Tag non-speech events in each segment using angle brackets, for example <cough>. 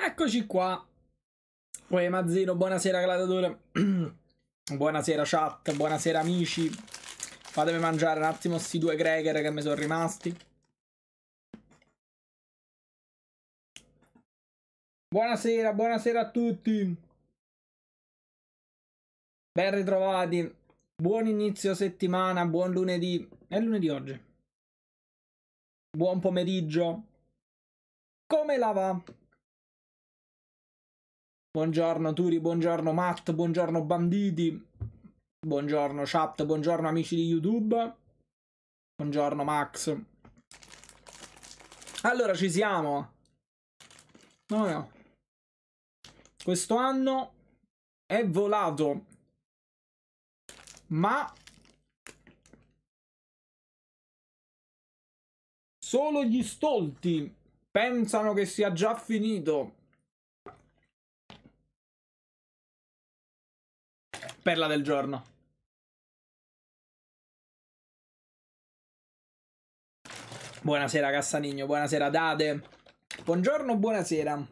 Eccoci qua. Uè, Mazzino, buonasera gladiatore. <clears throat> buonasera chat, buonasera amici. Fatemi mangiare un attimo questi due Gregor che mi sono rimasti. Buonasera, buonasera a tutti. Ben ritrovati. Buon inizio settimana, buon lunedì. È lunedì oggi. Buon pomeriggio. Come la va? Buongiorno Turi, buongiorno Matt, buongiorno banditi. Buongiorno chat, buongiorno amici di YouTube. Buongiorno Max. Allora ci siamo. No, no. Questo anno è volato. Ma solo gli stolti pensano che sia già finito. Perla del giorno. Buonasera Cassanigno, buonasera Dade. Buongiorno, buonasera.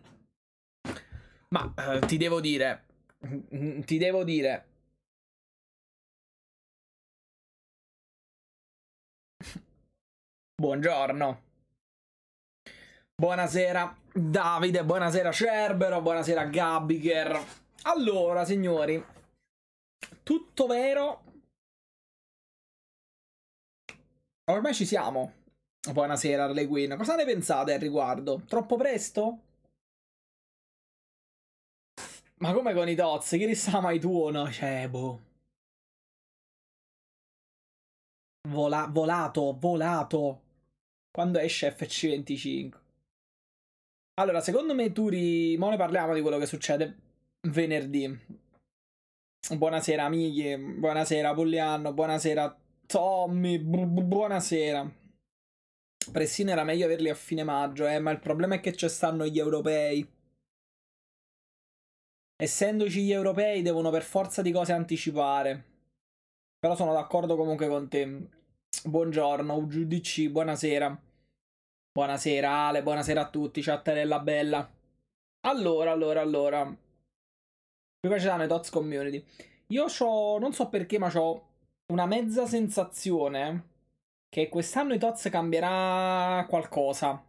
Ma eh, ti devo dire, <laughs> ti devo dire. <laughs> Buongiorno. Buonasera Davide, buonasera Cerbero, buonasera Gabiker. Allora, signori, tutto vero. Ormai ci siamo. Buonasera, Harley Cosa ne pensate al riguardo? Troppo presto? Ma come con i tozzi? Chi sa mai o No, cioè, boh. Vola volato, volato. Quando esce FC25? Allora, secondo me Turi... Ma ne parliamo di quello che succede venerdì. Buonasera amiche, buonasera Polliano, buonasera Tommy, bu bu buonasera. Pressino era meglio averli a fine maggio, eh, ma il problema è che ci stanno gli europei. Essendoci gli europei devono per forza di cose anticipare. Però sono d'accordo comunque con te. Buongiorno, UGDC, buonasera. Buonasera Ale, buonasera a tutti, chatterella bella. Allora, allora, allora. Mi piace Tane Tots Community. Io ho, non so perché, ma ho una mezza sensazione che quest'anno i Tots cambierà qualcosa.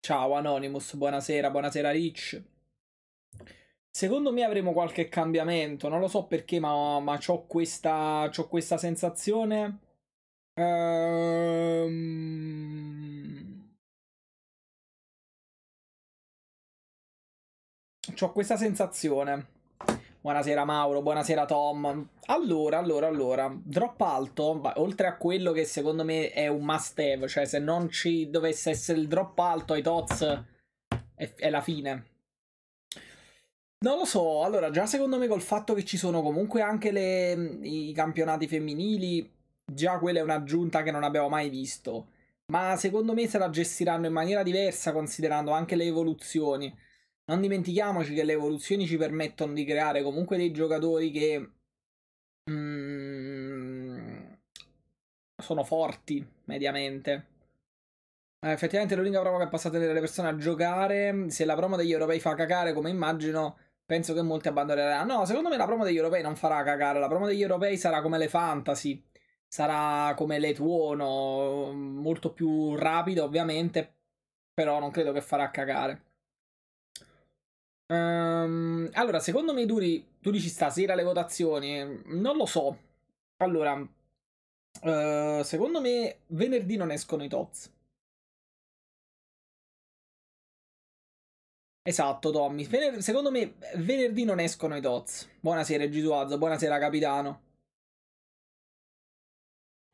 Ciao Anonymous, buonasera, buonasera Rich. Secondo me avremo qualche cambiamento, non lo so perché, ma, ma ho questa, questa, sensazione. Ehm... Ho questa sensazione. Buonasera Mauro, buonasera Tom. Allora, allora, allora, drop alto, oltre a quello che secondo me è un must have, cioè se non ci dovesse essere il drop alto ai Tots è, è la fine. Non lo so, allora già secondo me col fatto che ci sono comunque anche le, i campionati femminili, già quella è un'aggiunta che non abbiamo mai visto. Ma secondo me se la gestiranno in maniera diversa considerando anche le evoluzioni. Non dimentichiamoci che le evoluzioni ci permettono di creare comunque dei giocatori che mm, sono forti mediamente. Eh, effettivamente l'unica prova che è passata le persone a giocare, se la promo degli europei fa cacare come immagino, penso che molti abbandoneranno. No, secondo me la promo degli europei non farà cacare, la promo degli europei sarà come le fantasy, sarà come le tuono, molto più rapido ovviamente, però non credo che farà cacare. Um, allora, secondo me Duri, tu dici stasera le votazioni. Eh, non lo so. Allora, uh, secondo me venerdì non escono i TOTS. Esatto, Tommy. Vener secondo me venerdì non escono i TOTS. Buonasera, Gisuazzo. Buonasera, capitano.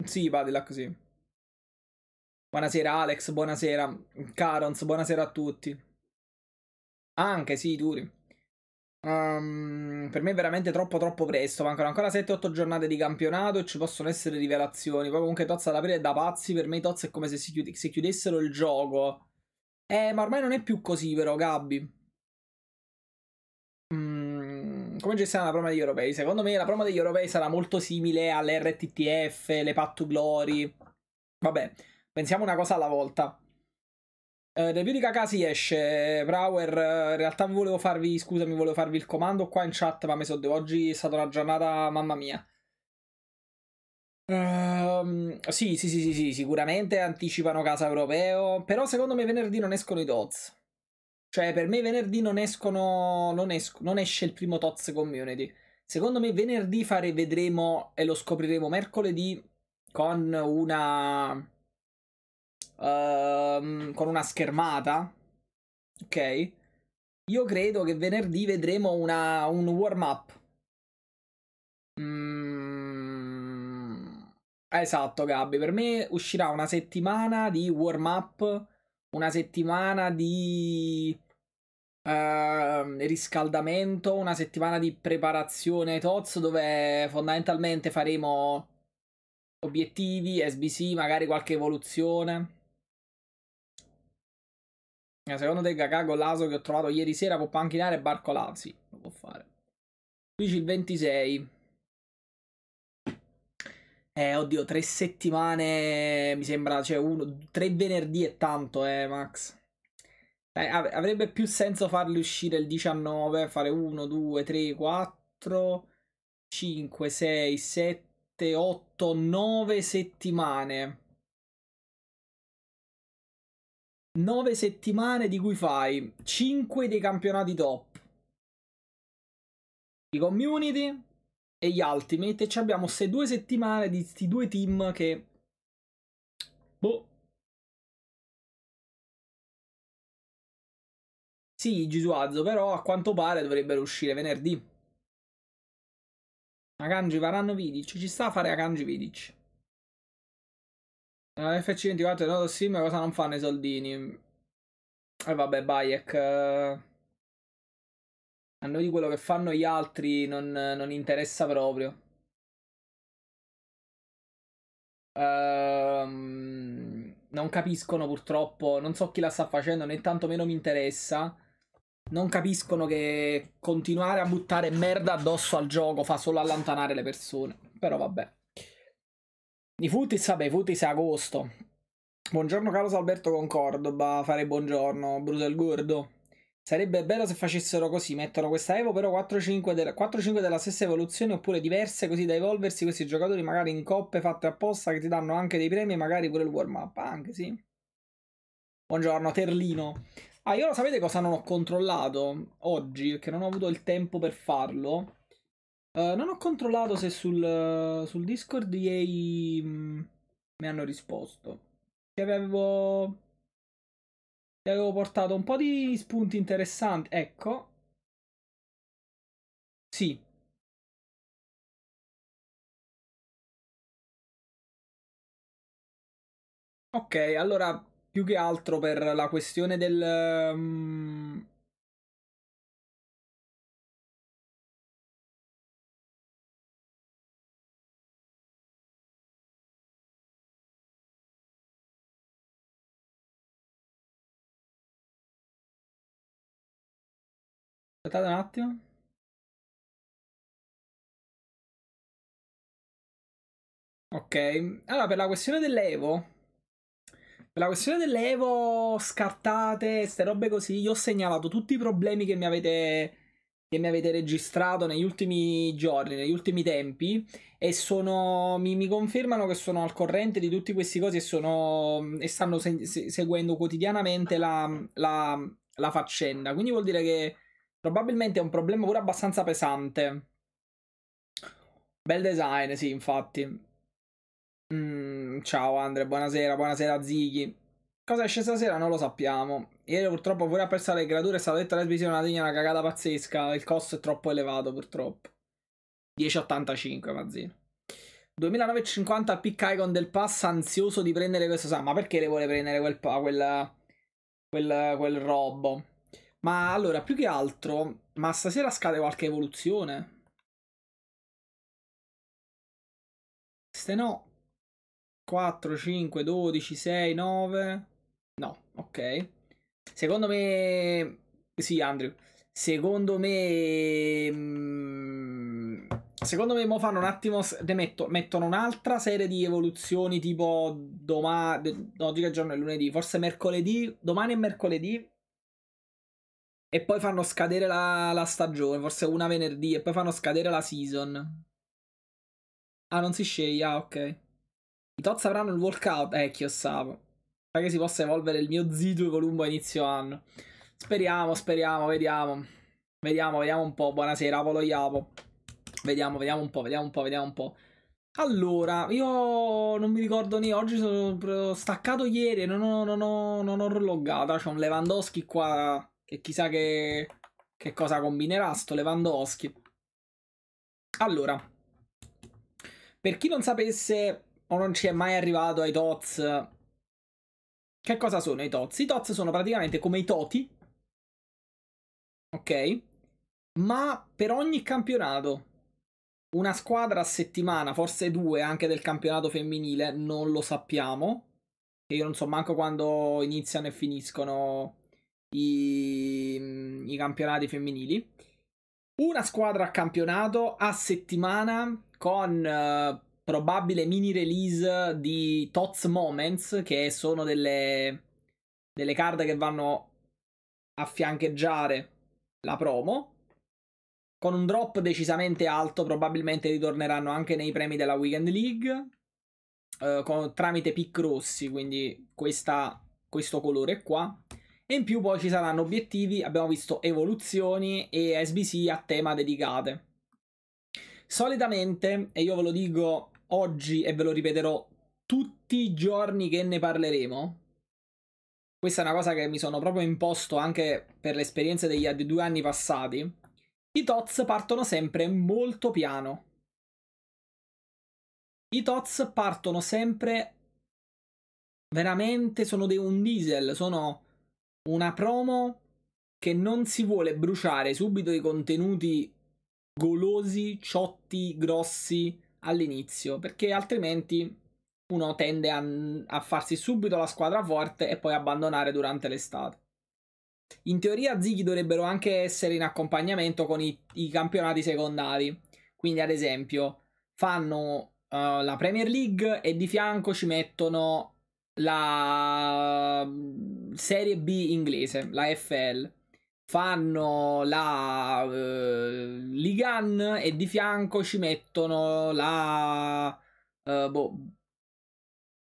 Sì, padella così. Buonasera, Alex. Buonasera, Carons. Buonasera a tutti. Anche, sì, duri. Um, per me è veramente troppo troppo presto. Mancano ancora 7-8 giornate di campionato e ci possono essere rivelazioni. Poi comunque Tozza da aprire da pazzi. Per me Tozza è come se si, chiud- se chiudessero il gioco. Eh, ma ormai non è più così, però, Gabby. Mm, come gestiamo la prova degli europei? Secondo me la prova degli europei sarà molto simile alle RTTF, le Path to Glory. Vabbè, pensiamo una cosa alla volta. Uh, eh, review di Kakasi esce, Brower, uh, in realtà volevo farvi, scusami, volevo farvi il comando qua in chat, ma mi so, oggi è stata una giornata, mamma mia. Uh, sì, sì, sì, sì, sì, sicuramente anticipano casa europeo, però secondo me venerdì non escono i Dots. Cioè, per me venerdì non escono, non, esco, non esce il primo Tots Community. Secondo me venerdì fare, vedremo e lo scopriremo mercoledì con una Ehm, con una schermata, ok? Io credo che venerdì vedremo una, un warm up. Mm... Esatto, Gabby. Per me uscirà una settimana di warm up, una settimana di uh, riscaldamento, una settimana di preparazione ai TOTS dove fondamentalmente faremo obiettivi, SBC, magari qualche evoluzione. Eh, secondo te Gagago Laso che ho trovato ieri sera può panchinare Barcolazzi? Lo può fare. Tu il 26. Eh, oddio, tre settimane mi sembra, cioè uno, tre venerdì è tanto, eh, Max. Eh, avrebbe più senso farli uscire il 19, fare 1, 2, 3, 4, 5, 6, 7, 8, 9 settimane. 9 settimane di cui fai 5 dei campionati top, i community e gli ultimate. E ci abbiamo queste due settimane di questi due team che... Boh. Sì, Gisuazzo, però a quanto pare dovrebbero uscire venerdì. Akanji Varano Vidic, ci sta a fare Akanji Vidic. La FC24 è noto ma cosa non fanno i soldini? E eh, vabbè, Bayek. Eh. A noi di quello che fanno gli altri non, non interessa proprio. Ehm, non capiscono purtroppo, non so chi la sta facendo, né tantomeno mi interessa. Non capiscono che continuare a buttare merda addosso al gioco fa solo allontanare le persone. Però vabbè. I Futis, vabbè, Futis è agosto. Buongiorno Carlos Alberto con Cordoba, fare buongiorno, Bruto Gordo. Sarebbe bello se facessero così, mettono questa Evo però 4-5 della, della stessa evoluzione oppure diverse così da evolversi questi giocatori magari in coppe fatte apposta che ti danno anche dei premi e magari pure il warm up, anche sì. Buongiorno Terlino. Ah, io lo sapete cosa non ho controllato oggi, perché non ho avuto il tempo per farlo. Eh, non ho controllato se sul, sul Discord ieri mm, mi hanno risposto. Che avevo, che avevo portato un po' di spunti interessanti. Ecco. Sì, Ok, allora più che altro per la questione del, um, Aspettate un attimo. Ok, allora per la questione dell'Evo, per la questione dell'Evo, scartate, ste robe così, io ho segnalato tutti i problemi che mi avete, che mi avete registrato negli ultimi giorni, negli ultimi tempi, e sono, mi, mi, confermano che sono al corrente di tutti questi cosi e, sono, e stanno se, se, seguendo quotidianamente la, la, la faccenda, quindi vuol dire che Probabilmente è un problema pure abbastanza pesante. Bel design, sì, infatti. Mm, ciao Andre, buonasera, buonasera Zighi. Cosa esce stasera non lo sappiamo. Ieri purtroppo pure a persa le creature è stato detto alla televisione una tigna, una cagata pazzesca. Il costo è troppo elevato purtroppo. 10,85 mazzino. 2950 al pick icon del pass ansioso di prendere questo... Ma perché le vuole prendere quel... quel, quel, quel robo? Ma allora, più che altro, ma stasera scade qualche evoluzione? Se no, 4, 5, 12, 6, 9. No, ok. Secondo me... Sì, Andrew. Secondo me... Mm, secondo me mo fanno un attimo... metto, mettono un'altra serie di evoluzioni tipo domani... No, oggi che giorno è lunedì. Forse mercoledì. Domani è mercoledì. E poi fanno scadere la, la stagione, forse una venerdì, e poi fanno scadere la season. Ah, non si sceglie, ah, ok. I Tots avranno il workout, eh, chi lo sa. Fa che si possa evolvere il mio zito 2 Columbo a inizio anno. Speriamo, speriamo, vediamo. Vediamo, vediamo un po'. Buonasera, Apolo Iapo. Vediamo, vediamo un po', vediamo un po', vediamo un po'. Allora, io non mi ricordo né oggi sono staccato ieri non ho, non ho, non ho loggato. C'è un Lewandowski qua che chissà che, che cosa combinerà sto Lewandowski. Allora, per chi non sapesse o non ci è mai arrivato ai TOTS, che cosa sono i TOTS? I TOTS sono praticamente come i TOTI, ok? Ma per ogni campionato, una squadra a settimana, forse due anche del campionato femminile, non lo sappiamo. E io non so manco quando iniziano e finiscono i, i campionati femminili. Una squadra a campionato a settimana con eh, probabile mini release di Tots Moments, che sono delle, delle card che vanno a fiancheggiare la promo. Con un drop decisamente alto, probabilmente ritorneranno anche nei premi della Weekend League. Eh, con, tramite pick rossi, quindi questa, questo colore qua. E in più poi ci saranno obiettivi, abbiamo visto evoluzioni e SBC a tema dedicate. Solitamente, e io ve lo dico oggi e ve lo ripeterò tutti i giorni che ne parleremo, questa è una cosa che mi sono proprio imposto anche per l'esperienza esperienze degli due anni passati, i TOTS partono sempre molto piano. I TOTS partono sempre veramente, sono dei, un diesel, sono una promo che non si vuole bruciare subito i contenuti golosi, ciotti, grossi all'inizio, perché altrimenti uno tende a, a, farsi subito la squadra forte e poi abbandonare durante l'estate. In teoria Zighi dovrebbero anche essere in accompagnamento con i, i campionati secondari, quindi ad esempio fanno uh, la Premier League e di fianco ci mettono la mm, Serie B inglese, la FL. Fanno la uh, Ligan e di fianco ci mettono la uh, boh,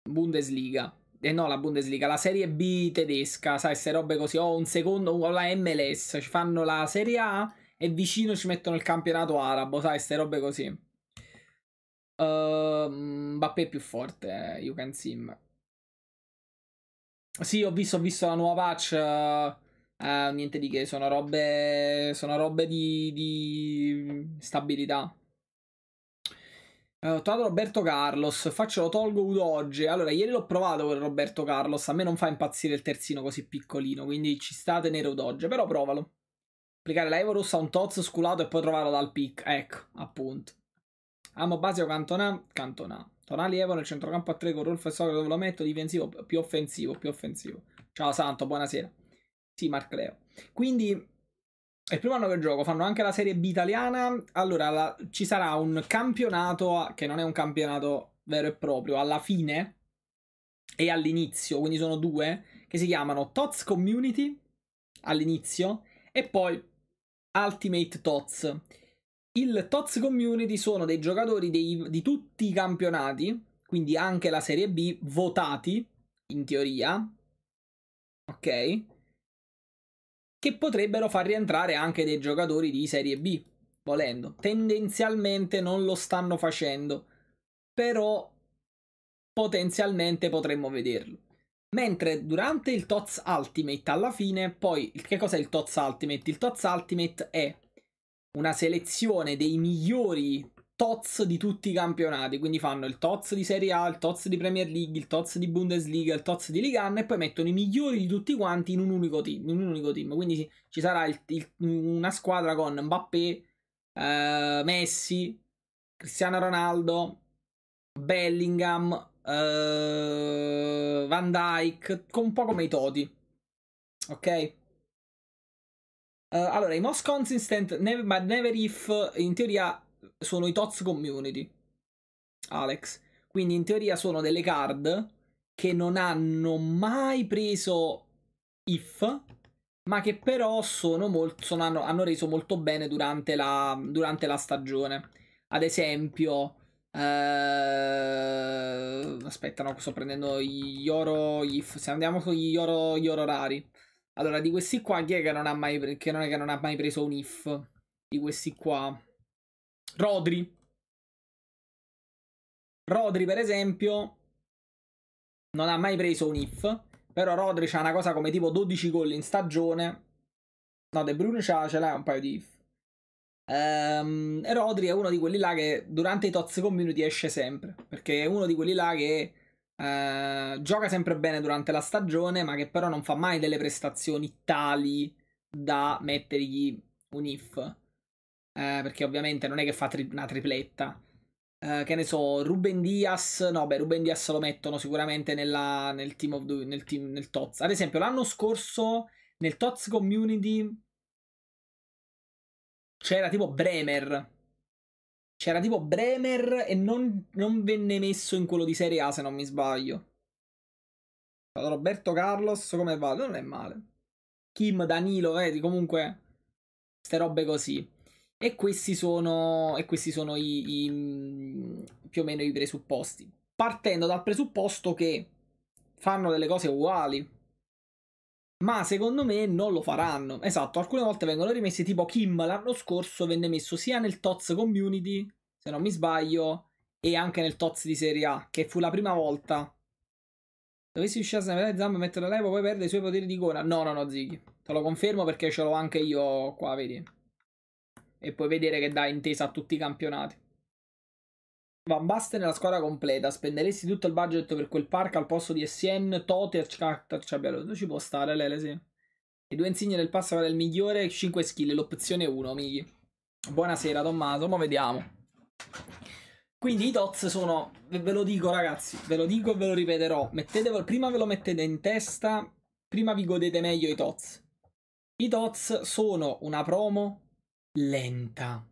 Bundesliga. Eh no, la Bundesliga, la Serie B tedesca, sai, queste robe così. Ho un secondo, ho la MLS, ci fanno la Serie A e vicino ci mettono il campionato arabo, sai, queste robe così. Uh, Mbappé è più forte, eh, you can sim. Sì, ho visto, ho visto la nuova patch. Uh, niente di che, sono robe. Sono robe di, di stabilità. Eh, ho trovato Roberto Carlos, faccio tolgo Udoge. Allora, ieri l'ho provato con Roberto Carlos, a me non fa impazzire il terzino così piccolino, quindi ci sta a tenere Udoge, però provalo. Applicare l'Evorus a un toz sculato e poi trovarlo dal pick, ecco, appunto. Amo Basio Cantona, Cantona. Tonali Evo nel centrocampo a 3 con Rolf e Socrates dove lo metto, difensivo più offensivo, più offensivo. Ciao Santo, buonasera. Sì, Mark Leo. Quindi è il primo anno che gioco, fanno anche la Serie B italiana. Allora, la, ci sarà un campionato che non è un campionato vero e proprio, alla fine e all'inizio, quindi sono due, che si chiamano Tots Community all'inizio e poi Ultimate Tots. Il Tots Community sono dei giocatori dei, di tutti i campionati, quindi anche la Serie B, votati, in teoria, ok? Che potrebbero far rientrare anche dei giocatori di Serie B, volendo. Tendenzialmente non lo stanno facendo, però potenzialmente potremmo vederlo. Mentre durante il Tots Ultimate alla fine, poi che cos'è il Tots Ultimate? Il Tots Ultimate è una selezione dei migliori TOTS di tutti i campionati, quindi fanno il TOTS di Serie A, il TOTS di Premier League, il TOTS di Bundesliga, il TOTS di Ligan e poi mettono i migliori di tutti quanti in un unico team, un unico team. quindi ci sarà il, il, una squadra con Mbappé, eh, Messi, Cristiano Ronaldo, Bellingham, eh, Van Dyke, un po' come i Toti, ok? Uh, allora, i most consistent, never, ma never if, in teoria sono i TOTS community, Alex. Quindi in teoria sono delle card che non hanno mai preso if, ma che però sono molto, sono, hanno, hanno, reso molto bene durante la, durante la stagione. Ad esempio, eh, aspetta, no, sto prendendo gli oro if. Se andiamo con gli oro, gli oro rari, allora, di questi qua, chi è che non ha mai, che non è che non ha mai preso un if? Di questi qua. Rodri. Rodri, per esempio, non ha mai preso un if. Però Rodri c'ha una cosa come tipo 12 gol in stagione. No, De Bruyne c'ha, ce l'ha un paio di if. Um, Rodri è uno di quelli là che durante i Toz Community esce sempre. Perché è uno di quelli là che eh, gioca sempre bene durante la stagione, ma che però non fa mai delle prestazioni tali da mettergli un if. Eh, perché ovviamente non è che fa tri- una tripletta. Eh, che ne so, Ruben Diaz. No, beh, Ruben Diaz lo mettono sicuramente nella, nel team of the, nel, team, nel Toz. Ad esempio, l'anno scorso nel Toz Community c'era tipo Bremer c'era tipo Bremer e non, non, venne messo in quello di Serie A se non mi sbaglio. Roberto Carlos come va? Non è male. Kim, Danilo, vedi comunque Ste robe così. E questi sono, e questi sono i, i, più o meno i presupposti. Partendo dal presupposto che fanno delle cose uguali ma secondo me non lo faranno. Esatto, alcune volte vengono rimessi, tipo Kim l'anno scorso venne messo sia nel TOTS Community, se non mi sbaglio, e anche nel TOTS di Serie A, che fu la prima volta. Dovessi riuscire a snappare le zampe e mettere l'evo, poi perde i suoi poteri di gola. No, no, no, Ziggy. Te lo confermo perché ce l'ho anche io qua, vedi. E puoi vedere che dà intesa a tutti i campionati. Van Basten è la squadra completa. Spenderesti tutto il budget per quel park al posto di Essien, Tote e Ciabello. Cioè, ci può stare Lele, sì. I due insegne del pass era il migliore, 5 skill, l'opzione 1, Miki. Buonasera Tommaso, ma vediamo. Quindi i tots sono, ve lo dico ragazzi, ve lo dico e ve lo ripeterò. Mettetevo, prima ve lo mettete in testa, prima vi godete meglio i tots. I tots sono una promo lenta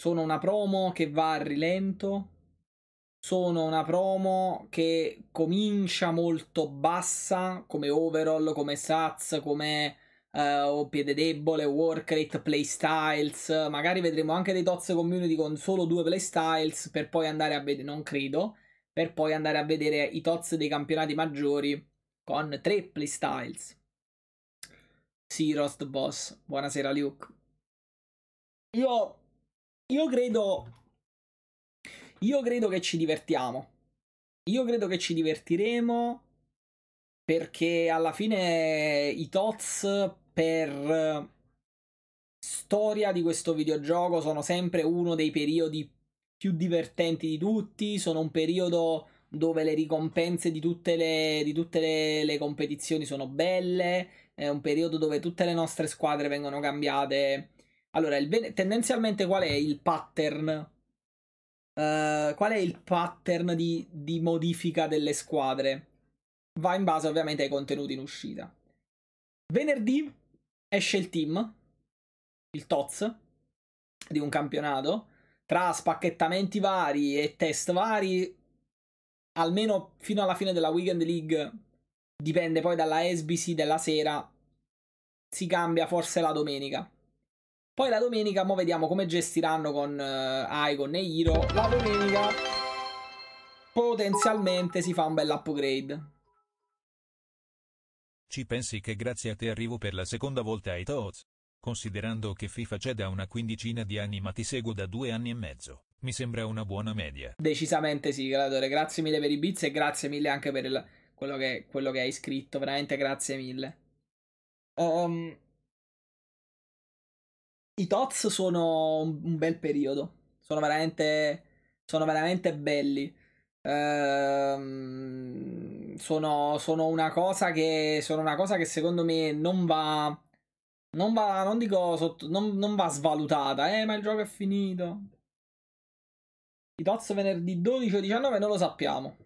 sono una promo che va a rilento, sono una promo che comincia molto bassa come overall, come sats, come uh, piede debole, work rate, playstyles. Magari vedremo anche dei tozzi community con solo due playstyles per poi andare a vedere, non credo, per poi andare a vedere i tozzi dei campionati maggiori con tre playstyles. Sì, Rost Boss. Buonasera, Luke. Io io credo. Io credo che ci divertiamo. Io credo che ci divertiremo. Perché alla fine i TOTS per eh, storia di questo videogioco sono sempre uno dei periodi più divertenti di tutti. Sono un periodo dove le ricompense di tutte le, di tutte le, le competizioni sono belle. È un periodo dove tutte le nostre squadre vengono cambiate allora, il, tendenzialmente qual è il pattern? Uh, qual è il pattern di, di modifica delle squadre? Va in base ovviamente ai contenuti in uscita. Venerdì esce il team, il TOZ, di un campionato, tra spacchettamenti vari e test vari, almeno fino alla fine della Weekend League, dipende poi dalla SBC della sera, si cambia forse la domenica poi la domenica, mo vediamo come gestiranno con uh, Icon e Hiro. La domenica potenzialmente si fa un bel upgrade. Ci pensi che grazie a te arrivo per la seconda volta ai Toads? Considerando che FIFA c'è da una quindicina di anni ma ti seguo da due anni e mezzo, mi sembra una buona media. Decisamente sì, Gradore, grazie mille per i bits e grazie mille anche per il, quello, che, quello, che, hai scritto, veramente grazie mille. Um, i Tots sono un bel periodo. Sono veramente, sono veramente belli. Ehm, sono, sono, una cosa che, sono una cosa che secondo me non va. Non va, non dico sotto, non, non va svalutata. Eh, ma il gioco è finito. I Tots venerdì 12 o 19 non lo sappiamo.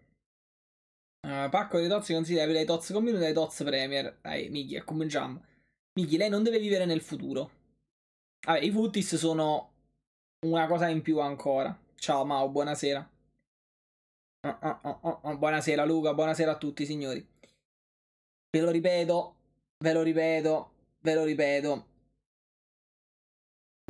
Uh, eh, pacco dei Tots considera i Tots Community e i Tots Premier. Dai, Miki, cominciamo. Miki, lei non deve vivere nel futuro. Vabbè, i Futis sono una cosa in più ancora. Ciao Mao, buonasera. Oh, oh, oh, buonasera Luca, buonasera a tutti signori. Ve lo ripeto, ve lo ripeto, ve lo ripeto.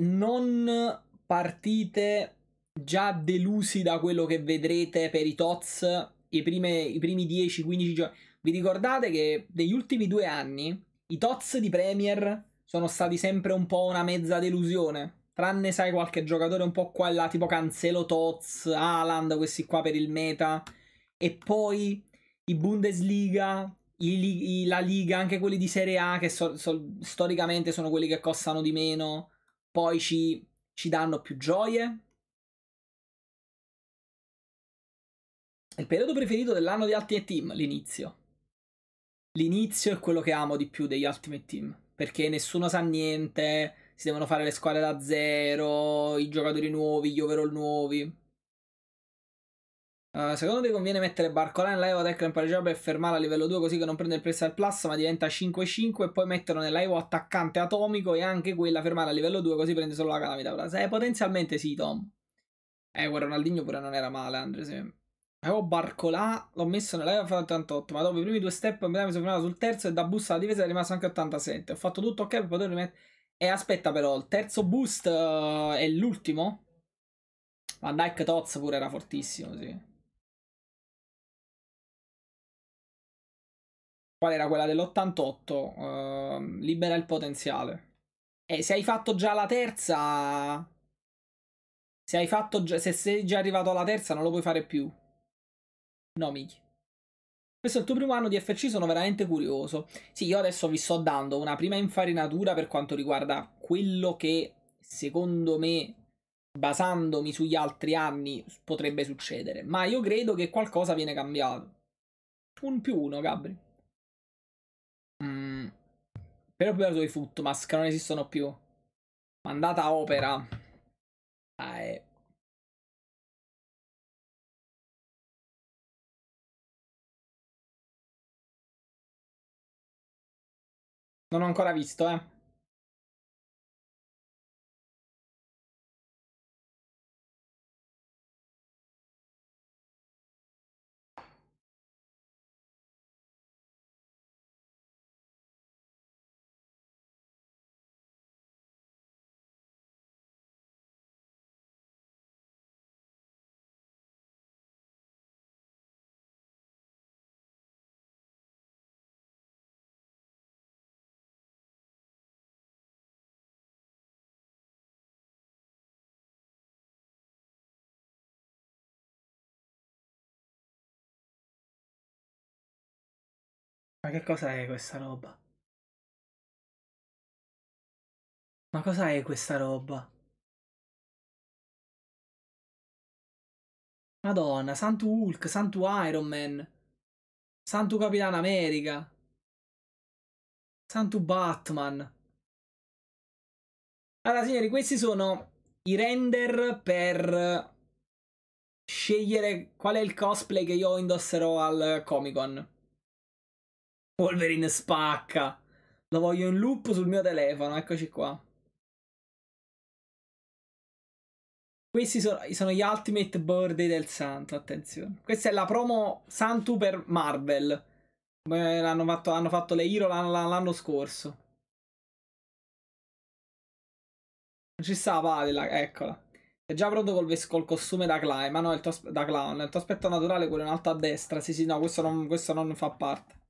Non partite già delusi da quello che vedrete per i TOTS i, prime, i primi 10-15 giorni. Vi ricordate che negli ultimi due anni i TOTS di Premier sono stati sempre un po' una mezza delusione. Tranne, sai, qualche giocatore un po' qua e là, tipo Cancelo Toz, Haaland, questi qua per il meta. E poi i Bundesliga, i, i, la Liga, anche quelli di Serie A, che so, so, storicamente sono quelli che costano di meno, poi ci, ci danno più gioie. Il periodo preferito dell'anno di Ultimate Team? L'inizio. L'inizio è quello che amo di più degli Ultimate Team perché nessuno sa niente, si devono fare le squadre da zero, i giocatori nuovi, gli overall nuovi. Uh, secondo te conviene mettere Barcola in live ad Ekran pareggiabile e fermarla a livello 2 così che non prende il press al plus ma diventa 5-5 e poi metterlo nell'Aivo attaccante atomico e anche quella fermare a livello 2 così prende solo la calamita Eh, potenzialmente sì, Tom. Eh, quel Ronaldinho pure non era male, Andre, se... Avevo là, l'ho messo nella live 88, ma dopo i primi due step mi sono fermato sul terzo e da boost alla difesa è rimasto anche 87. Ho fatto tutto ok per poter rimettere... E aspetta però, il terzo boost uh, è l'ultimo? Ma Dyke Toz pure era fortissimo, sì. Qual era quella dell'88? Uh, ehm, libera il potenziale. E eh, se hai fatto già la terza... Se hai fatto già... Se sei già arrivato alla terza non lo puoi fare più. No, Miki. Questo è il tuo primo anno di FC, sono veramente curioso. Sì, io adesso vi sto dando una prima infarinatura per quanto riguarda quello che, secondo me, basandomi sugli altri anni, potrebbe succedere. Ma io credo che qualcosa viene cambiato. Un più uno, Gabri. Mm. Però ho bevuto i footmask, non esistono più. Mandata opera. Ah, è... Eh. Non ho ancora visto, eh. Ma che cosa è questa roba? Ma cosa è questa roba? Madonna, Santo Hulk, Santo Iron Man, Santo Capitan America, Santo Batman. Allora, signori, questi sono i render per scegliere qual è il cosplay che io indosserò al Comic Con. Wolverine spacca. Lo voglio in loop sul mio telefono, eccoci qua. Questi sono, sono, gli Ultimate birdie del Santo, attenzione. Questa è la promo Santu per Marvel. l'hanno fatto, hanno fatto le Hero l'anno scorso. Non ci sta Padilla, eccola. È già pronto col, col costume da clown, ma no, il tuo, da clown. Il tuo aspetto naturale, quello in alto a destra. Sì, sì, no, questo non, questo non fa parte.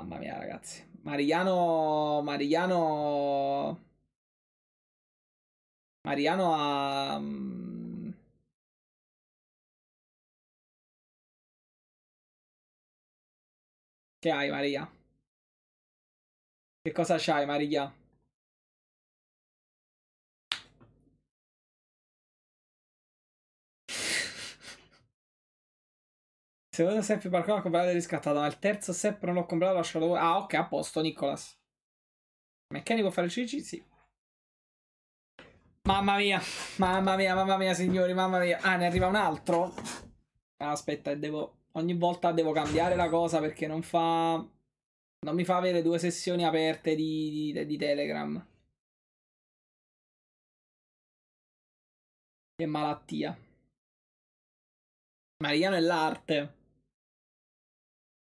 Mamma mia, ragazzi. Mariano. Mariano. Mariano ha. Mm. Che hai, Maria? Che cosa c'hai, Maria? Secondo step il barcone ho comprato e riscattato, ma il terzo step non l'ho comprato, lasciato Ah, ok, a posto, Nicolas. Meccanico fare CC? Sì. Mamma mia, <laughs> mamma mia, mamma mia, signori, mamma mia. Ah, ne arriva un altro? Ah, aspetta, devo... Ogni volta devo cambiare la cosa perché non fa... Non mi fa avere due sessioni aperte di, di, di Telegram. Che malattia. Mariano è l'arte.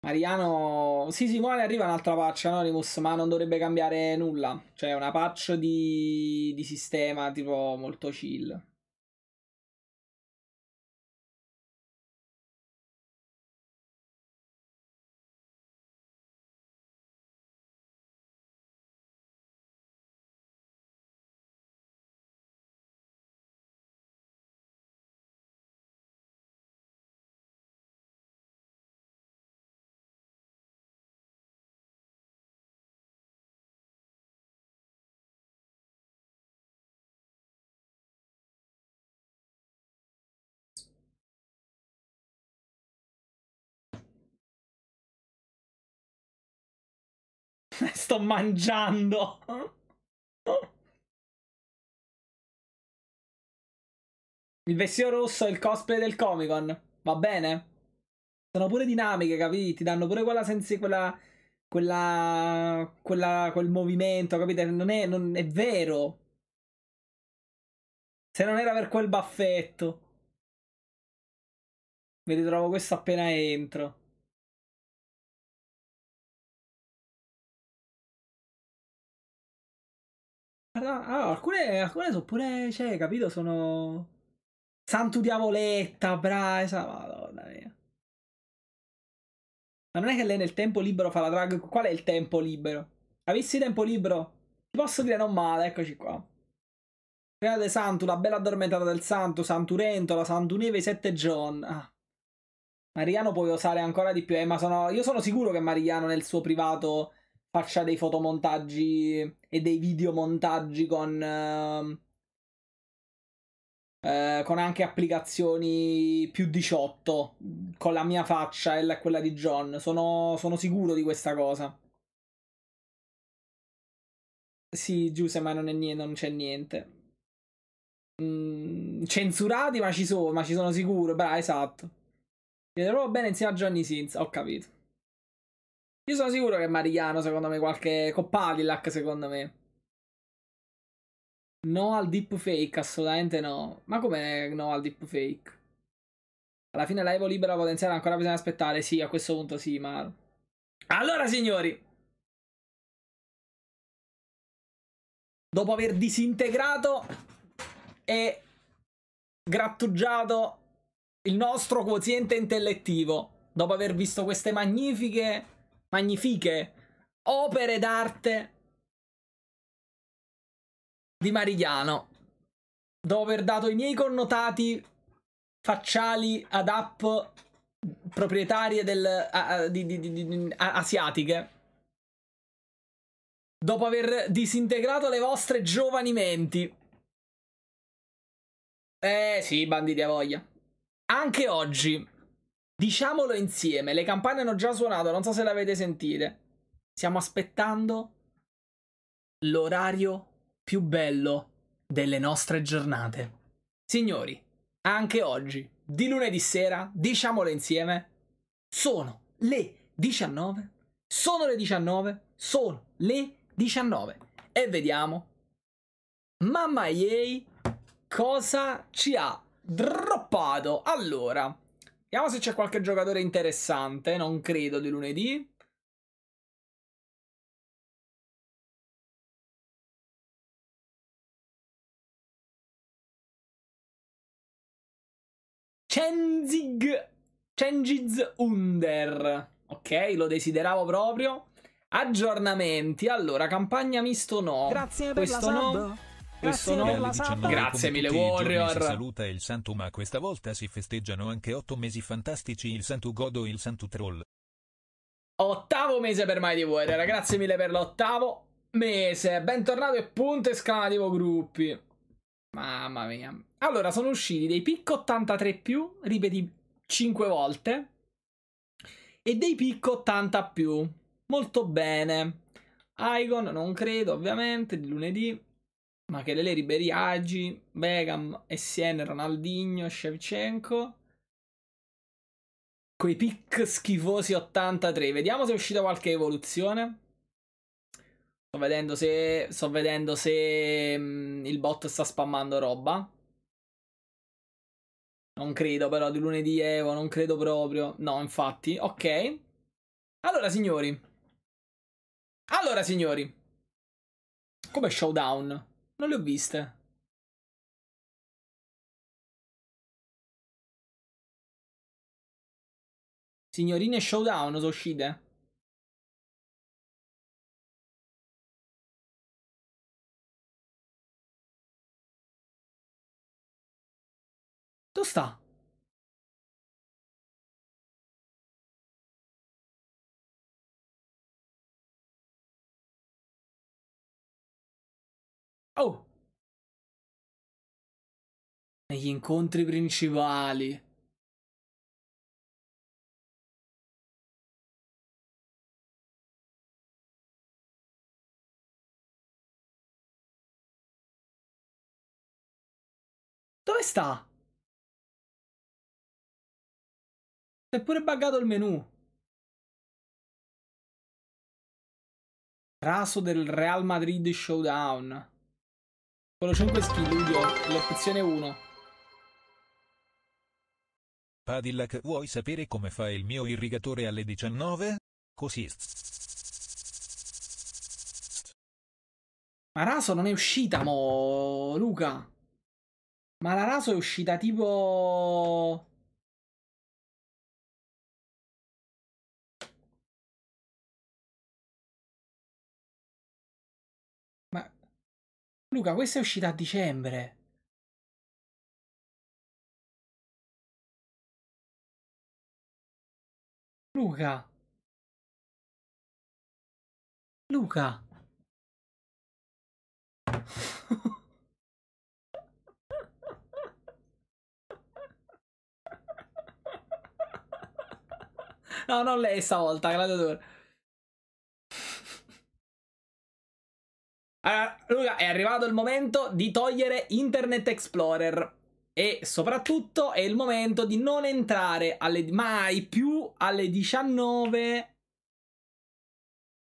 Mariano... Sì, Simone arriva un'altra patch Anonymous, ma non dovrebbe cambiare nulla. Cioè, una patch di, di sistema tipo molto chill. sto mangiando. Il vestito rosso è il cosplay del Comic Con. Va bene? Sono pure dinamiche, capiti? Ti danno pure quella sensi... quella... quella... quella... quel movimento, capite? Non è... non è vero. Se non era per quel baffetto. Mi ritrovo questo appena entro. Ah, ah, alcune, alcune sono pure, cioè, capito, sono... Santo Diavoletta, Braisa, madonna mia. Ma non è che lei nel tempo libero fa la drag... Qual è il tempo libero? Avessi tempo libero? Ti posso dire non male, eccoci qua. Prima de Santu, la bella addormentata del Santo, Santurentola, Santuneve, Sette John. Ah. Mariano puoi usare ancora di più, eh, ma sono... io sono sicuro che Mariano nel suo privato faccia dei fotomontaggi e dei videomontaggi con, ehm, eh, con anche applicazioni più 18 con la mia faccia e quella di John. Sono, sono sicuro di questa cosa. Sì, Giuse, ma non, è niente, non c'è niente. Mm, censurati, ma ci sono, ma ci sono sicuro. Bravo, esatto. Viene bene insieme a Johnny Sins, ho capito. Io sono sicuro che Mariano, secondo me, qualche... con Padillac, secondo me. No al deepfake, assolutamente no. Ma come no al deepfake? Alla fine la Evo libera potenziale ancora bisogna aspettare. Sì, a questo punto sì, ma... Allora, signori! Dopo aver disintegrato e grattugiato il nostro quoziente intellettivo, dopo aver visto queste magnifiche magnifiche opere d'arte di Marigliano. Dopo aver dato i miei connotati facciali ad app proprietarie del, a, a, di, di, di, a, asiatiche. Dopo aver disintegrato le vostre giovani menti. Eh sì, bandi di voglia. Anche oggi Diciamolo insieme, le campane hanno già suonato, non so se le avete sentite. Stiamo aspettando l'orario più bello delle nostre giornate. Signori, anche oggi, di lunedì sera, diciamolo insieme, sono le 19, sono le 19, sono le 19 e vediamo mamma yay cosa ci ha droppato. Allora, Vediamo se c'è qualche giocatore interessante. Non credo di lunedì. Cenzig Cengiz Under. Ok, lo desideravo proprio. Aggiornamenti. Allora, campagna misto no. Grazie per Questo la sub. no. Grazie, sono... Grazie mille Warrior. saluta il Santo, ma questa volta si festeggiano anche otto mesi fantastici il Santo Godo e il Santo Troll. Ottavo mese per Mighty Warrior, grazie mille per l'ottavo mese. Bentornato e punto esclamativo gruppi. Mamma mia. Allora, sono usciti dei PIC 83 più, ripeti 5 volte, e dei PIC 80 più. Molto bene. Icon, non credo, ovviamente, di lunedì. Machelele Agi, Begam, Essien, Ronaldinho, Shevchenko. Quei pick schifosi 83. Vediamo se è uscita qualche evoluzione. Sto vedendo se, sto vedendo se mh, mm, il bot sta spammando roba. Non credo però di lunedì Evo, non credo proprio. No, infatti. Ok. Allora, signori. Allora, signori. Come showdown? Non le ho viste. Signorine Showdown, Ososhide. Dove sta? Oh! Negli incontri principali. Dove sta? Si è pure buggato il menu. Raso del Real Madrid Showdown. Con 5 skill Udio, l'opzione 1. Padillac, vuoi sapere come fa il mio irrigatore alle 19? Così. Ma Raso non è uscita mo, Luca. Ma la Raso è uscita tipo... Luca, questa è uscita a dicembre. Luca. Luca. <laughs> no, non lei stavolta, gladiatore. Allora, è arrivato il momento di togliere Internet Explorer. E soprattutto è il momento di non entrare alle, mai più alle 19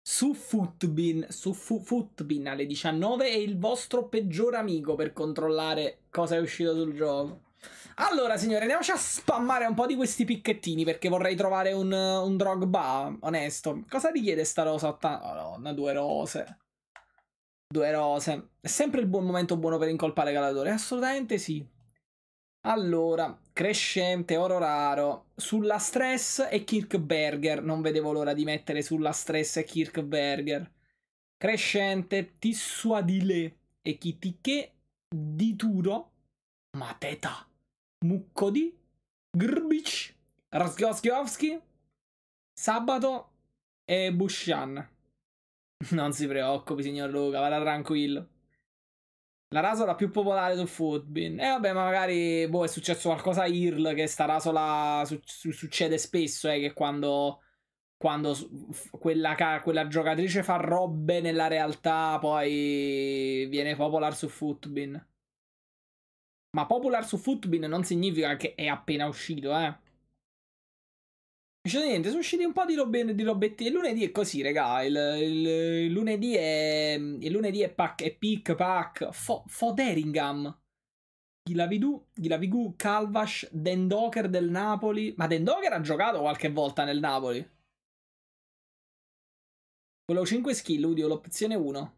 su Footbin, su fu, Footbin alle 19 è il vostro peggior amico per controllare cosa è uscito sul gioco. Allora, signore, andiamoci a spammare un po' di questi picchettini perché vorrei trovare un, un drogba, onesto. Cosa richiede sta rosa? Oh, no, due rose. Due rose. È sempre il buon momento buono per incolpare Galadore? Assolutamente sì. Allora, crescente, oro raro. Sulla stress e Kirkberger. Non vedevo l'ora di mettere sulla stress e Kirkberger. Crescente, Tissuadile e Kitiche di Turo. Mateta. Muccodi. Grbic. Rasgoskiovski. Sabato e Bushan. <laughs> Non si preoccupi, signor Luca, vada tranquillo. La rasola più popolare su Footbin. E eh, vabbè, ma magari boh, è successo qualcosa a Irl che sta rasola su su succede spesso, eh, che quando, quando quella, quella, giocatrice fa robe nella realtà poi viene popolare su Footbin. Ma popular su Footbin non significa che è appena uscito, eh. Dice niente, sono usciti un po' di, robe, di robetti. Il lunedì è così, regà. Il, il, il lunedì è. Il lunedì è pack, è pick, pack. Fo, Foderingham. Gilavidu, Gilavigu, Calvash, Dendoker del Napoli. Ma Dendoker ha giocato qualche volta nel Napoli. Volevo 5 skill, Udio, l'opzione 1.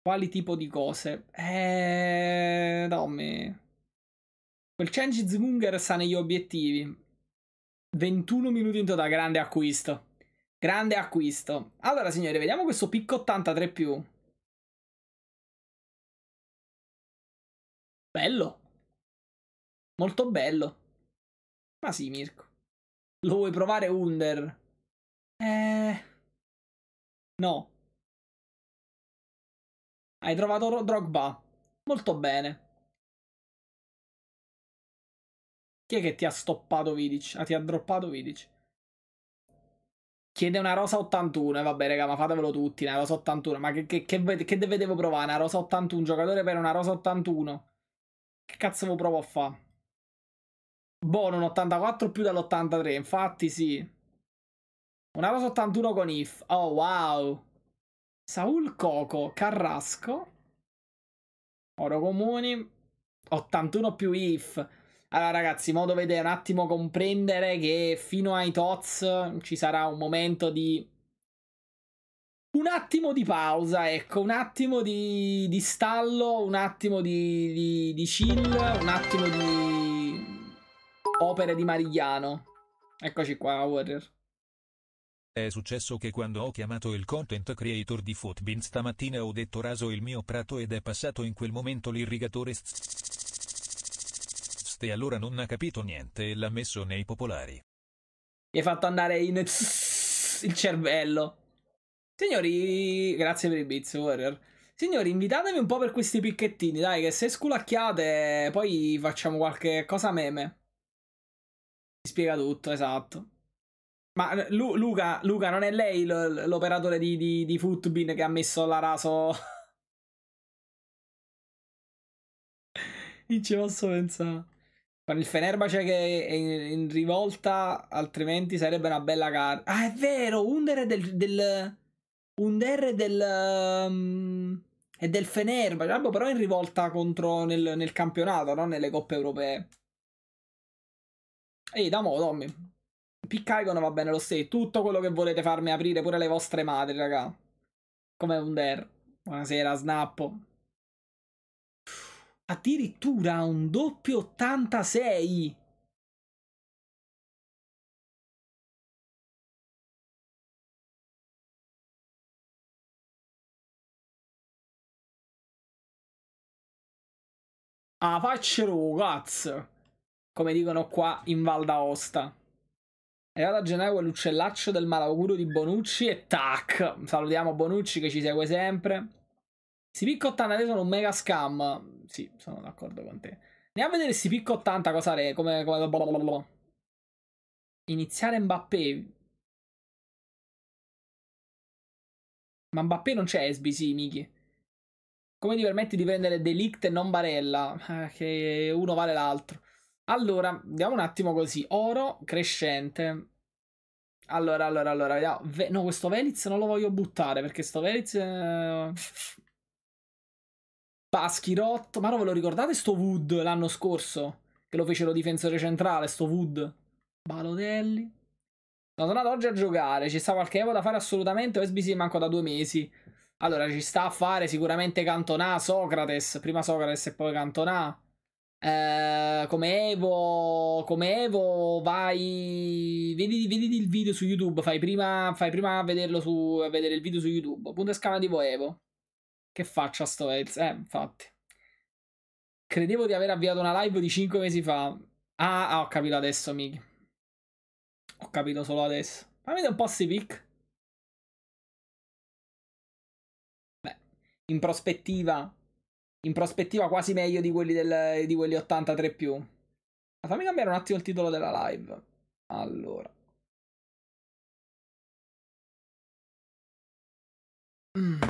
Quali tipo di cose? Eh. Dommi. Quel change Zmunger sta negli obiettivi. 21 minuti in totale, grande acquisto. Grande acquisto. Allora, signori, vediamo questo picco 83 più. Bello. Molto bello. Ma sì, Mirko. Lo vuoi provare Under? Eh... No. Hai trovato Drogba. Molto bene. Chi è che ti ha stoppato Vidic? Ah, ti ha droppato Vidic. Chiede una rosa 81, eh, vabbè raga, ma fatevelo tutti, una rosa 81. Ma che, che, che, che devo provare? Una rosa 81, un giocatore per una rosa 81. Che cazzo lo provo a fare? Buono, un 84 più dall'83, infatti sì. Una rosa 81 con If. Oh, wow. Saul Coco, Carrasco. Oro Comuni. 81 più If. Allora ragazzi, modo vedere un attimo comprendere che fino ai TOTS ci sarà un momento di... Un attimo di pausa, ecco, un attimo di, di stallo, un attimo di, di, di chill, un attimo di opere di Marigliano. Eccoci qua, Warrior. È successo che quando ho chiamato il content creator di Footbin stamattina ho detto raso il mio prato ed è passato in quel momento l'irrigatore podcast e allora non ha capito niente e l'ha messo nei popolari. Mi hai fatto andare in <laughs> il cervello. Signori, grazie per il Beats Warrior. Signori, invitatemi un po' per questi picchettini, dai, che se sculacchiate poi facciamo qualche cosa meme. Mi spiega tutto, esatto. Ma eh, Lu Luca, Luca, non è lei l'operatore di, di, di Footbin che ha messo la raso... non <laughs> ci posso pensare. Con il Fenerbahce che è in, in rivolta, altrimenti sarebbe una bella carta. Ah, è vero, Under è del... del Under è del... Um, è del Fenerbahce, però è in rivolta contro nel, nel campionato, non nelle coppe europee. Ehi, da mo, Tommy. Piccagon va bene lo stesso. Tutto quello che volete farmi aprire, pure le vostre madri, raga. Come un der. Buonasera, snappo addirittura un doppio 86. a faccero, cazzo! Come dicono qua in Val d'Aosta. È arrivato a gennaio quell'uccellaccio del malaugurio di Bonucci e tac! Salutiamo Bonucci che ci segue sempre. Si picco 80 te sono un mega scam. Sì, sono d'accordo con te. Andiamo a vedere si picco 80 cosa re, come, come Iniziare Mbappé. Ma Mbappé non c'è Esby, sì, Miki. Come ti permetti di prendere Delict e non Barella? Eh, che uno vale l'altro. Allora, andiamo un attimo così. Oro crescente. Allora, allora, allora. Vediamo. No, questo Veliz non lo voglio buttare perché sto Veliz... Eh... Paschirot. Ma non ve lo ricordate sto Wood l'anno scorso? Che lo fece lo difensore centrale, sto Wood. Balotelli. Sono tornato oggi a giocare. Ci sta qualche evo da fare assolutamente. O SBC manco da due mesi. Allora, ci sta a fare sicuramente Cantonà, Socrates. Prima Socrates e poi Cantonà. Eh, come Evo, come Evo, vai. Vedi, vedi, il video su YouTube. Fai prima, fai prima a vederlo su, a vedere il video su YouTube. Punto esclamativo Evo. Che faccia sto Aids? Eh, infatti. Credevo di aver avviato una live di 5 mesi fa. Ah, ah ho capito adesso, Miki. Ho capito solo adesso. Fammi vedi un po' sti pic. Beh, in prospettiva... In prospettiva quasi meglio di quelli, del, di quelli 83+. Più. Ma fammi cambiare un attimo il titolo della live. Allora. Mm.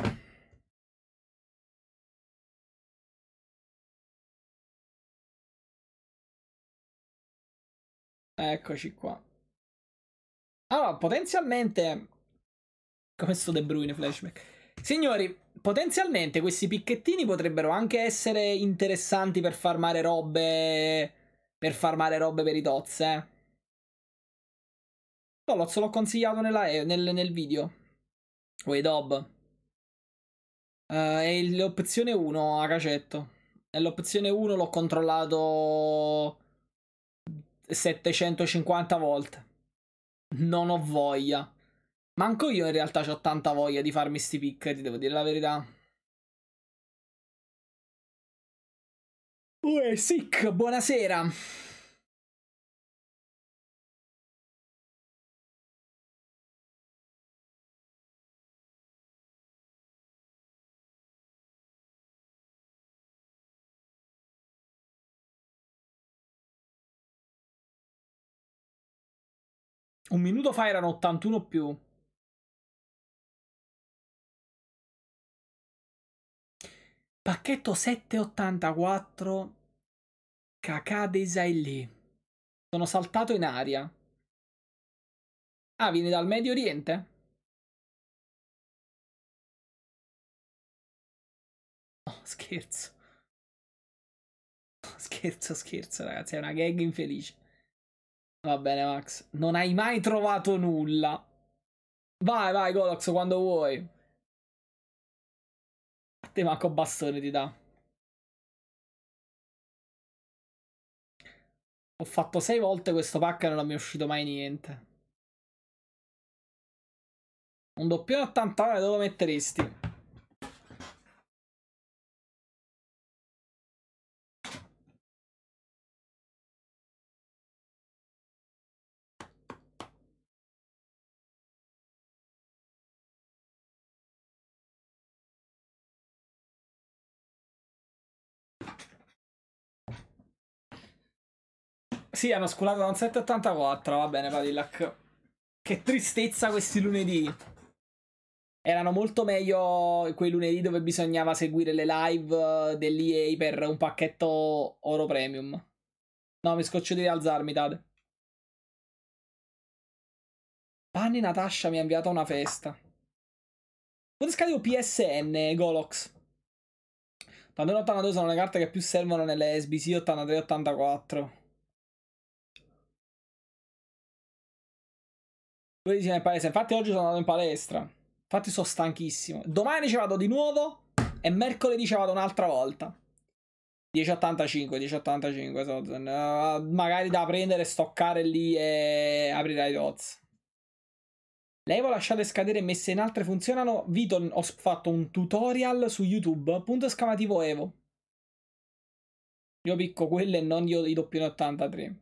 Eccoci qua. Allora, potenzialmente... Come sto De Bruyne flashback? Signori, potenzialmente questi picchettini potrebbero anche essere interessanti per farmare robe... Per farmare robe per i tozze, eh. Tolozzo l'ho consigliato nella, eh, nel, nel, video. Wait Dob. Uh, è l'opzione 1 a cacetto. È l'opzione 1 l'ho controllato 750 volte. Non ho voglia. Manco io in realtà ho tanta voglia di farmi sti pick, ti devo dire la verità. Uè, sick, buonasera. Un minuto fa erano 81 più. Pacchetto 784 Cacà dei Zailli. Sono saltato in aria. Ah, viene dal Medio Oriente? No, scherzo. Scherzo, scherzo, ragazzi, è una gag infelice. Va bene, Max. Non hai mai trovato nulla. Vai, vai, Godox, quando vuoi. A te manco bastone ti dà. Ho fatto sei volte questo pack e non mi è uscito mai niente. Un doppione 89 dove lo metteresti? Sì, hanno sculato da un 784, va bene Padillac. Che tristezza questi lunedì. Erano molto meglio quei lunedì dove bisognava seguire le live dell'EA per un pacchetto oro premium. No, mi scoccio di rialzarmi, Tad. Panni Natasha mi ha inviato una festa. Quando scarico PSN, Golox? 81-82 sono le carte che più servono nelle SBC 83-84. Poi siamo in palestra. Infatti oggi sono andato in palestra. Infatti sono stanchissimo. Domani ci vado di nuovo e mercoledì ci vado un'altra volta. 10.85, 10.85 Sozzen. Uh, magari da prendere, stoccare lì e aprire i dots. Le Evo lasciate scadere e messe in altre funzionano. Vito, ho fatto un tutorial su YouTube. Punto esclamativo Evo. Io picco quelle e non io, i doppioni 83.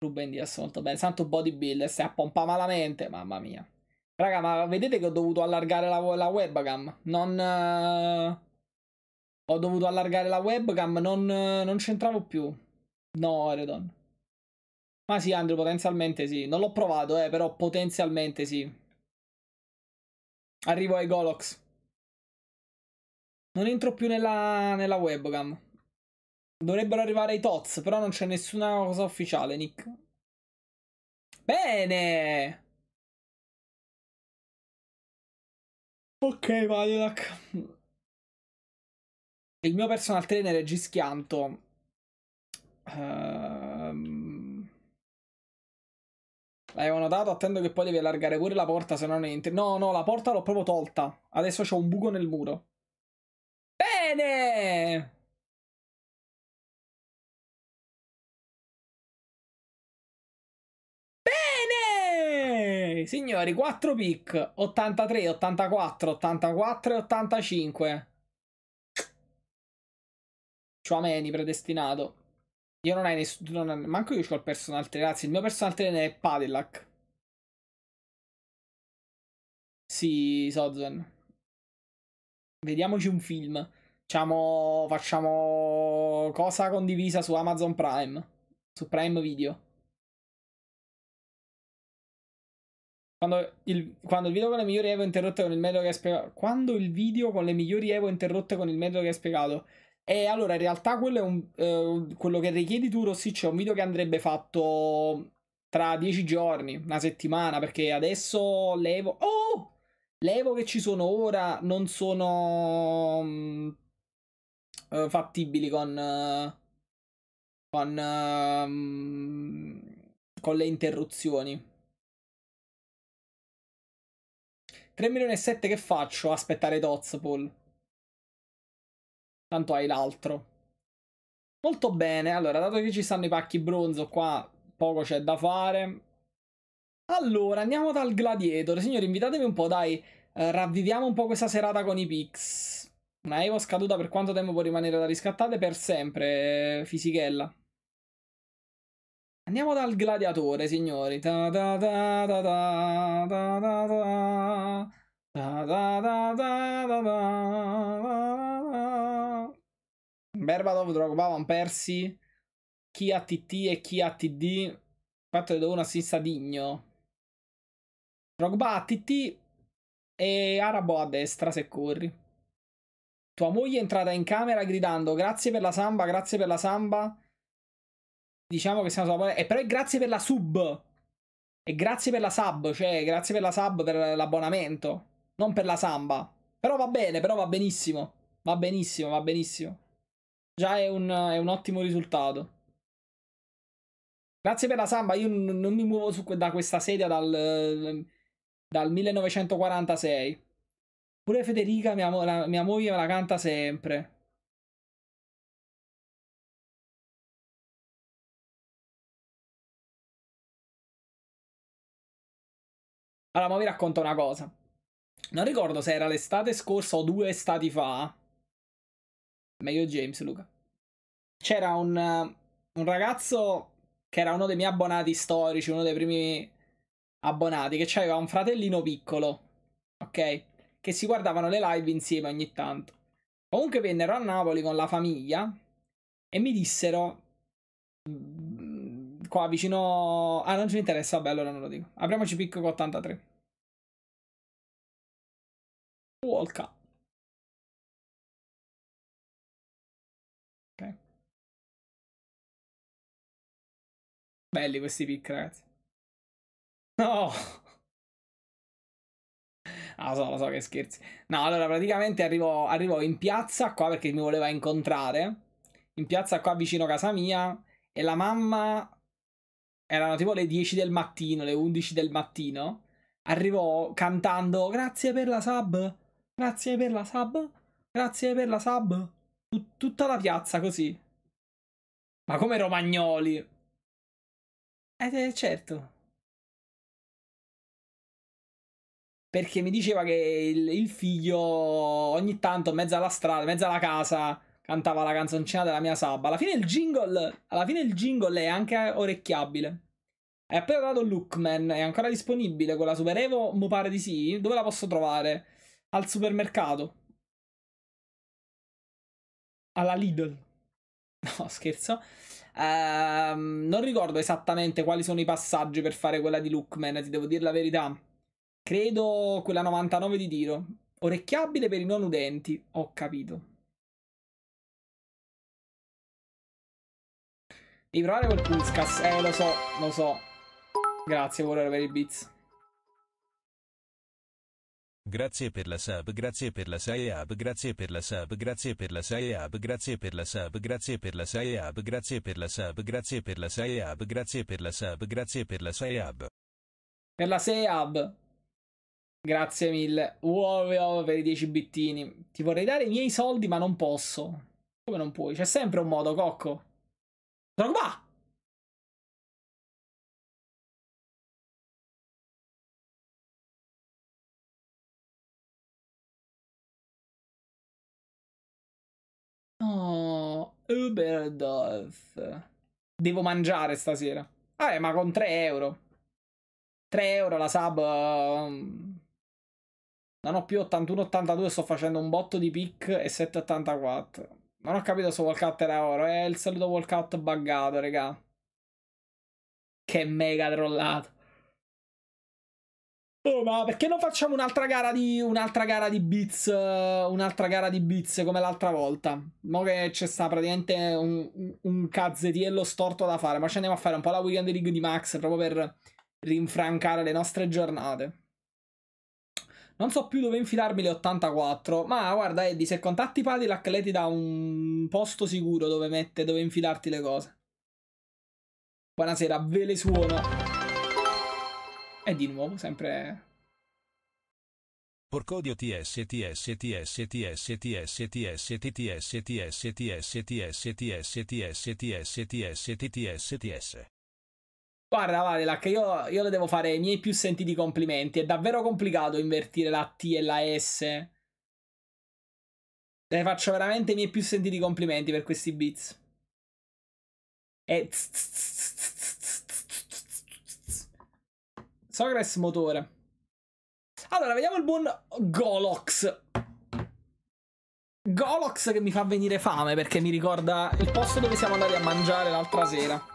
Ruben Diaz molto bene. Santo bodybuilder, si appompa malamente, mamma mia. Raga, ma vedete che ho dovuto allargare la, la webcam? Non... Uh, ho dovuto allargare la webcam, non, uh, non c'entravo più. No, Oredon. Ma sì, Andrew, potenzialmente sì. Non l'ho provato, eh, però potenzialmente sì. Arrivo ai Golox. Non entro più nella, nella webcam. Dovrebbero arrivare i TOTS, però non c'è nessuna cosa ufficiale, Nick. Bene! Ok, Validac. Il mio personal trainer è Gischianto. Um... L'avevo notato, attendo che poi devi allargare pure la porta, se non entri. No, no, la porta l'ho proprio tolta. Adesso c'ho un buco nel muro. Bene! signori, 4 pick, 83, 84, 84 e 85. Ciuameni predestinato. Io non hai nessuno, manco io ho il personal trainer, anzi il mio personal trainer è Padillac. Sì, Sozen. Vediamoci un film. Facciamo, facciamo cosa condivisa su Amazon Prime, su Prime Video. Quando il, quando il, video con le migliori Evo interrotte con il metodo che hai spiegato. Quando il video con le migliori Evo interrotte con il metodo che hai spiegato. E allora in realtà quello, è un, eh, quello che richiedi tu, Rossiccio, cioè è un video che andrebbe fatto tra dieci giorni, una settimana, perché adesso le Evo... Oh! Le Evo che ci sono ora non sono um, fattibili con... Uh, con... Uh, con le interruzioni. 3 milioni e 7 che faccio? Aspettare Dozpol. Tanto hai l'altro. Molto bene, allora, dato che ci stanno i pacchi bronzo qua, poco c'è da fare. Allora, andiamo dal Gladiator. Signori, invitatemi un po', dai. Eh, ravviviamo un po' questa serata con i Pix. Una Evo scaduta per quanto tempo può rimanere da riscattare? Per sempre, eh, Fisichella. Andiamo dal gladiatore, signori. Berbatov, Drogba, Van Persi. Chi ha TT e chi ha TD. Fatto che devo una assist Digno. Drogba a TT e Arabo a destra se corri. Tua moglie è entrata in camera gridando grazie per la samba, grazie per la samba. Diciamo che siamo sulla... E però è grazie per la sub. E grazie per la sub, cioè grazie per la sub, per l'abbonamento. Non per la samba. Però va bene, però va benissimo. Va benissimo, va benissimo. Già è un, è un ottimo risultato. Grazie per la samba, io non mi muovo su, da questa sedia dal, dal 1946. Pure Federica, mia, la, mia moglie, me la canta sempre. Allora, ma vi racconto una cosa. Non ricordo se era l'estate scorsa o due estati fa. Meglio James, Luca. C'era un, un ragazzo che era uno dei miei abbonati storici, uno dei primi abbonati, che aveva un fratellino piccolo, ok? Che si guardavano le live insieme ogni tanto. Comunque vennero a Napoli con la famiglia e mi dissero qua vicino... Ah, non ci interessa, vabbè, allora non lo dico. Apriamoci picco con 83. Walka. Ok. Belli questi pick, ragazzi. No! Ah, lo so, lo so che scherzi. No, allora praticamente arrivo, arrivo in piazza qua perché mi voleva incontrare. In piazza qua vicino casa mia. E la mamma erano tipo le 10 del mattino, le 11 del mattino, arrivò cantando grazie per la sub, grazie per la sub, grazie per la sub, Tut tutta la piazza così. Ma come Romagnoli? Eh certo. Perché mi diceva che il, il figlio ogni tanto in mezzo alla strada, in mezzo alla casa, cantava la canzoncina della mia sabba. Alla fine il jingle, fine il jingle è anche orecchiabile. È appena dato Lookman, è ancora disponibile quella Super Evo? Mi pare di sì. Dove la posso trovare? Al supermercato. Alla Lidl. <laughs> No, scherzo. Ehm, non ricordo esattamente quali sono i passaggi per fare quella di Lookman, ti devo dire la verità. Credo quella 99 di tiro. Orecchiabile per i non udenti, ho capito. Devi provare col Puskas. Eh, lo so, lo so. Grazie, Warrior, per i bits. Grazie per la sub, grazie per la 6 ab, grazie per la sub, grazie per la 6 ab, grazie per la sub, grazie per la 6 ab, grazie per la sub, grazie per la 6 ab, grazie per la sub, grazie per la 6 ab. Per la 6 ab. Grazie mille. Wow, per i 10 bittini. Ti vorrei dare i miei soldi, ma non posso. Come non puoi? C'è sempre un modo, cocco. Drogba! No, Uberdorf. Devo mangiare stasera. Ah, ma con 3 euro. 3 euro la sub... Ehm, non ho più 81-82, sto facendo un botto di pick e 7-84. Non ho capito se Wallcat era oro. È il solito Wallcat buggato, raga. Che mega trollato. Oh, ma perché non facciamo un'altra gara di un'altra gara di bits, eh, un'altra gara di Beats come l'altra volta? Mo che c'è sta praticamente un, un cazzetiello storto da fare, ma ci andiamo a fare un po' la weekend league di Max proprio per rinfrancare le nostre giornate. Non so più dove infilarmi le 84, ma guarda Eddie, se contatti Padilac lei ti dà un posto sicuro dove mette, dove infilarti le cose. Buonasera, ve le suono. E di nuovo, sempre... Porcodio TS TS TS TS TS TS TS TS TS TS TS TS TS TS TS TS Guarda vale, Vadelac, io, io le devo fare i miei più sentiti complimenti. È davvero complicato invertire la T e la S. Le faccio veramente i miei più sentiti complimenti per questi beats. E... Socrates motore. Allora, vediamo il buon Golox. Golox che mi fa venire fame perché mi ricorda il posto dove siamo andati a mangiare l'altra sera.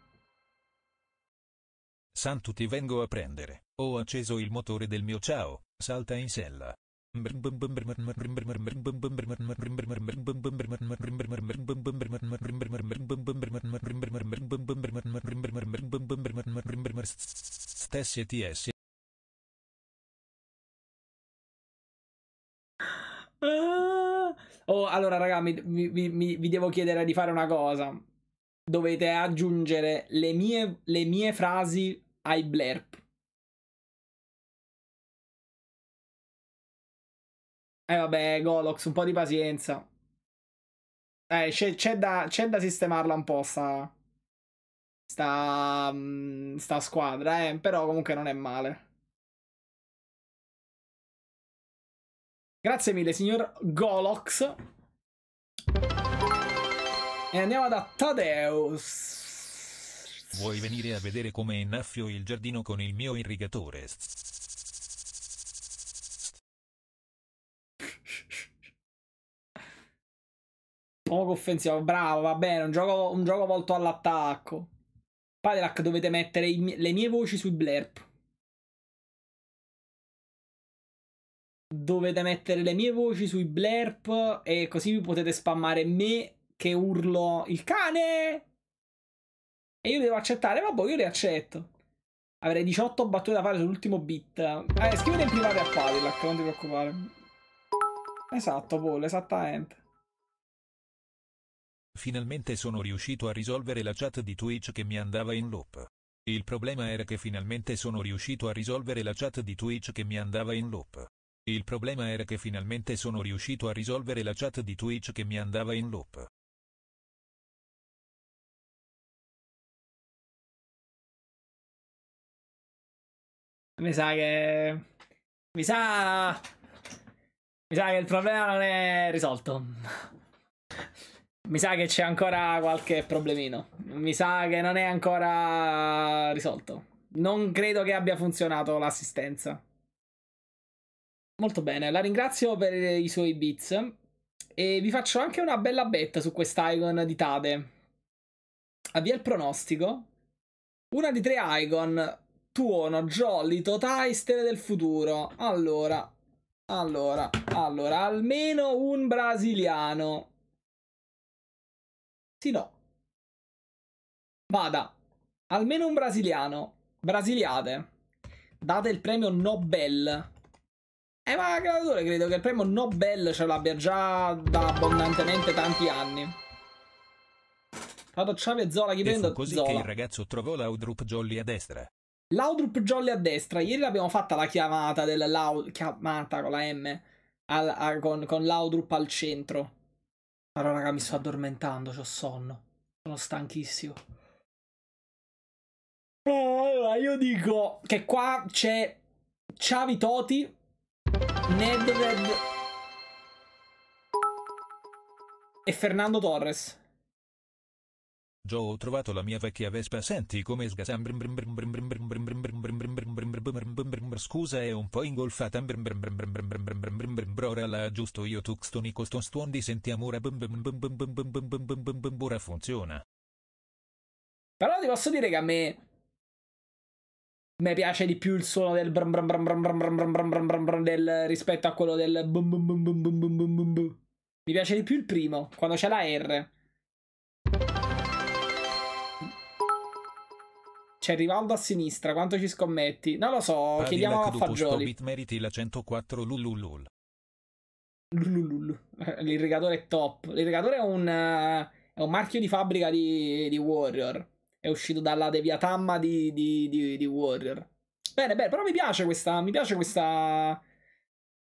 Santo ti vengo a prendere, ho acceso il motore del mio ciao, salta in sella. STS ah! Oh, allora, raga, mi, mi, mi, vi devo chiedere di fare una cosa dovete aggiungere le mie, le mie frasi ai blurb. Eh vabbè, Golox, un po' di pazienza. Eh, c'è, da, da, sistemarla un po' sta, sta, mm, sta squadra, eh, però comunque non è male. Grazie mille, signor Golox. E andiamo da Tadeus. Vuoi venire a vedere come innaffio il giardino con il mio irrigatore? Poco offensivo, bravo, va bene, un gioco, un gioco volto all'attacco. Padelac dovete mettere i, le mie voci sui blurp. Dovete mettere le mie voci sui blurp e così vi potete spammare me che urlo il cane e io devo accettare, vabbè boh, io le accetto. Avrei 18 battute da fare sull'ultimo bit. Eh, scrivete in privato a Padillac, non ti preoccupare. Esatto, Paul, boh, esattamente. Finalmente sono riuscito a risolvere la chat di Twitch che mi andava in loop. Il problema era che finalmente sono riuscito a risolvere la chat di Twitch che mi andava in loop. Il problema era che finalmente sono riuscito a risolvere la chat di Twitch che mi andava in loop. mi sa che... Mi sa... Mi sa che il problema non è risolto. Mi sa che c'è ancora qualche problemino. Mi sa che non è ancora risolto. Non credo che abbia funzionato l'assistenza. Molto bene, la ringrazio per i suoi bits. E vi faccio anche una bella betta su quest'Igon di Tade. Avvia il pronostico. Una di tre Igon tuono, jolly, totai, stelle del futuro. Allora, allora, allora, almeno un brasiliano. Sì, no. Vada, almeno un brasiliano. Brasiliate. Date il premio Nobel. Eh, ma creatore, credo che il premio Nobel ce l'abbia già da abbondantemente tanti anni. Vado Ciave Zola, chi prendo? E fu così Zola. che il ragazzo trovò l'Audrup Jolly a destra. Laudrup Jolly a destra. Ieri l'abbiamo fatta la chiamata della Laud... Chiamata con la M. Al, a, con, con Laudrup al centro. Però raga mi sto addormentando, ho sonno. Sono stanchissimo. Allora, io dico che qua c'è Chavi Toti, Nedved e Fernando Torres. Joe ho trovato la mia vecchia Vespa senti come sgasa scusa è un po' ingolfata ora la aggiusto io tuxton i coston stuondi sentiamo ora ora funziona però ti posso dire che a me mi piace di più il suono del del rispetto a quello del mi piace di più il primo quando c'è la R C'è Rivaldo a sinistra, quanto ci scommetti? Non lo so, Padilla chiediamo a Fagioli. Bit meriti la 104 lululul. Lululul. Eh, l'irrigatore è top. L'irrigatore è un, eh, è un marchio di fabbrica di, di Warrior. È uscito dalla Deviatamma di, di, di, di Warrior. Bene, bene, però mi piace questa... Mi piace questa...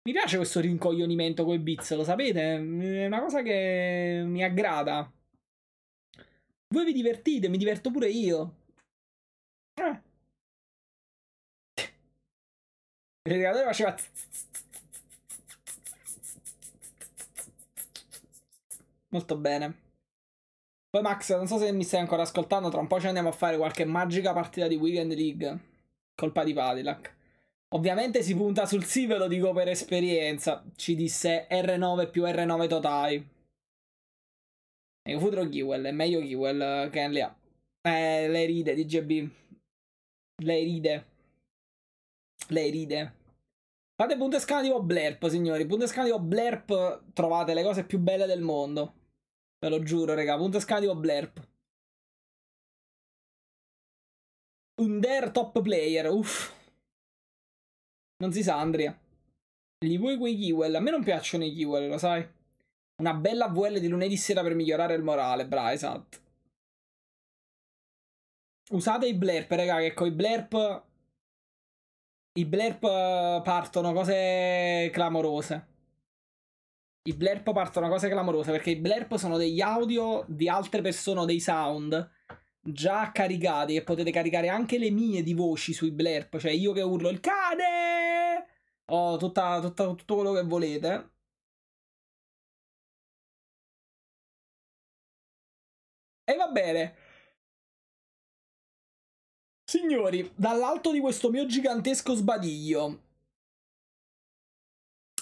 Mi piace questo rincoglionimento coi bits, lo sapete? È una cosa che mi aggrada. Voi vi divertite, mi diverto pure io. Eh. Il regolatore faceva... Molto bene. Poi Max, non so se mi stai ancora ascoltando, tra un po' ci andiamo a fare qualche magica partita di Weekend League. Colpa di Padilac. Ovviamente si punta sul sì, ve lo dico per esperienza. Ci disse R9 più R9 totali. E futuro Giwell, è meglio Giwell che eh, Enlia. Eh, le ride di GB. Lei ride. Lei ride. Fate punto esclamativo blerp, signori. Punto esclamativo blerp. Trovate le cose più belle del mondo. Ve lo giuro, raga. Punto esclamativo blerp. Under top player. Uff. Non si sa, Andrea. Gli vuoi quei keywell? A me non piacciono i keywell, lo sai? Una bella VL di lunedì sera per migliorare il morale. Bra, esatto. Usate i blurp, raga, che con i blurp... I blurp eh, partono cose clamorose. I blurp partono cose clamorose perché i blurp sono degli audio di altre persone dei sound già caricati e potete caricare anche le mie di voci sui blurp, cioè io che urlo il cane o tutta, tutta, tutto quello che volete. E va bene. Signori, dall'alto di questo mio gigantesco sbadiglio.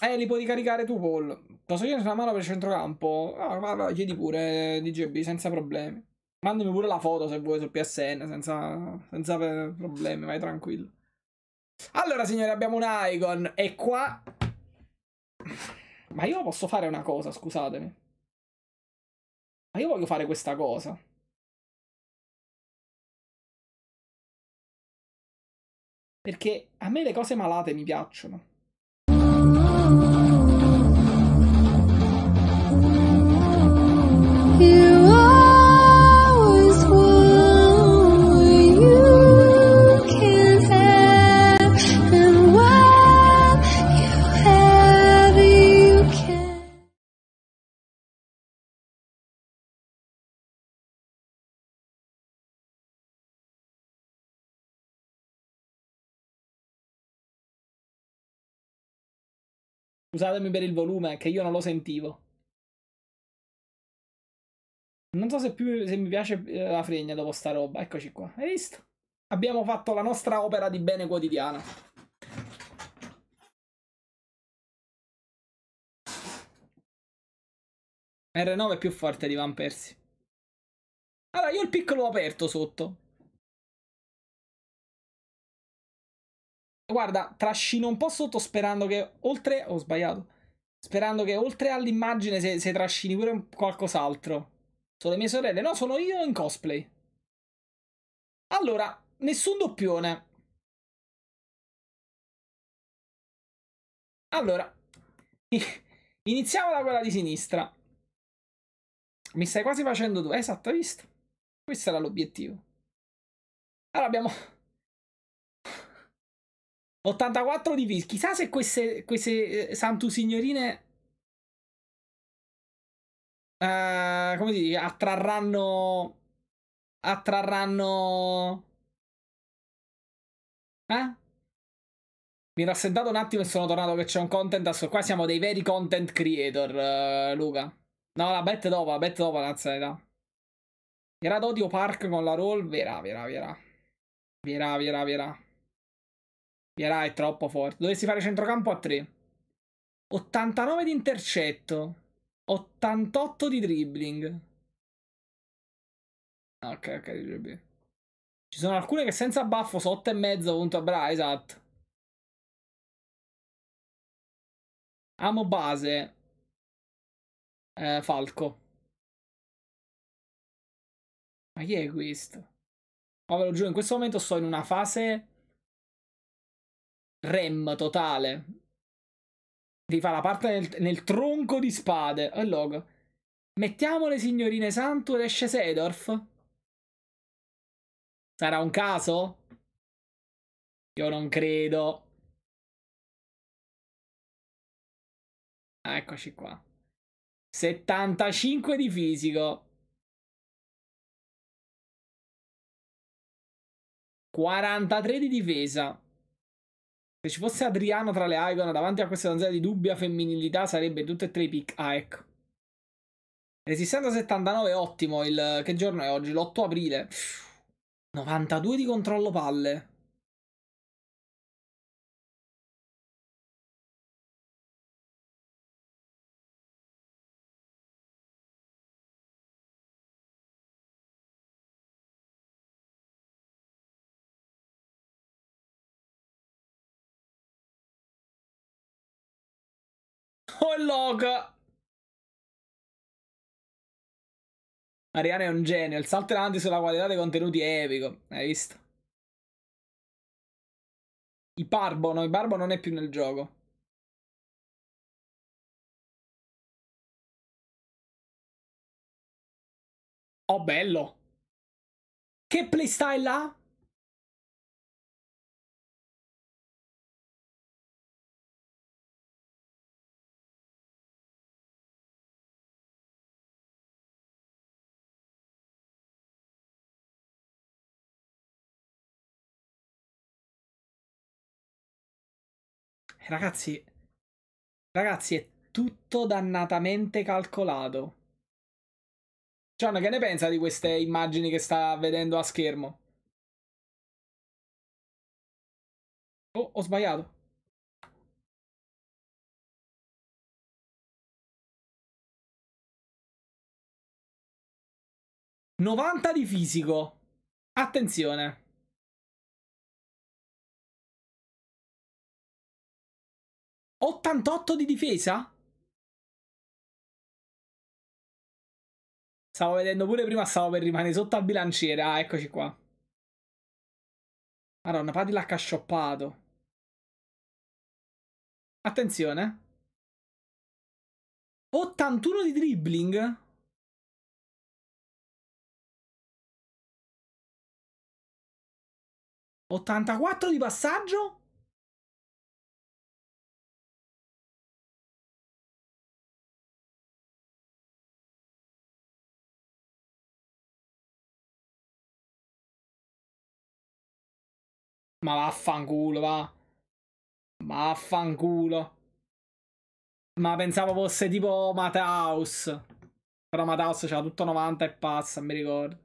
Eh, li puoi ricaricare tu, Paul. Posso chiedere una mano per il centrocampo? Ah, va, va, chiedi pure, eh, DJB, senza problemi. Mandami pure la foto se vuoi sul PSN, senza, senza eh, problemi, vai tranquillo. Allora, signori, abbiamo un icon. E qua... Ma io posso fare una cosa, scusatemi. Ma io voglio fare questa cosa. Perché a me le cose malate mi piacciono. You Scusatemi per il volume, che io non lo sentivo. Non so se, più, se mi piace eh, la fregna dopo sta roba. Eccoci qua. Hai visto? Abbiamo fatto la nostra opera di bene quotidiana. R9 è più forte di Van Persi. Allora, io il piccolo ho aperto sotto. Guarda, trascino un po' sotto sperando che oltre... Ho oh, sbagliato. Sperando che oltre all'immagine se, se trascini pure qualcos'altro. Sono le mie sorelle. No, sono io in cosplay. Allora, nessun doppione. Allora, <laughs> iniziamo da quella di sinistra. Mi stai quasi facendo due. Esatto, hai visto? Questo era l'obiettivo. Allora abbiamo... 84 di Vis. Chissà se queste, queste eh, Santu Signorine. Eh, come dire, attrarranno. Attrarranno. Eh? Mi ero assentato un attimo e sono tornato che c'è un content adesso. Qua siamo dei veri content creator, uh, Luca. No, la bet dopo, la bet dopo, cazzetta. Era d'odio Park con la roll. Verrà, verrà, verrà. Verrà, verrà, verrà. Vierà è troppo forte. Dovresti fare centrocampo a 3. 89 di intercetto. 88 di dribbling. Ah, ok, ok, dribbling. Ci sono alcune che senza buffo sono 8 e mezzo punto a bra, esatto. Amo base. Eh, Falco. Ma chi è questo? Ma ve lo giuro, in questo momento sto in una fase rem totale. Vi fa la parte nel, nel tronco di spade. E logo. Mettiamo le signorine Santu ed esce Sedorf. Sarà un caso? Io non credo. Ah, eccoci qua. 75 di fisico. 43 di difesa. Se ci fosse Adriano tra le Icon davanti a questa donzella di dubbia femminilità sarebbe tutte e tre i pick. Ah, ecco. Resistenza 79 ottimo. Il... Che giorno è oggi? L'8 aprile. 92 di controllo palle. Loca. Ariane è un genio, il salto in avanti sulla qualità dei contenuti è epico, hai visto? I Parbo, no, il Parbo non è più nel gioco. Oh bello! Che playstyle ha? Ragazzi, ragazzi, è tutto dannatamente calcolato. John, che ne pensa di queste immagini che sta vedendo a schermo? Oh, ho sbagliato. Novanta di fisico. Attenzione. 88 di difesa? Stavo vedendo pure prima, stavo per rimanere sotto al bilanciere. Ah, eccoci qua. Madonna, Pati l'ha cascioppato. Attenzione. 81 di dribbling. Ottantaquattro di passaggio. Ma vaffanculo, va. Ma vaffanculo. Ma pensavo fosse tipo Mataus. Però Mataus c'era tutto 90 e passa, mi ricordo.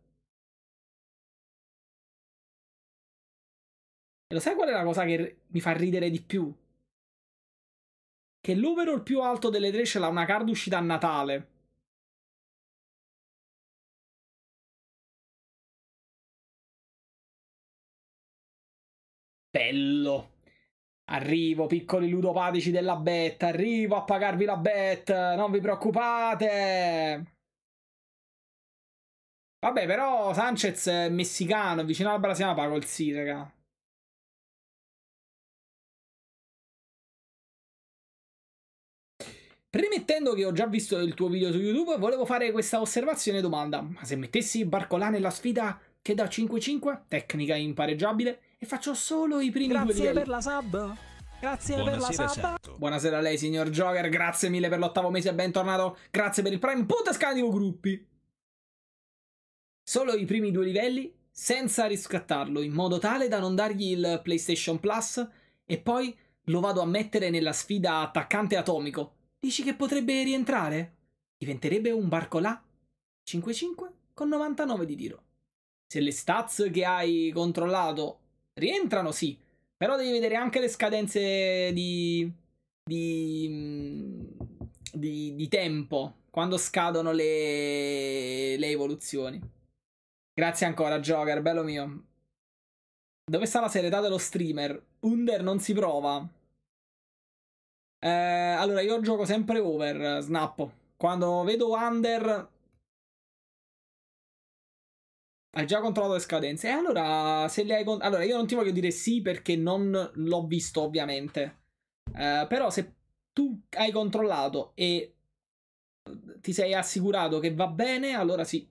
E lo sai qual è la cosa che mi fa ridere di più? Che l'overall più alto delle tre ce l'ha una card uscita a Natale. bello. Arrivo, piccoli ludopatici della bet, arrivo a pagarvi la bet, non vi preoccupate. Vabbè, però Sanchez è messicano, vicino alla Brasiliana paga il sì, raga. Premettendo che ho già visto il tuo video su YouTube, volevo fare questa osservazione e domanda. Ma se mettessi Barcolà nella sfida che da 5-5, tecnica impareggiabile, e faccio solo i primi Grazie due livelli. Grazie per la sub. Grazie Buonasera, per la sub. Certo. Buonasera a lei, signor Joker. Grazie mille per l'ottavo mese e bentornato. Grazie per il prime. Punta scarico gruppi. Solo i primi due livelli senza riscattarlo, in modo tale da non dargli il PlayStation Plus e poi lo vado a mettere nella sfida attaccante atomico. Dici che potrebbe rientrare? Diventerebbe un barco là? 5-5 con 99 di tiro. Se le stats che hai controllato rientrano sì, però devi vedere anche le scadenze di, di, di, di tempo, quando scadono le, le evoluzioni. Grazie ancora, Joker, bello mio. Dove sta la serietà dello streamer? Under non si prova. Eh, allora, io gioco sempre over, snappo. Quando vedo under, hai già controllato le scadenze. E allora, se le hai con... Allora, io non ti voglio dire sì perché non l'ho visto, ovviamente. Uh, però se tu hai controllato e ti sei assicurato che va bene, allora sì.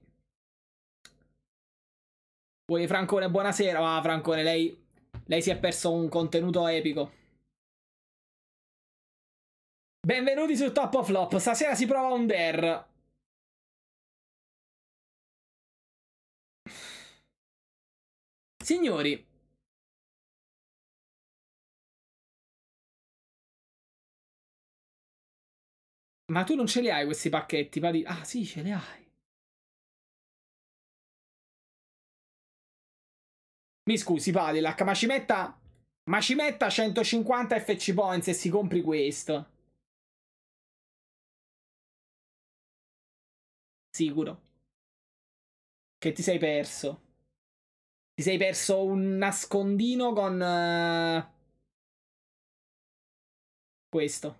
Vuoi Francone, buonasera. Ah, Francone, lei, lei si è perso un contenuto epico. Benvenuti su Top of Flop. Stasera si prova un dare. Signori, Ma tu non ce li hai questi pacchetti? Pari... Ah sì, ce li hai. Mi scusi, Padilac, ma ci metta... Ma ci metta 150 FC points e si compri questo. Sicuro. Che ti sei perso. Ti sei perso un nascondino con... Uh, questo.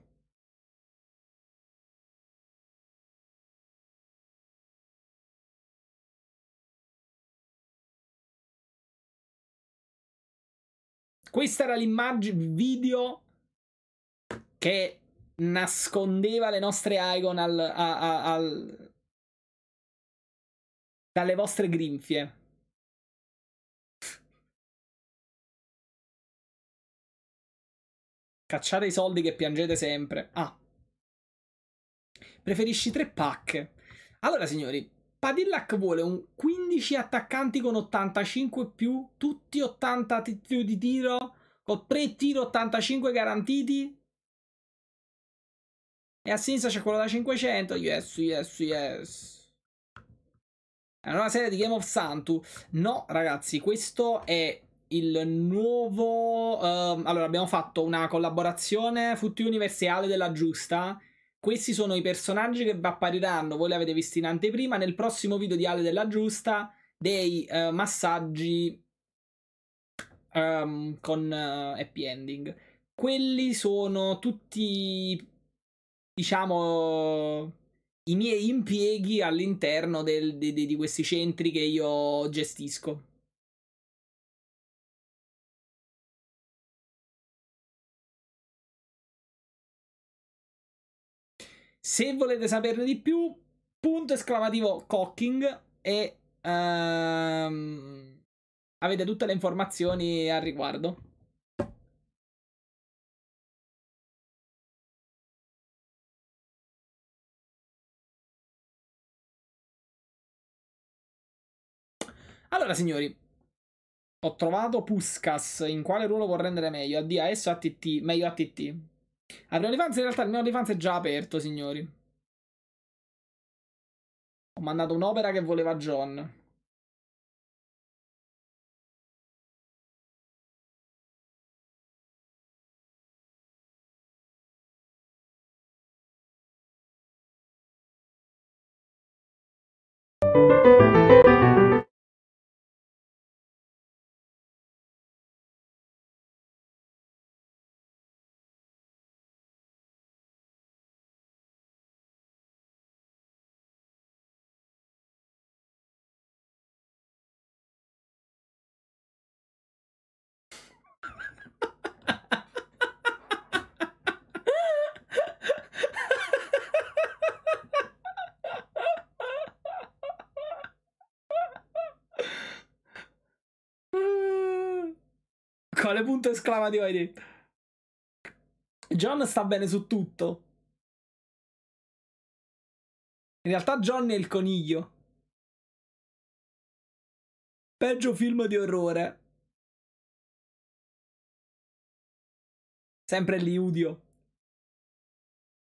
Questa era l'immagine video che nascondeva le nostre icon al, a, a, al, dalle vostre grinfie. Cacciate i soldi che piangete sempre. Ah. Preferisci tre pacche. Allora, signori, Padillac vuole un 15 attaccanti con 85 più, tutti 80 più di tiro, con 3 tiro 85 garantiti. E a sinistra c'è quello da 500. Yes, yes, yes. È una serie di Game of Santu. No, ragazzi, questo è il nuovo... Uh, allora, abbiamo fatto una collaborazione Futti Universale della Giusta. Questi sono i personaggi che appariranno, voi li avete visti in anteprima, nel prossimo video di Ale della Giusta, dei uh, massaggi um, con uh, happy ending. Quelli sono tutti, diciamo, i miei impieghi all'interno di questi centri che io gestisco. Se volete saperne di più, punto esclamativo cocking e ehm, avete tutte le informazioni al riguardo. Allora, signori, ho trovato Puskas. In quale ruolo vuol rendere meglio? ADS o ATT? Meglio ATT. Avrei OnlyFans, in realtà il mio OnlyFans è già aperto, signori. Ho mandato un'opera che voleva John. le punte esclamative hai detto. John sta bene su tutto. In realtà John è il coniglio. Peggio film di orrore. Sempre li udio.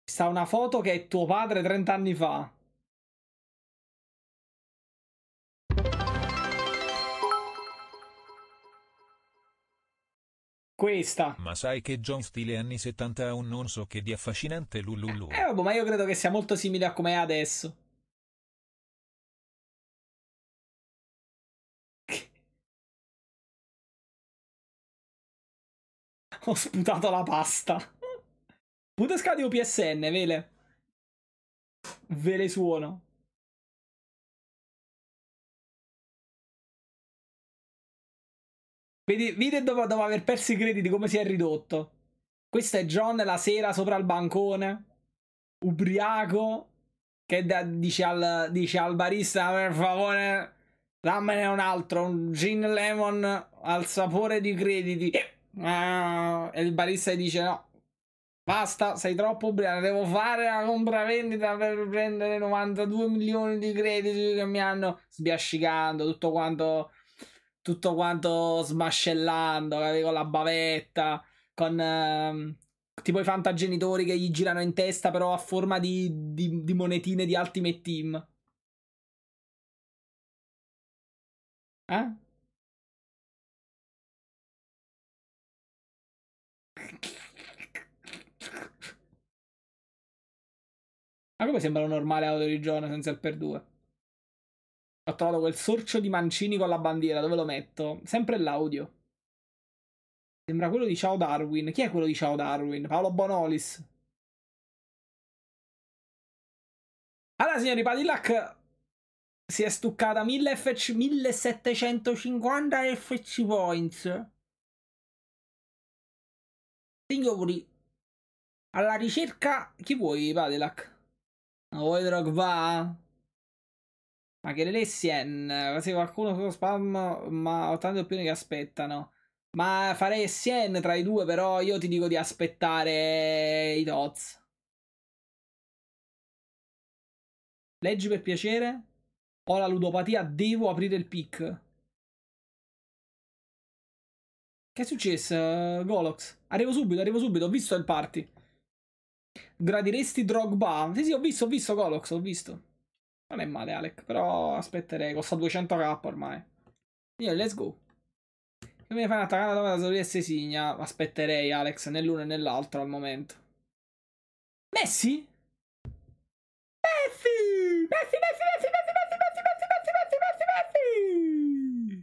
Sta una foto che è tuo padre 30 anni fa. questa. Ma sai che John stile anni 70 ha un non so che di affascinante Lululu. Eh, eh vabbè, ma io credo che sia molto simile a come è adesso. <laughs> Ho sputato la pasta. Putesca di PSN, vele. Vele suono. Vedi, vedi dopo, dopo, aver perso i crediti come si è ridotto. Questo è John la sera sopra il bancone, ubriaco, che da, dice, al, dice, al, barista per favore dammene un altro, un gin lemon al sapore di crediti. Ah, e il barista dice no, basta, sei troppo ubriaco, devo fare la compravendita per prendere 92 milioni di crediti che mi hanno sbiascicato, tutto quanto tutto quanto smascellando, con la bavetta, con ehm, tipo i fantagenitori che gli girano in testa però a forma di, di, di monetine di Ultimate Team. Eh? Ma come sembra un normale auto di Giona senza il per 2? Ho trovato quel sorcio di Mancini con la bandiera, dove lo metto? Sempre l'audio. Sembra quello di Ciao Darwin. Chi è quello di Ciao Darwin? Paolo Bonolis. Allora, signori, Padillac si è stuccata 1000 FC, 1750 FC points. Signori, alla ricerca... Chi vuoi, Padillac? Vuoi Drogba? Ma che le Sien, se qualcuno lo spam, ma tante opinioni che aspettano. Ma farei Sien tra i due, però io ti dico di aspettare i Tots. Leggi per piacere? Ho la ludopatia, devo aprire il pick. Che è successo, Golox? Arrivo subito, arrivo subito, ho visto il party. Gradiresti Drogba? Sì, sì, ho visto, ho visto Golox, ho visto. Non è male Alec, però aspetterei, costa 200k ormai. Io, let's go. Se mi fai attaccare dove la Sauri e Sesigna, aspetterei Alex nell'uno e nell'altro al momento. Messi? Messi! Messi, Messi, Messi, Messi, Messi, Messi, Messi, Messi, Messi, Messi, Messi!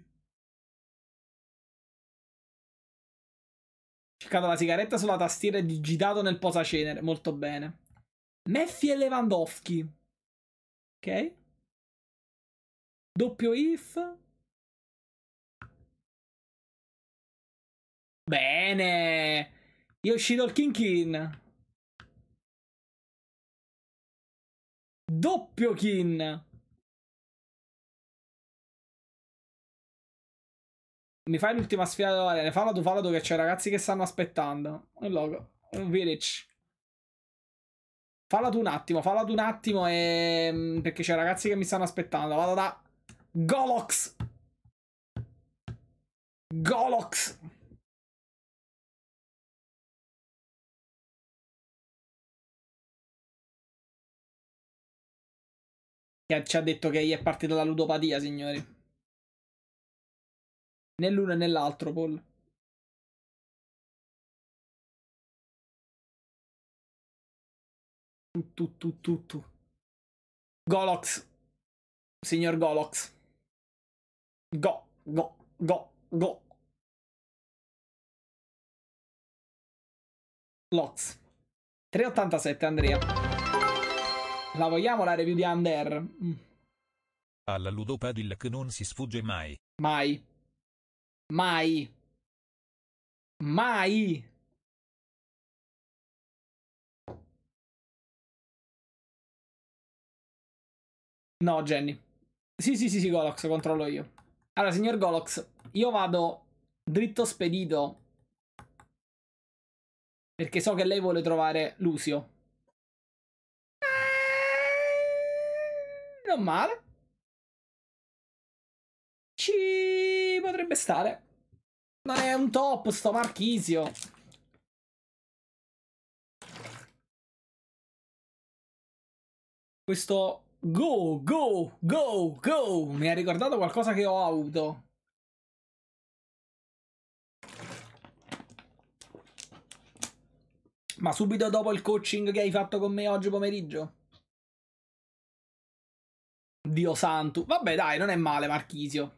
Cercato la sigaretta sulla tastiera e digitato nel posacenere, molto bene. Messi e Lewandowski ok? Doppio if. Bene! Io uscito il kin Doppio kin. Mi fai l'ultima sfida? Fallo tu, fallo tu che c'è ragazzi che stanno aspettando. Un logo. Un village. Falla ad un attimo, falla ad un attimo e... Mm, perché c'è ragazzi che mi stanno aspettando. Vado da... Golox! Golox! Che ci ha detto che gli è partita la ludopatia, signori. Né l'uno né l'altro, Paul. Tu, tu, tu, Golox. Signor Golox. Go, go, go, go. Lox. 3,87 Andrea. La vogliamo la review di Under? Mm. Alla Ludopad che non si sfugge mai. Mai. Mai. Mai. No, Jenny. Sì, sì, sì, sì, Golox, controllo io. Allora, signor Golox, io vado dritto spedito. Perché so che lei vuole trovare Lucio. Eh, non male. Ci potrebbe stare. Non è un top sto marchisio. Questo Go, go, go, go! Mi ha ricordato qualcosa che ho avuto. Ma subito dopo il coaching che hai fatto con me oggi pomeriggio? Dio santo. Vabbè dai, non è male Marchisio.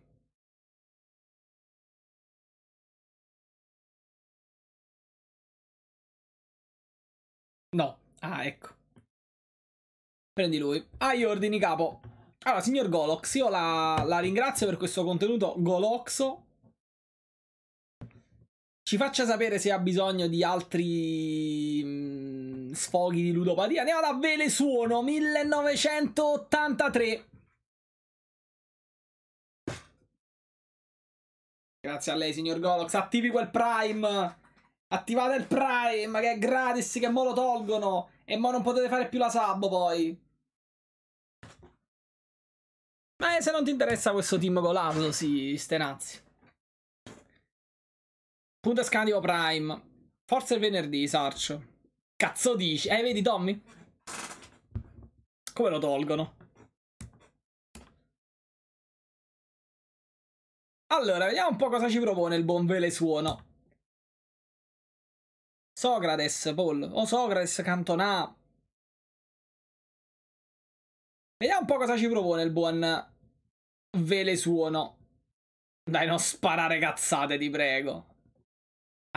No. Ah, ecco. Prendi lui. Hai ah, ordini, capo. Allora, signor Golox, io la, la ringrazio per questo contenuto Goloxo. Ci faccia sapere se ha bisogno di altri mh, mm, sfoghi di ludopatia. Andiamo da Suono, 1983. Grazie a lei, signor Golox. Attivi quel Prime. Attivate il Prime, che è gratis, che me lo tolgono. E mo non potete fare più la sabbo poi. Ma eh, se non ti interessa questo team colapso, sì, stenazzi. Punta scandio Prime. Forse il venerdì, Sarcio. Cazzo dici? Eh, vedi, Tommy? Come lo tolgono? Allora, vediamo un po' cosa ci propone il buon Vele Suono. Socrates, Paul. O Socrates, Cantonà. Vediamo un po' cosa ci propone il buon Velesuono. Dai, non sparare cazzate, ti prego.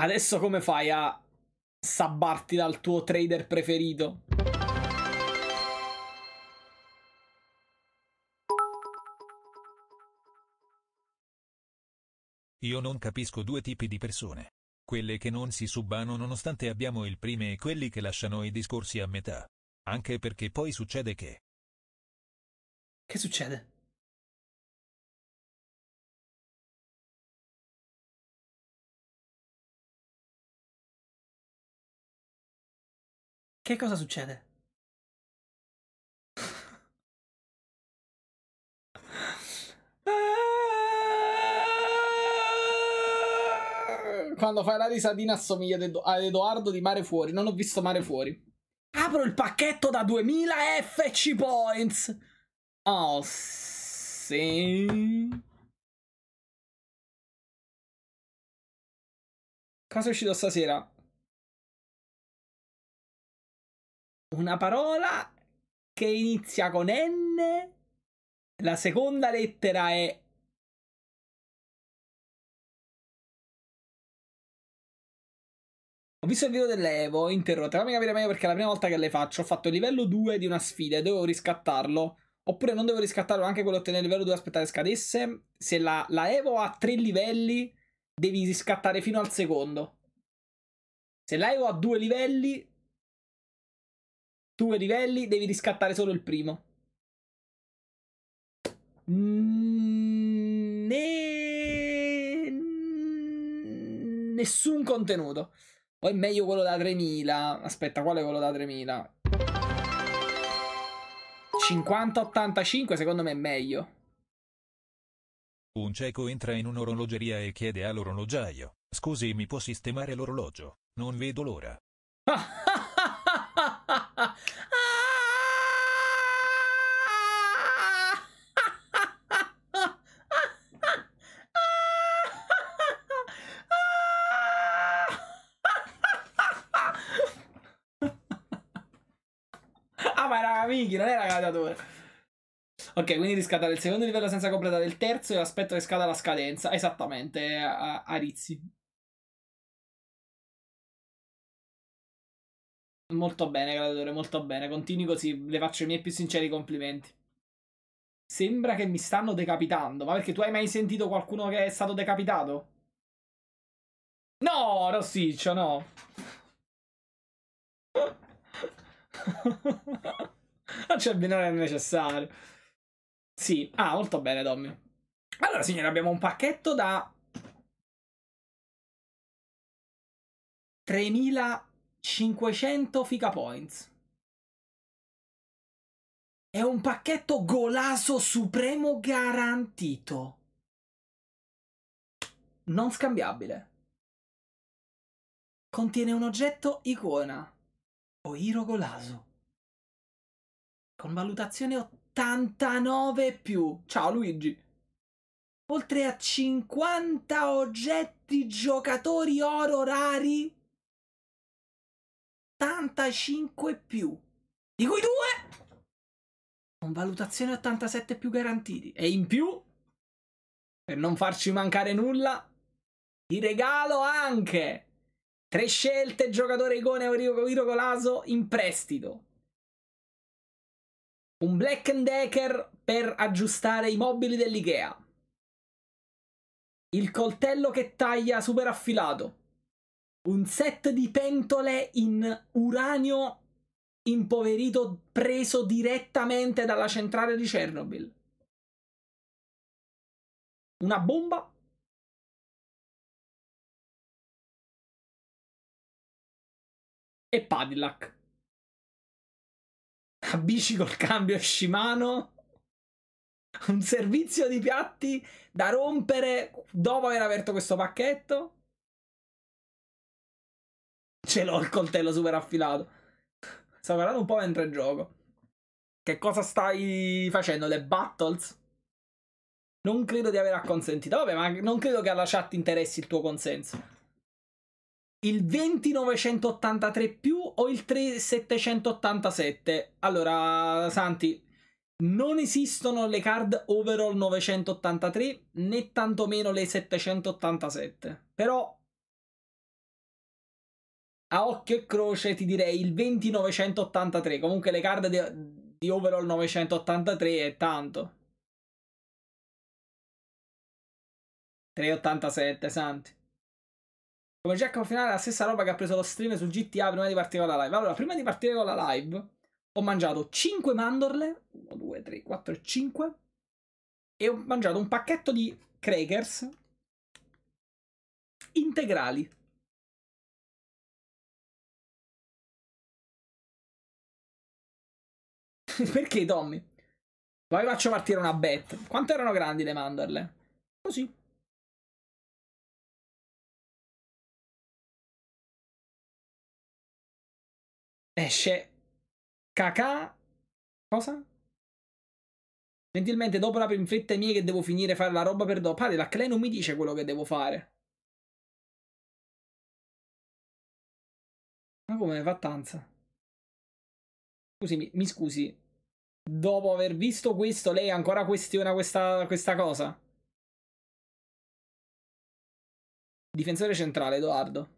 Adesso come fai a sabbarti dal tuo trader preferito? Io non capisco due tipi di persone quelle che non si subbano nonostante abbiamo il prime e quelli che lasciano i discorsi a metà. Anche perché poi succede che... Che succede? Che cosa succede? Quando fai la risatina assomiglia ad Edoardo di Mare Fuori. Non ho visto Mare Fuori. Apro il pacchetto da 2000 FC Points. Oh, sì. Cosa è uscito stasera? Una parola che inizia con N. La seconda lettera è Ho visto il video dell'Evo, Fammi capire meglio perché è la prima volta che le faccio. Ho fatto il livello 2 di una sfida e dovevo riscattarlo. Oppure non devo riscattarlo anche quello ottenere il livello 2 aspettare scadesse. Se la, la Evo ha tre livelli, devi riscattare fino al secondo. Se la Evo ha due livelli, due livelli, devi riscattare solo il primo. Ne... Nessun contenuto. O è meglio quello da 3000. Aspetta, qual è quello da 3000? 50-85 secondo me è meglio. Un cieco entra in un'orologeria e chiede all'orologiaio, scusi mi può sistemare l'orologio, non vedo l'ora. Ah! <laughs> Miki, non era gladiatore. Ok, quindi riscatare il secondo livello senza completare il terzo e aspetto che scada la scadenza. Esattamente, eh, Arizzi. Molto bene, gladiatore, molto bene. Continui così, le faccio i miei più sinceri complimenti. Sembra che mi stanno decapitando, ma perché tu hai mai sentito qualcuno che è stato decapitato? No, Rossiccio, no. <laughs> <laughs> non c'è binone necessario. Sì, ah, molto bene, Tommy. Allora, signore, abbiamo un pacchetto da 3500 fica points. È un pacchetto golaso supremo garantito. Non scambiabile. Contiene un oggetto icona. Oiro golaso con valutazione 89 più. Ciao Luigi. Oltre a 50 oggetti giocatori oro rari. 85 più. Di cui due con valutazione 87 più garantiti. E in più, per non farci mancare nulla, ti regalo anche tre scelte giocatore Igone Eurico Colaso in prestito. Un Black and Decker per aggiustare i mobili dell'IKEA. Il coltello che taglia super affilato. Un set di pentole in uranio impoverito preso direttamente dalla centrale di Chernobyl. Una bomba. E Padillak a bici col cambio Shimano, un servizio di piatti da rompere dopo aver aperto questo pacchetto. Ce l'ho il coltello super affilato. Sto guardando un po' mentre gioco. Che cosa stai facendo? Le battles? Non credo di aver acconsentito. Vabbè, ma non credo che alla chat interessi il tuo consenso il 2983 più o il 3787? Allora, Santi, non esistono le card overall 983 né tantomeno le 787. Però a occhio e croce ti direi il 2983. Comunque le card di, di overall 983 è tanto. 387, Santi. Come già confinare la stessa roba che ha preso lo stream sul GTA prima di partire con la live. Allora, prima di partire con la live ho mangiato 5 mandorle, 1, 2, 3, 4, 5, e ho mangiato un pacchetto di crackers integrali. <laughs> Perché, Tommy? Vi faccio partire una bet. Quanto erano grandi le mandorle? Così. esce cacà Cosa? Gentilmente, dopo la pinfetta mia che devo finire fare la roba per dopo. Padre, la Clay non mi dice quello che devo fare. Ma come fattanza? Scusi, mi scusi. Dopo aver visto questo, lei ancora questiona questa, questa cosa? Difensore centrale, Edoardo.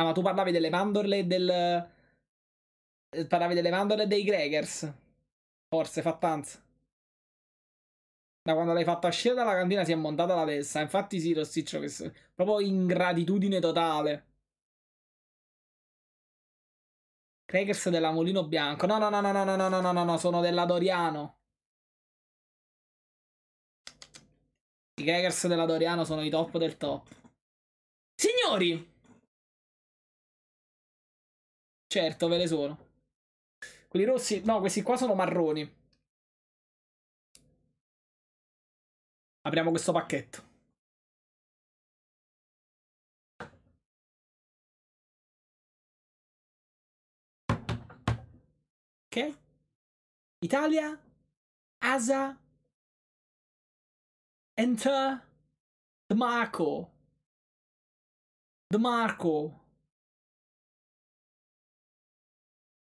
Ah, ma tu parlavi delle mandorle e del... Parlavi delle mandorle e dei Gregers. Forse, fa fattanza. Da quando l'hai fatta uscire dalla cantina si è montata la testa. Infatti sì, Rossiccio, che proprio ingratitudine totale. Crackers della Molino Bianco. No, no, no, no, no, no, no, no, no, no, sono della Doriano. I crackers della Doriano sono i top del top. Signori! Certo, ve le sono. Quelli rossi, no, questi qua sono marroni. Apriamo questo pacchetto. Ok. Italia. Asa. Enter. Marco. Marco.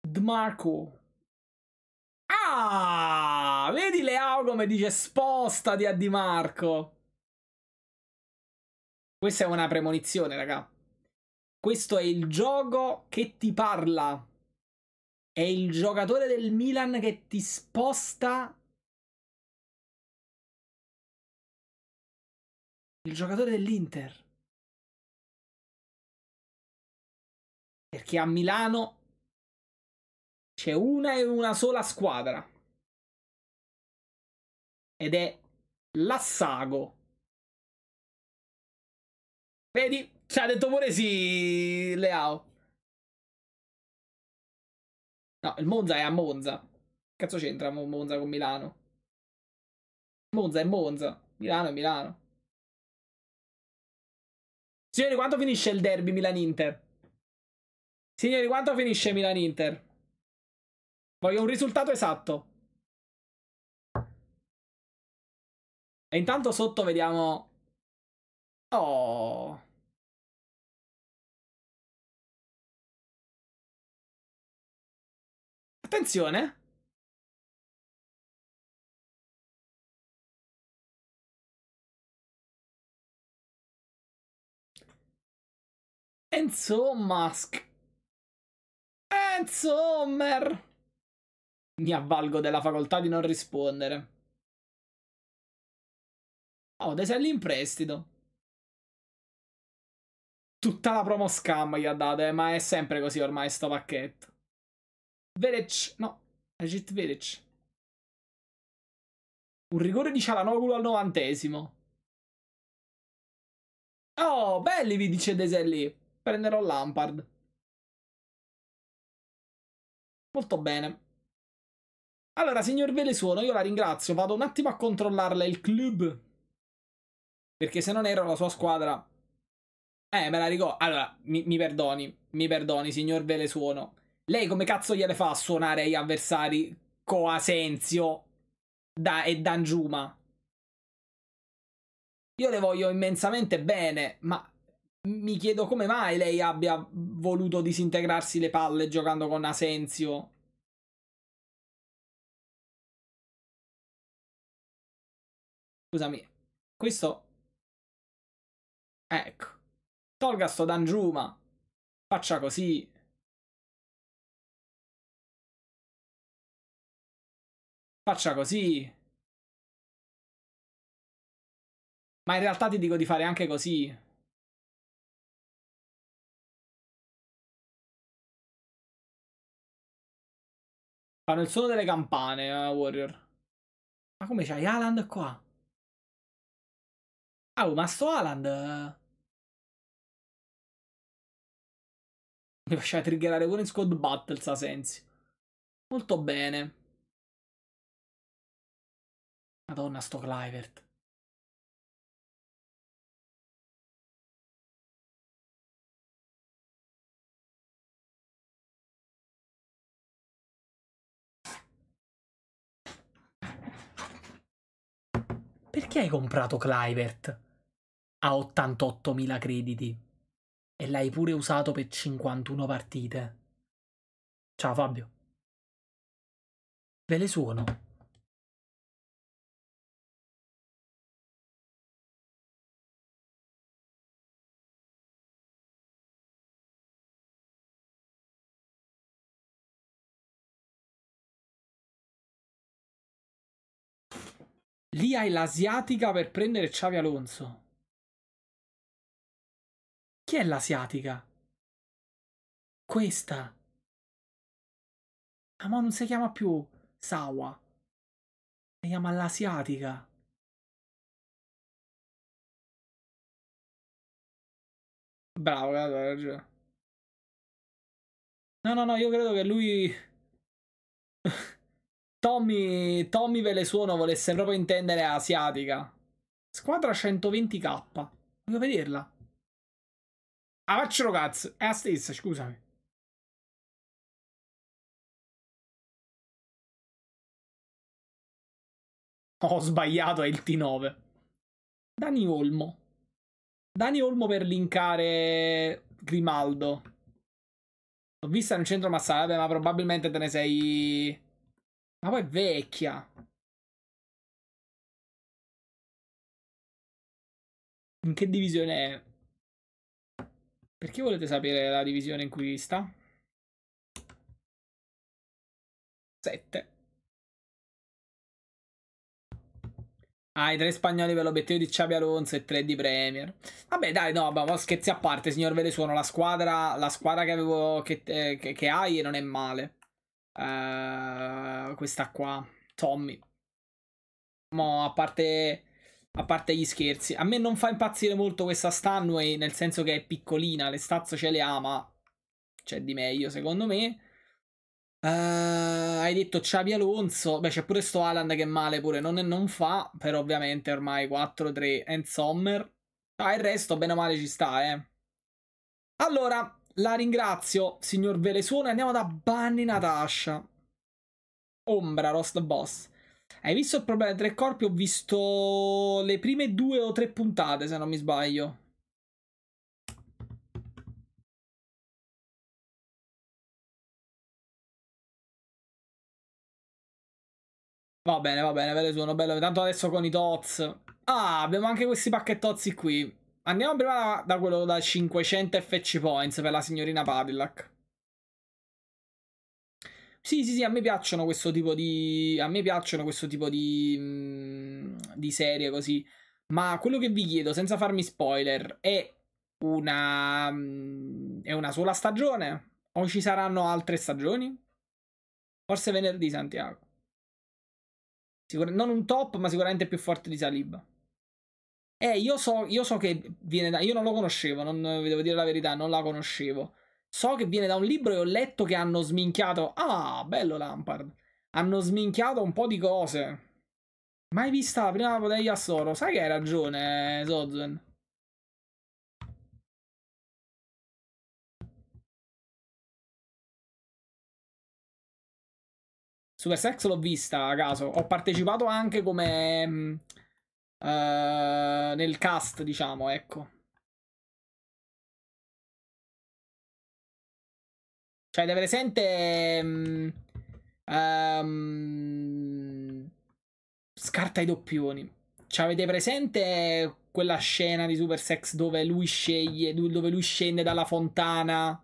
Dmarco. Ah! Vedi Leao come dice spostati a Di Marco. Questa è una premonizione, raga. Questo è il gioco che ti parla. È il giocatore del Milan che ti sposta il giocatore dell'Inter. Perché a Milano c'è una e una sola squadra. Ed è l'Assago. Vedi? Ci ha detto pure sì, Leao. No, il Monza è a Monza. Cazzo c'entra Monza con Milano? Monza è Monza. Milano è Milano. Signori, quanto finisce il derby Milan-Inter? Signori, quanto finisce Milan-Inter? Voglio un risultato esatto. E intanto sotto vediamo... Oh... Attenzione! Enzo Musk. Enzo Sommer. Mi avvalgo della facoltà di non rispondere. Oh, Deselli in prestito. Tutta la promo scam gli ha dato, eh, ma è sempre così ormai sto pacchetto. Velic, no, Agit Velic. Un rigore di Cialanoglu al novantesimo. Oh, belli vi dice Deselli. Prenderò Lampard. Molto bene. Allora, signor Velesuono, io la ringrazio. Vado un attimo a controllarla il club. Perché se non ero la sua squadra... Eh, me la ricordo. Allora, mi, mi perdoni. Mi perdoni, signor Velesuono. Lei come cazzo gliele fa a suonare agli avversari Coasenzio da, e Danjuma? Io le voglio immensamente bene, ma mi chiedo come mai lei abbia voluto disintegrarsi le palle giocando con Asensio Scusami. Questo... Ecco. Tolga sto Danjuma. Faccia così. Faccia così. Ma in realtà ti dico di fare anche così. Fanno il suono delle campane, eh, Warrior. Ma come c'hai Alan qua? Ah, ma sto Alan... Eh. Mi faceva triggerare pure in squad battle, sa sensi. Molto bene. Madonna, sto Clivert. Perché hai comprato Clivert? ha 88.000 crediti e l'hai pure usato per 51 partite. Ciao Fabio. Ve le suono. Lì hai l'asiatica per prendere Xavi Alonso. Chi è l'asiatica? Questa. Ah, ma non si chiama più Sawa. Si chiama l'asiatica. Bravo, bravo, ragione. No, no, no, io credo che lui... <laughs> Tommy, Tommy ve le suono volesse proprio intendere asiatica. Squadra 120k. Voglio vederla. Ah, Accio cazzo, è la stessa, scusami. Oh, ho sbagliato, è il T9. Dani Olmo. Dani Olmo per linkare Grimaldo. L'ho vista in un centro massale, vabbè, ma probabilmente te ne sei... Ma poi è vecchia. In che divisione è? Perché volete sapere la divisione in cui sta? 7. Ah, i tre spagnoli per l'obiettivo di Xabi Alonso e tre di Premier. Vabbè, dai, no, ma scherzi a parte, signor Ve La squadra, la squadra che, avevo, che, eh, che, che hai non è male. Uh, questa qua, Tommy. Ma a parte a parte gli scherzi. A me non fa impazzire molto questa Stanway, nel senso che è piccolina, le stazze ce le ha, ma c'è di meglio secondo me. Uh, hai detto Xavi Alonso, beh c'è pure sto Alan che male pure non, non fa, però ovviamente ormai 4-3 and Sommer. Ah, il resto bene o male ci sta, eh. Allora, la ringrazio, signor Velesuono, andiamo da Bunny Natasha. Ombra, Rost Boss. Hai visto il problema dei tre corpi? Ho visto le prime due o tre puntate, se non mi sbaglio. Va bene, va bene, ve le sono bello. Tanto adesso con i tots. Ah, abbiamo anche questi pacchettozzi qui. Andiamo prima da, quello da 500 FC points per la signorina Padillac. Sì, sì, sì, a me piacciono questo tipo di. A me piacciono questo tipo di. Mm, di serie così. Ma quello che vi chiedo, senza farmi spoiler, è una. Mm, è una sola stagione? O ci saranno altre stagioni? Forse venerdì Santiago. Sicur- non un top, ma sicuramente più forte di Salib. Eh, io so, io so che viene da. Io non lo conoscevo, non, vi devo dire la verità, non la conoscevo. So che viene da un libro e ho letto che hanno sminchiato. Ah, bello Lampard. Hanno sminchiato un po' di cose. Mai vista la prima bottiglia a Soro. Sai che hai ragione, Sozen. Super Sex l'ho vista a caso. Ho partecipato anche come. Uh, nel cast, diciamo, ecco. Cioè, avete presente... um, scarta i doppioni. Cioè, avete presente quella scena di Super Sex dove lui sceglie, dove lui scende dalla fontana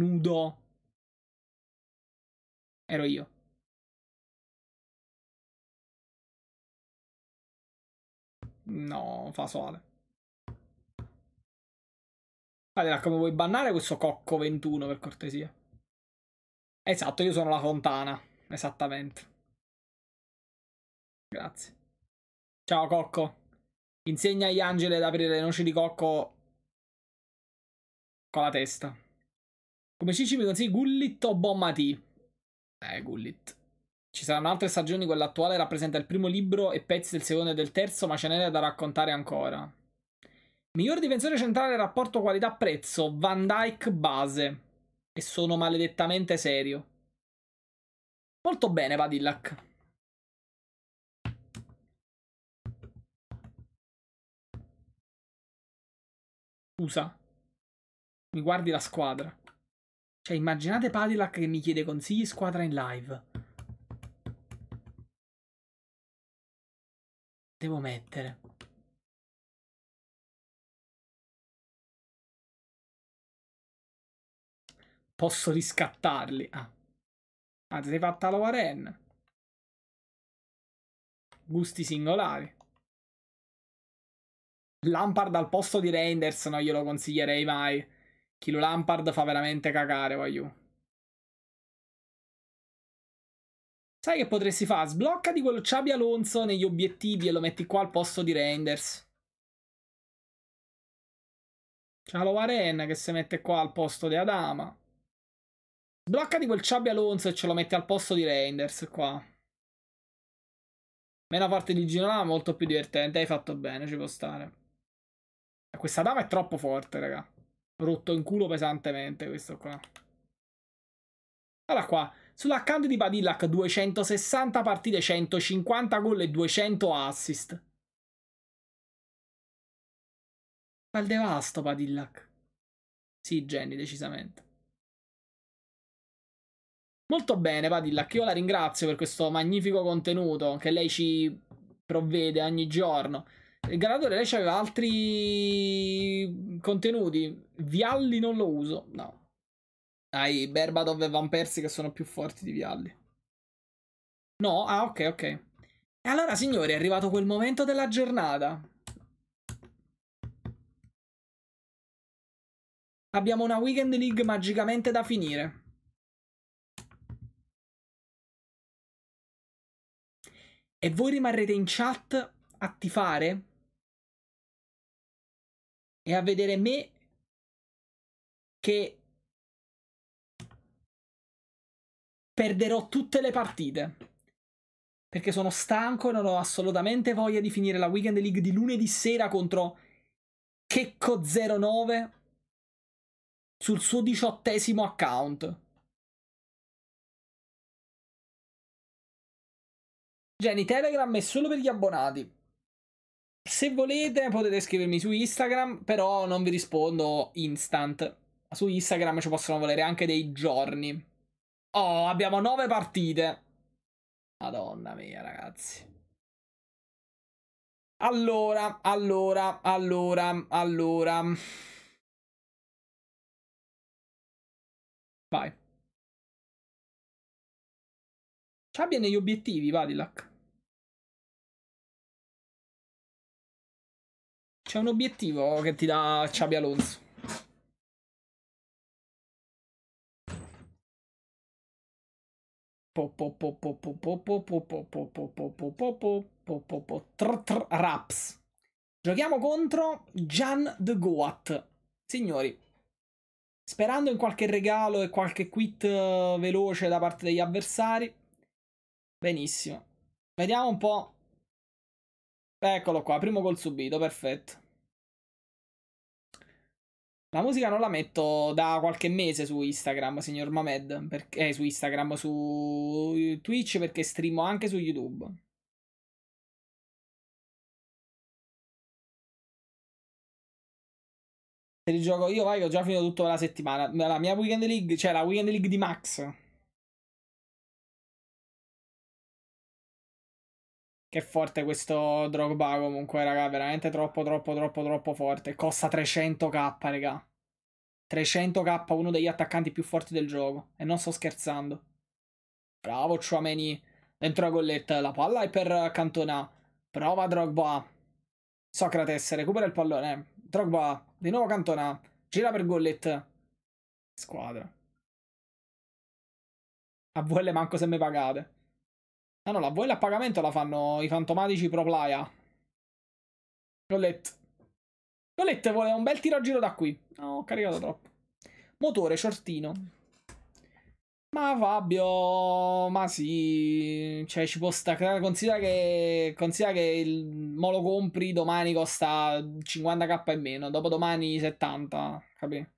nudo? Ero io. No, fa sole. Allora, come vuoi bannare questo cocco 21 per cortesia? Esatto, io sono la fontana. Esattamente. Grazie. Ciao cocco. Insegna agli angeli ad aprire le noci di cocco con la testa. Come Cici mi consigli Gullit o T? Eh, Gullit. Ci saranno altre stagioni, quella attuale rappresenta il primo libro e pezzi del secondo e del terzo, ma ce n'è da raccontare ancora. Miglior difensore centrale rapporto qualità-prezzo, Van Dyke base. E sono maledettamente serio. Molto bene, Padillac. Scusa. Mi guardi la squadra. Cioè, immaginate Padillac che mi chiede consigli squadra in live. Devo mettere. Posso riscattarli. Ah. Ah, ti sei fatta Warren. Gusti singolari. Lampard al posto di Reinders non glielo consiglierei mai. Kilo Lampard fa veramente cagare, voglio. Sai che potresti fare? Sblocca di quello Xabi Alonso negli obiettivi e lo metti qua al posto di Reinders. C'è la Lovaren che si mette qua al posto di Adama. Blocca di quel Chubby Alonso e ce lo metti al posto di Reinders qua. Meno parte di Girona, molto più divertente. Hai fatto bene, ci può stare. Questa dama è troppo forte, raga. Rotto in culo pesantemente questo qua. Allora qua, sull'account di Padillac 260 partite, 150 gol e 200 assist. Fa il devasto Padillac. Sì, Jenny, decisamente. Molto bene, Padilla, che io la ringrazio per questo magnifico contenuto che lei ci provvede ogni giorno. Il eh, Ganatore, lei aveva altri contenuti. Vialli non lo uso, no. Hai Berbatov e Van Persie che sono più forti di Vialli. No? Ah, ok, ok. E allora, signori, è arrivato quel momento della giornata. Abbiamo una Weekend League magicamente da finire. e voi rimarrete in chat a tifare e a vedere me che perderò tutte le partite perché sono stanco e non ho assolutamente voglia di finire la Weekend League di lunedì sera contro Checco09 sul suo diciottesimo account. Jenny cioè, Telegram è solo per gli abbonati. Se volete potete scrivermi su Instagram, però non vi rispondo instant. Su Instagram ci possono volere anche dei giorni. Oh, abbiamo nove partite. Madonna mia, ragazzi. Allora, allora, allora, allora. Vai. Ci abbiano gli obiettivi, Vadilac. C'è un obiettivo che ti dà Xabi Alonso. Raps. Giochiamo contro Jan de Goat. Signori, sperando in qualche regalo e qualche quit veloce da parte degli avversari. Benissimo. Vediamo un po' Eccolo qua, primo gol subito, perfetto. La musica non la metto da qualche mese su Instagram, signor Mamed, perché, eh, su Instagram, su Twitch, perché streamo anche su YouTube. Se li gioco io, vai, ho già finito tutta la settimana. La mia Weekend League, cioè la Weekend League di Max. Che forte questo Drogba comunque, raga. Veramente troppo, troppo, troppo, troppo forte. Costa 300k, raga. 300k, uno degli attaccanti più forti del gioco. E non sto scherzando. Bravo Chouameni. Dentro la golletta. La palla è per Cantona. Prova Drogba. Socrates recupera il pallone. Drogba. Di nuovo Cantona. Gira per golletta. Squadra. A voi le manco se mi pagate. Ah no, la voi a pagamento la fanno i fantomatici pro playa. Colette. Colette vuole un bel tiro a giro da qui. No, ho caricato troppo. Motore, shortino. Ma Fabio, ma sì, cioè ci può staccare, cioè, Considera che, considera che il, mo lo compri domani costa 50k in meno, dopodomani 70, capito?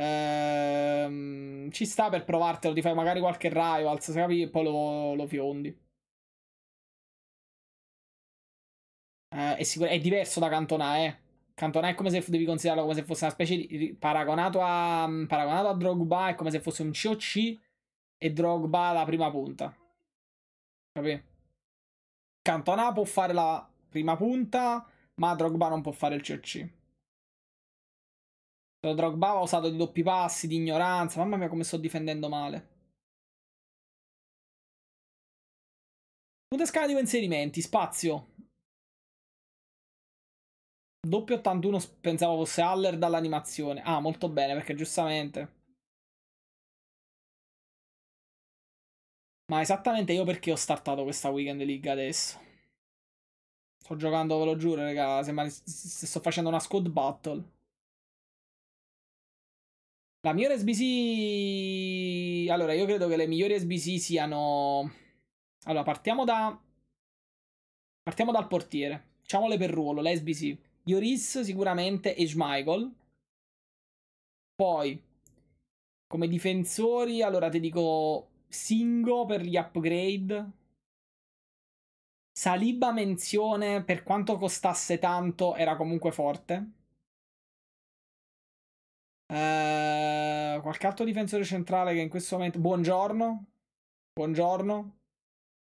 Ehm, ci sta per provartelo, ti fai magari qualche rivals, se capi, e poi lo, lo fiondi. Ehm, è, sicur- è diverso da Cantona, eh. Cantona è come se devi considerarlo come se fosse una specie di. Paragonato a, mm, paragonato a Drogba è come se fosse un COC e Drogba la prima punta. Capì? Cantona può fare la prima punta, ma Drogba non può fare il COC. Drogba ha usato di doppi passi, di ignoranza. Mamma mia, come sto difendendo male. Punta scala di inserimenti, spazio. Doppio 81 pensavo fosse Haller dall'animazione. Ah, molto bene, perché giustamente. Ma esattamente io perché ho startato questa Weekend League adesso? Sto giocando, ve lo giuro, raga, sto facendo una squad battle. La migliore SBC... Allora, io credo che le migliori SBC siano... Allora, partiamo da... Partiamo dal portiere. Facciamole per ruolo, le SBC. Ioris sicuramente e Schmeichel. Poi, come difensori, allora ti dico Singo per gli upgrade. Saliba menzione, per quanto costasse tanto, era comunque forte. Uh, qualche altro difensore centrale che in questo momento. Buongiorno. Buongiorno.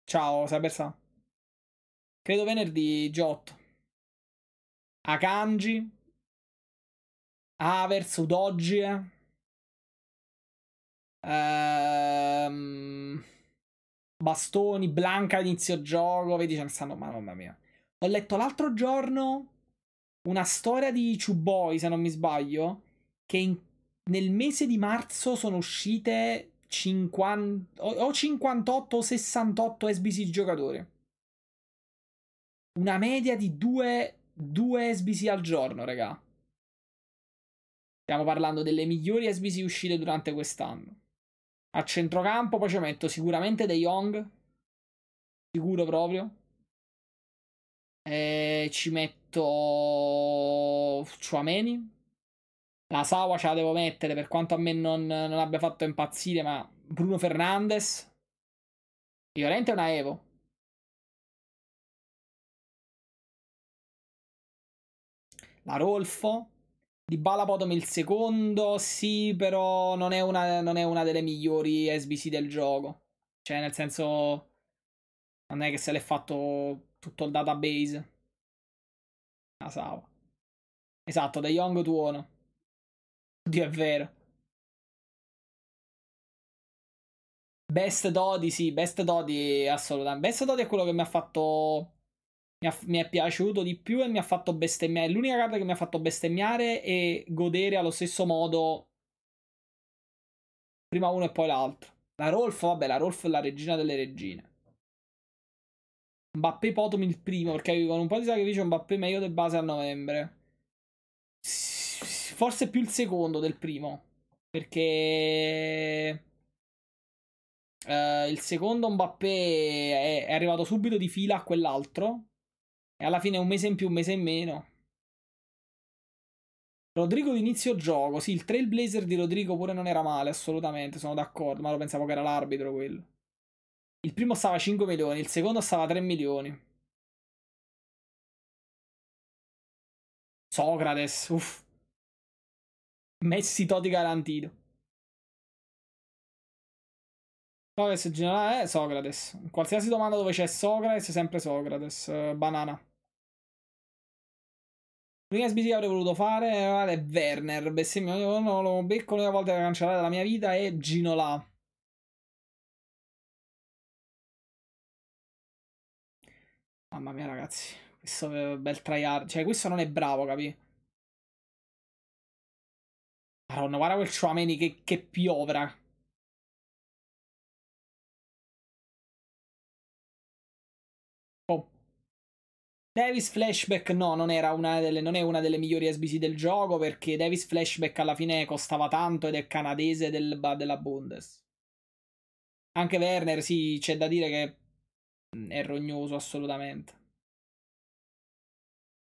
Ciao, Sabersa. Credo venerdì Giotto. Akanji. Avers, Udogie. Ehm. bastoni, Blanca inizio gioco, vedi ce ne stanno, mamma mia. Ho letto l'altro giorno una storia di Chuboy, se non mi sbaglio, che in, nel mese di marzo sono uscite 50, o, o 58 o 68 SBC giocatore. Una media di 2, SBC al giorno, raga. Stiamo parlando delle migliori SBC uscite durante quest'anno. A centrocampo poi ci metto sicuramente De Jong. Sicuro proprio. E eh, ci metto Chuameni. La Sawa ce la devo mettere per quanto a me non, non abbia fatto impazzire, ma Bruno Fernandes Llorente è una Evo. La Rolfo di Bala il secondo, sì, però non è, una, non è una delle migliori SBC del gioco. Cioè, nel senso, non è che se l'è fatto tutto il database. La Sawa. Esatto, De Jong Tuono. Oddio, è vero. Best Dodi, sì, Best Dodi assolutamente. Best Dodi è quello che mi ha fatto. Mi, ha, mi, è piaciuto di più e mi ha fatto bestemmiare. È l'unica carta che mi ha fatto bestemmiare e godere allo stesso modo. Prima uno e poi l'altro. La Rolf, vabbè, la Rolf è la regina delle regine. Mbappé Potom il primo, perché con un po' di sacrificio Mbappé meglio del base a novembre forse più il secondo del primo. Perché. Uh, il secondo Mbappé è, è, arrivato subito di fila a quell'altro. E alla fine un mese in più, un mese in meno. Rodrigo d'inizio gioco. Sì, il trailblazer di Rodrigo pure non era male, assolutamente. Sono d'accordo, ma lo pensavo che era l'arbitro quello. Il primo stava a 5 milioni, il secondo stava a 3 milioni. Socrates, uff. Messi Toti garantito. Socrates generale è Socrates. Qualsiasi domanda dove c'è Socrates, sempre Socrates. Eh, banana. L'unica sbisi che avrei voluto fare è eh, Werner. Bestemmio, io non lo becco l'unica volta da cancellare la mia vita è Ginola. Mamma mia, ragazzi. Questo bel tryhard. Cioè, questo non è bravo, capi? Madonna, guarda quel Chouameni che, che piovra. Oh. Davis Flashback no, non, delle, non, è una delle migliori SBC del gioco perché Davis Flashback alla fine costava tanto ed è canadese del, della Bundes. Anche Werner, sì, c'è da dire che è rognoso assolutamente.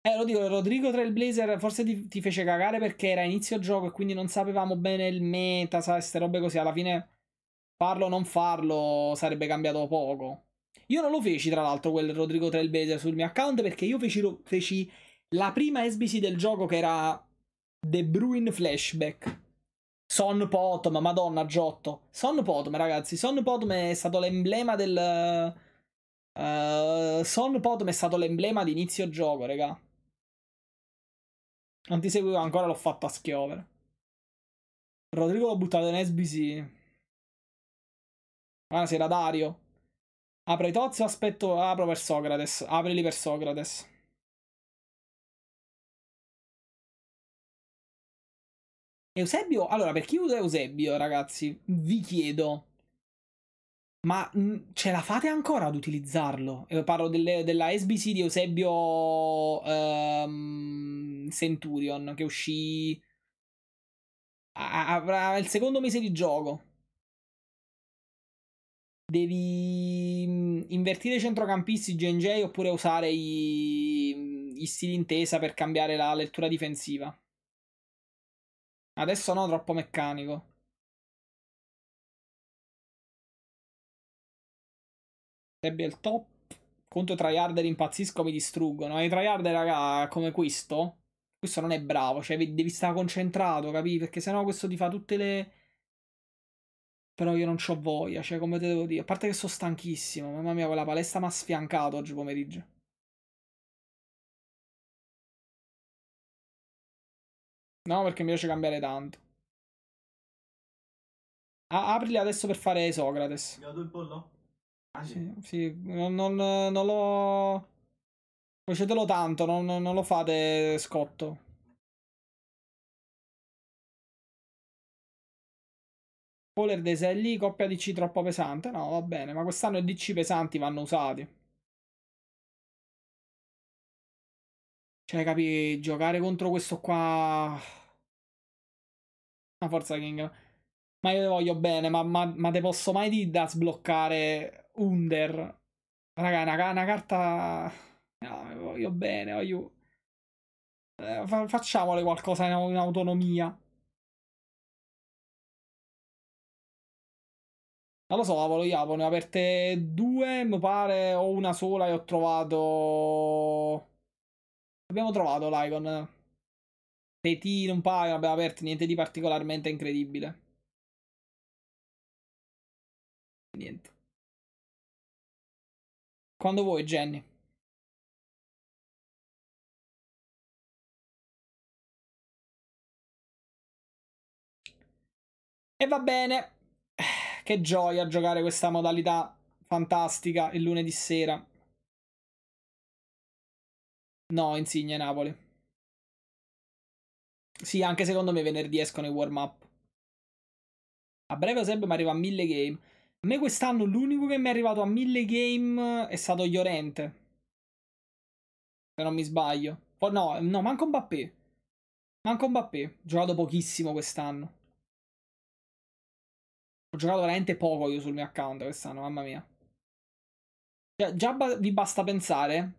Eh, lo dico, Rodrigo Trailblazer forse ti, ti, fece cagare perché era inizio gioco e quindi non sapevamo bene il meta, sai, queste robe così. Alla fine farlo o non farlo sarebbe cambiato poco. Io non lo feci, tra l'altro, quel Rodrigo Trailblazer sul mio account perché io feci, feci la prima SBC del gioco che era The Bruin Flashback. Son Potom, madonna, Giotto. Son Potom, ragazzi, Son Potom è stato l'emblema del... Uh, Son Potom è stato l'emblema di inizio gioco, raga. Non ti seguivo ancora, l'ho fatto a schiovere. Rodrigo l'ho buttato in esbisi. Buonasera Dario. Apri i tozzi aspetto... Apro per Socrates. Aprili per Socrates. Eusebio, allora per chi usa Eusebio ragazzi, vi chiedo, ma mh, mm, ce la fate ancora ad utilizzarlo? Eh, parlo delle, della SBC di Eusebio um, Centurion che uscì avrà il secondo mese di gioco. Devi mm, invertire i centrocampisti JJ oppure usare i, mm, i stili intesa per cambiare la lettura difensiva. Adesso no, troppo meccanico. Sarebbe il top. Contro tryharder impazzisco, mi distruggono. E i tryharder, raga, come questo. Questo non è bravo, cioè devi stare concentrato, capi? Perché sennò questo ti fa tutte le... Però io non ho voglia, cioè come te devo dire. A parte che sono stanchissimo, mamma mia, quella palestra mi ha sfiancato oggi pomeriggio. No, perché mi piace cambiare tanto. Ah, aprili adesso per fare Socrates. Mi ha dato il pollo? sì, sì. Non, non, non lo... Conoscetelo tanto, non, non lo fate scotto. Poler dei Selli, coppia DC troppo pesante. No, va bene, ma quest'anno i DC pesanti vanno usati. Cioè, capi, giocare contro questo qua... Ah, forza King. Ma io le voglio bene, ma, ma, ma te posso mai di da sbloccare Under. Raga, una, una carta... No, voglio bene, voglio... Eh, fa, facciamole qualcosa in, in autonomia. Non lo so, Avolo Iapo, ne ho aperte due, mi pare, o una sola e ho trovato... Abbiamo trovato l'icon. Petit, un paio, non abbiamo aperto niente di particolarmente incredibile. Niente. Quando vuoi, Jenny. E va bene. <sighs> Che gioia giocare questa modalità fantastica il lunedì sera. No, Insigne Napoli. Sì, anche secondo me venerdì escono i warm up. A breve Oseb mi arriva a 1000 game. A me quest'anno l'unico che mi è arrivato a 1000 game è stato Llorente. Se non mi sbaglio. Oh, no, no, manco Mbappé. Manco Mbappé. Ho giocato pochissimo quest'anno. Ho giocato veramente poco io sul mio account quest'anno, mamma mia. Cioè, già ba vi basta pensare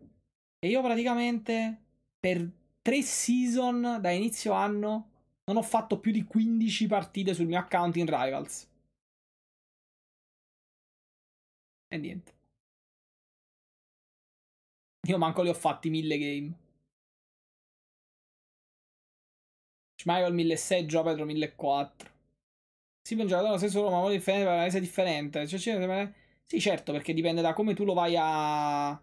che io praticamente per tre season da inizio anno non ho fatto più di 15 partite sul mio account in Rivals. E niente. Io manco li ho fatti mille game. Schmeichel 1006, Gio Pedro 1004. Sì, un giocatore lo stesso, ma modo differente per una differente. sì, certo, perché dipende da come tu lo vai a...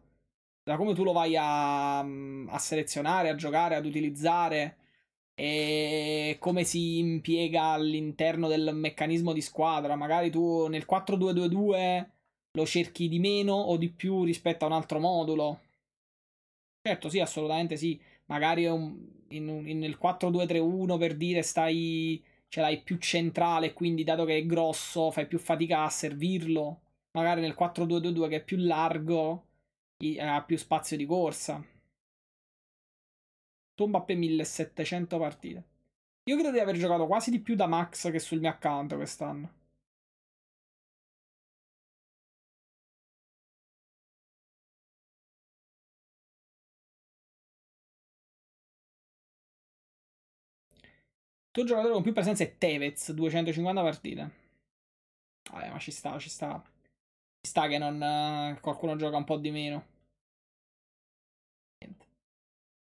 Da come tu lo vai a, mm, a selezionare, a giocare, ad utilizzare e come si impiega all'interno del meccanismo di squadra. Magari tu nel 4-2-2-2 lo cerchi di meno o di più rispetto a un altro modulo? Certo, sì, assolutamente sì. Magari un, in, in, nel 4-2-3-1 per dire stai, ce l'hai più centrale, quindi dato che è grosso fai più fatica a servirlo. Magari nel 4-2-2-2 che è più largo eh, ha più spazio di corsa. Tomba per 1700 partite. Io credo di aver giocato quasi di più da Max che sul mio account quest'anno. Il tuo giocatore con più presenze è Tevez, 250 partite. Vabbè, ma ci sta, ci sta. Ci sta che non, eh, qualcuno gioca un po' di meno. Niente.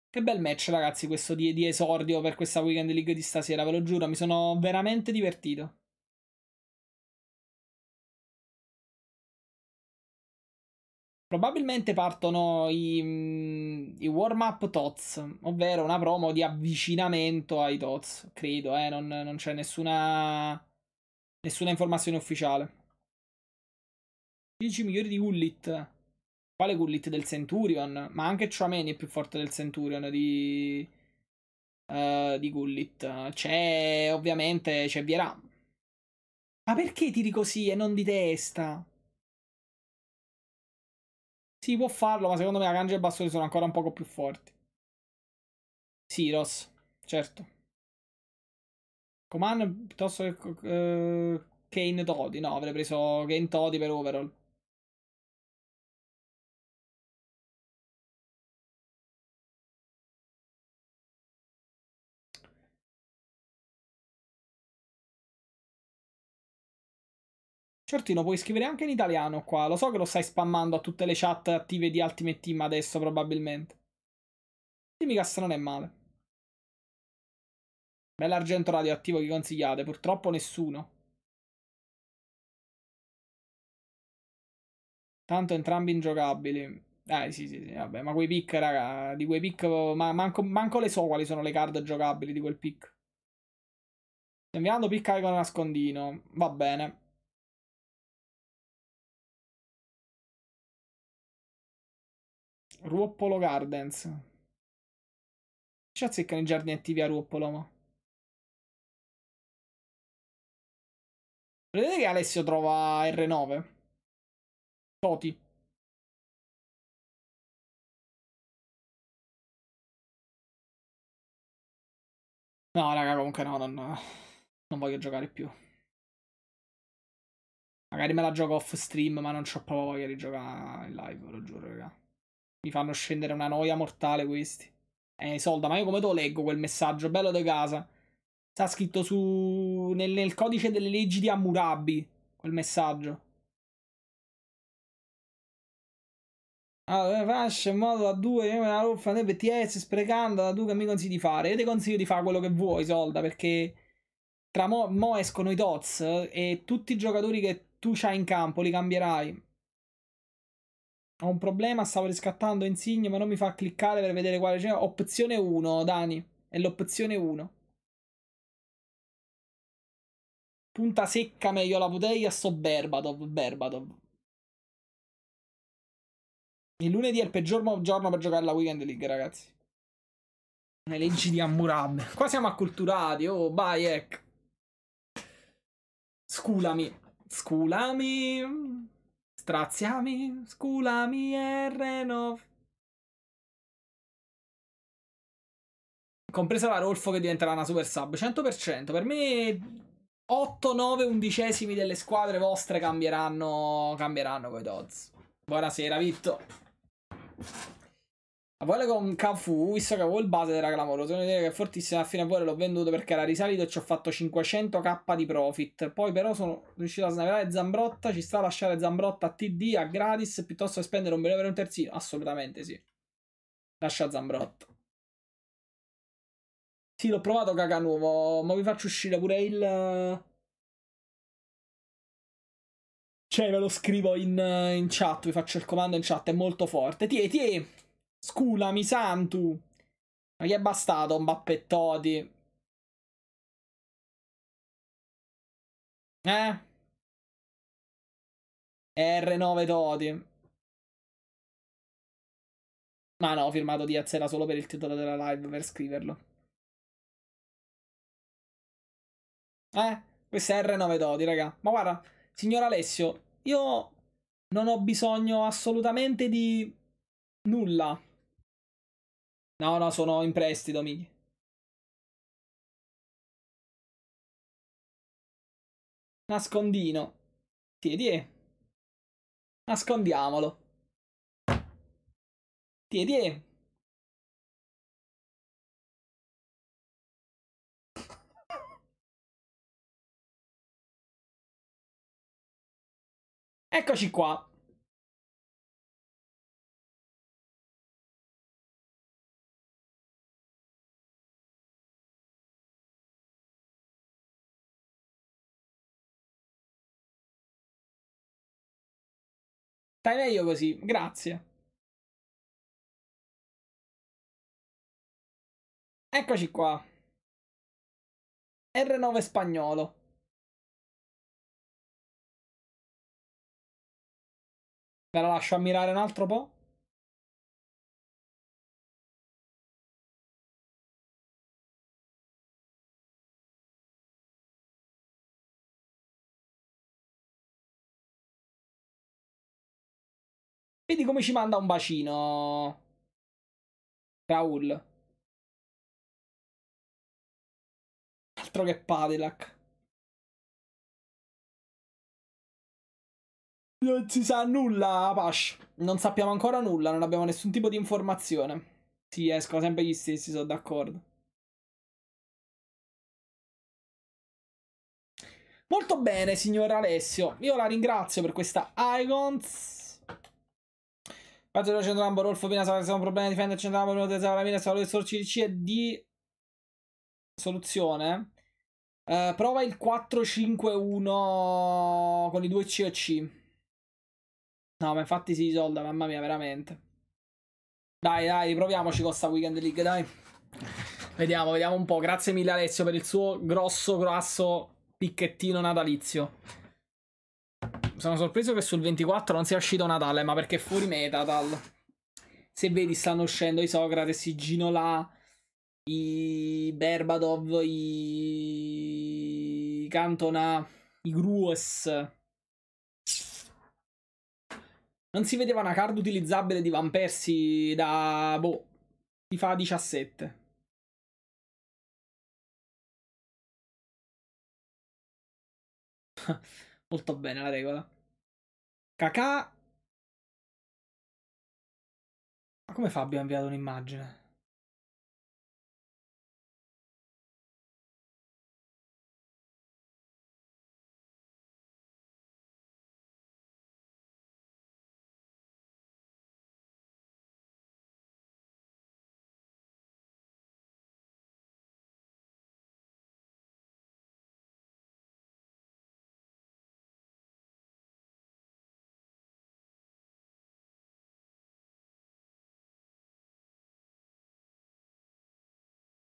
Che bel match, ragazzi, questo di, di esordio per questa weekend league di stasera, ve lo giuro, mi sono veramente divertito. Probabilmente partono i, mm, i warm-up TOTS, ovvero una promo di avvicinamento ai TOTS, credo, eh, non, non c'è nessuna, nessuna informazione ufficiale. 10 migliori di Gullit. Quale Gullit del Centurion? Ma anche Chouameni è più forte del Centurion di, uh, di Gullit. C'è, ovviamente, c'è Vierà. Ma perché tiri così e non di testa? Si può farlo, ma secondo me la Akanji e Bastoni sono ancora un poco più forti. Siros, certo. Coman piuttosto che eh, Kane Todi. No, avrei preso Kane Todi per overall. Certino, puoi scrivere anche in italiano qua. Lo so che lo stai spammando a tutte le chat attive di Ultimate Team adesso, probabilmente. Timicast non è male. Bell'argento radioattivo che consigliate? Purtroppo nessuno. Tanto entrambi ingiocabili. Eh sì, sì, sì, vabbè, ma quei pick, raga, di quei pick, ma manco, manco le so quali sono le card giocabili di quel pick. Sto inviando pick con nascondino, va bene. Ruoppolo Gardens. Ci azzeccano i giardini attivi a Ruoppolo, ma. Vedete che Alessio trova R9? Toti. No, raga, comunque no, non, non voglio giocare più. Magari me la gioco off stream, ma non ho proprio voglia di giocare in live, lo giuro, raga. Mi fanno scendere una noia mortale questi. Eh, Solda, ma io come te lo leggo quel messaggio? Bello di casa. Sta scritto su... Nel, nel codice delle leggi di Hammurabi, quel messaggio. Allora, fascia in modo da due, io me la ruffa, te BTS sprecando, da tu che mi consigli di fare? Io ti consiglio di fare quello che vuoi, solda, perché tra mo, mo escono i tots eh, e tutti i giocatori che tu c'hai in campo li cambierai. Ho un problema, stavo riscattando Insigne, ma non mi fa cliccare per vedere quale c'è. Opzione 1, Dani. È l'opzione 1. Punta secca meglio la bottiglia, sto Berbatov, Berbatov. Il lunedì è il peggior giorno per giocare la Weekend League, ragazzi. Le leggi di Hammurabi. Qua siamo acculturati, oh, vai, ecco. Sculami. Sculami. Straziami, sculami e Renov. Compresa la Rolfo che diventerà una super sub 100%. Per me 8, 9, undicesimi delle squadre vostre cambieranno, cambieranno coi Dodds. Buonasera Vitto poi con Cafu, visto che avevo il base era clamoroso, devo dire che è fortissimo, alla fine poi l'ho venduto perché era risalito e ci ho fatto 500k di profit. Poi però sono riuscito a snavelare Zambrotta, ci sta a lasciare Zambrotta a TD a gratis piuttosto che spendere un milione per un terzino? Assolutamente sì. Lascia Zambrotta. Sì, l'ho provato nuovo. ma vi faccio uscire pure il... Cioè, ve lo scrivo in, in chat, vi faccio il comando in chat, è molto forte. Tiè, Tie. Sculami, Santu. Ma gli è bastato un bappettoti. Eh? R9 Toti. Ma no, ho firmato Diaz era solo per il titolo della live, per scriverlo. Eh? Questa è R9 Toti, raga. Ma guarda, signor Alessio, io non ho bisogno assolutamente di nulla. No, no, sono in prestito, Miki. Nascondino. Tiedie. Nascondiamolo. Tiedie. Eccoci qua. Stai meglio così, grazie. Eccoci qua. R9 spagnolo. Ve la lascio ammirare un altro po'? Vedi come ci manda un bacino. Raul. Altro che Padelac. Non si sa nulla, Apache. Non sappiamo ancora nulla, non abbiamo nessun tipo di informazione. Sì, escono sempre gli stessi, sono d'accordo. Molto bene, signor Alessio. Io la ringrazio per questa Icons. Parte del centrocampo Rolfo Pinasoli, se un problema di difendere il centrocampo, uno la Ramire, solo il sorcirci e di soluzione. Uh, prova il 4-5-1 con i due COC. No, ma infatti si risolda, mamma mia, veramente. Dai, dai, riproviamoci con sta Weekend League, dai. Vediamo, vediamo un po'. Grazie mille Alessio per il suo grosso, grosso picchettino natalizio sono sorpreso che sul 24 non sia uscito Natale, ma perché è fuori Metatal. Se vedi, stanno uscendo i Socrate, i Ginola, i Berbadov, i Cantona, i Gruos. Non si vedeva una card utilizzabile di Van Persie da... boh, si fa 17. Molto bene la regola. Cacà. Ma come fa abbiamo inviato un'immagine?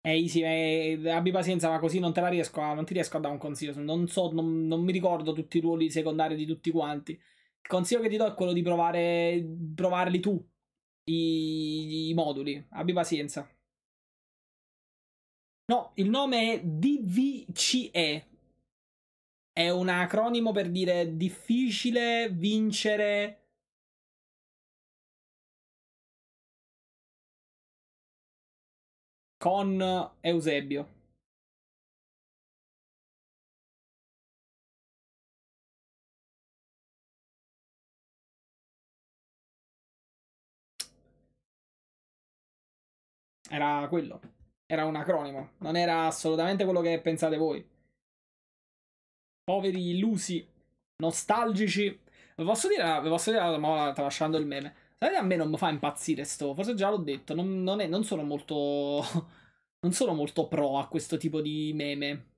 è eh, easy, è, eh, eh, abbi pazienza, ma così non te la riesco a, non ti riesco a dare un consiglio. Non so, non, non mi ricordo tutti i ruoli secondari di tutti quanti. Il consiglio che ti do è quello di provare, provarli tu, i, i moduli. Abbi pazienza. No, il nome è DVCE. È un acronimo per dire difficile vincere con Eusebio. Era quello. Era un acronimo. Non era assolutamente quello che pensate voi. Poveri illusi. Nostalgici. Vi posso dire, vi posso dire tralasciando il meme. Sapete, a me non mi fa impazzire sto, forse già l'ho detto, non, non, è, non sono molto... <laughs> non sono molto pro a questo tipo di meme.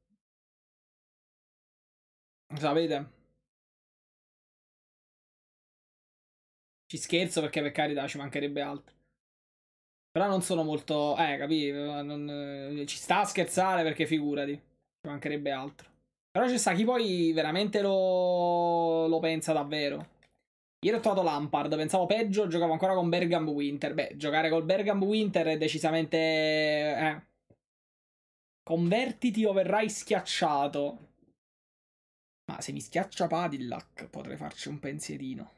Sapete? Ci scherzo perché per carità ci mancherebbe altro. Però non sono molto... Eh, capì? Non... Eh, ci sta a scherzare perché figurati. Ci mancherebbe altro. Però ci sta chi poi veramente lo, lo pensa davvero. Ieri ho trovato Lampard, pensavo peggio, giocavo ancora con Bergam Winter. Beh, giocare col Bergam Winter è decisamente... Eh. Convertiti o verrai schiacciato. Ma se mi schiaccia Padillac potrei farci un pensierino.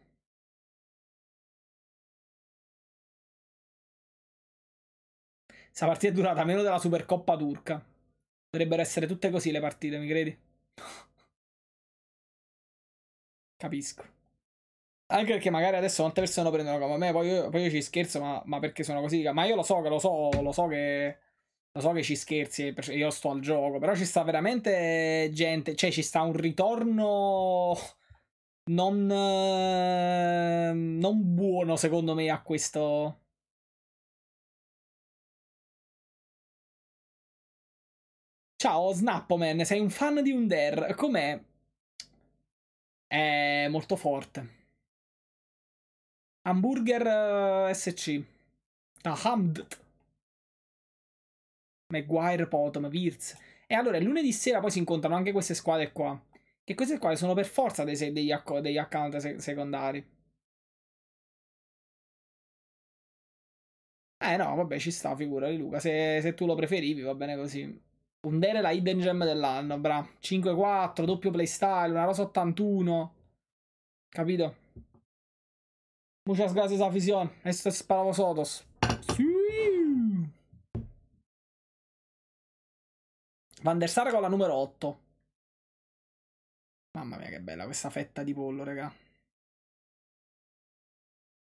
Questa partita è durata meno della Supercoppa turca. Dovrebbero essere tutte così le partite, mi credi? <laughs> Capisco. Anche perché magari adesso molte persone lo prendono come me, poi io, poi io ci scherzo, ma, ma, perché sono così? Ma io lo so che lo so, lo so che. Lo so che ci scherzi, io sto al gioco, però ci sta veramente gente, cioè ci sta un ritorno non, non buono secondo me a questo... Ciao Snappoman, sei un fan di Under, com'è? È molto forte. Hamburger eh, SC. No, ah, Maguire, Potom, Virz. E allora lunedì sera poi si incontrano anche queste squadre qua. Che queste squadre sono per forza dei, degli, degli account sec secondari. Eh no, vabbè, ci sta, figura di Luca. Se, se tu lo preferivi, va bene così. Pondere la hidden gem dell'anno, bra. 5-4, doppio playstyle, una rosa 81. Capito? Muchas gracias, afición. Esto es para vosotros. Van der Sar con la numero 8. Mamma mia, che bella questa fetta di pollo, raga.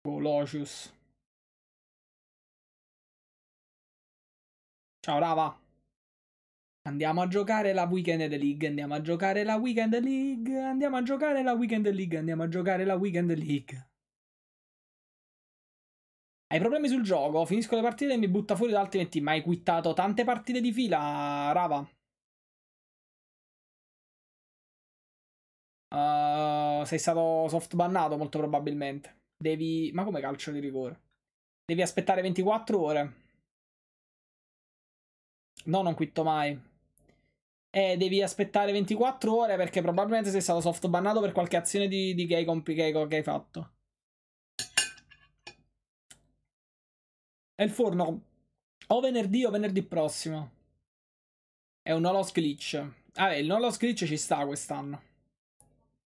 Golocious. Ciao, Rava. Andiamo a giocare la Weekend League, andiamo a giocare la Weekend League, andiamo a giocare la Weekend League, andiamo a giocare la Weekend League. Hai problemi sul gioco, finisco le partite e mi butta fuori da Ultimate Ma Hai quittato tante partite di fila, Rava. Uh, sei stato softbannato molto probabilmente. Devi. Ma come calcio di rigore? Devi aspettare 24 ore. No, non quitto mai. E devi aspettare 24 ore perché probabilmente sei stato softbannato per qualche azione di, di che, che hai fatto. E il forno o venerdì o venerdì prossimo. È un Olos glitch. Vabbè, il Nolos glitch ci sta quest'anno.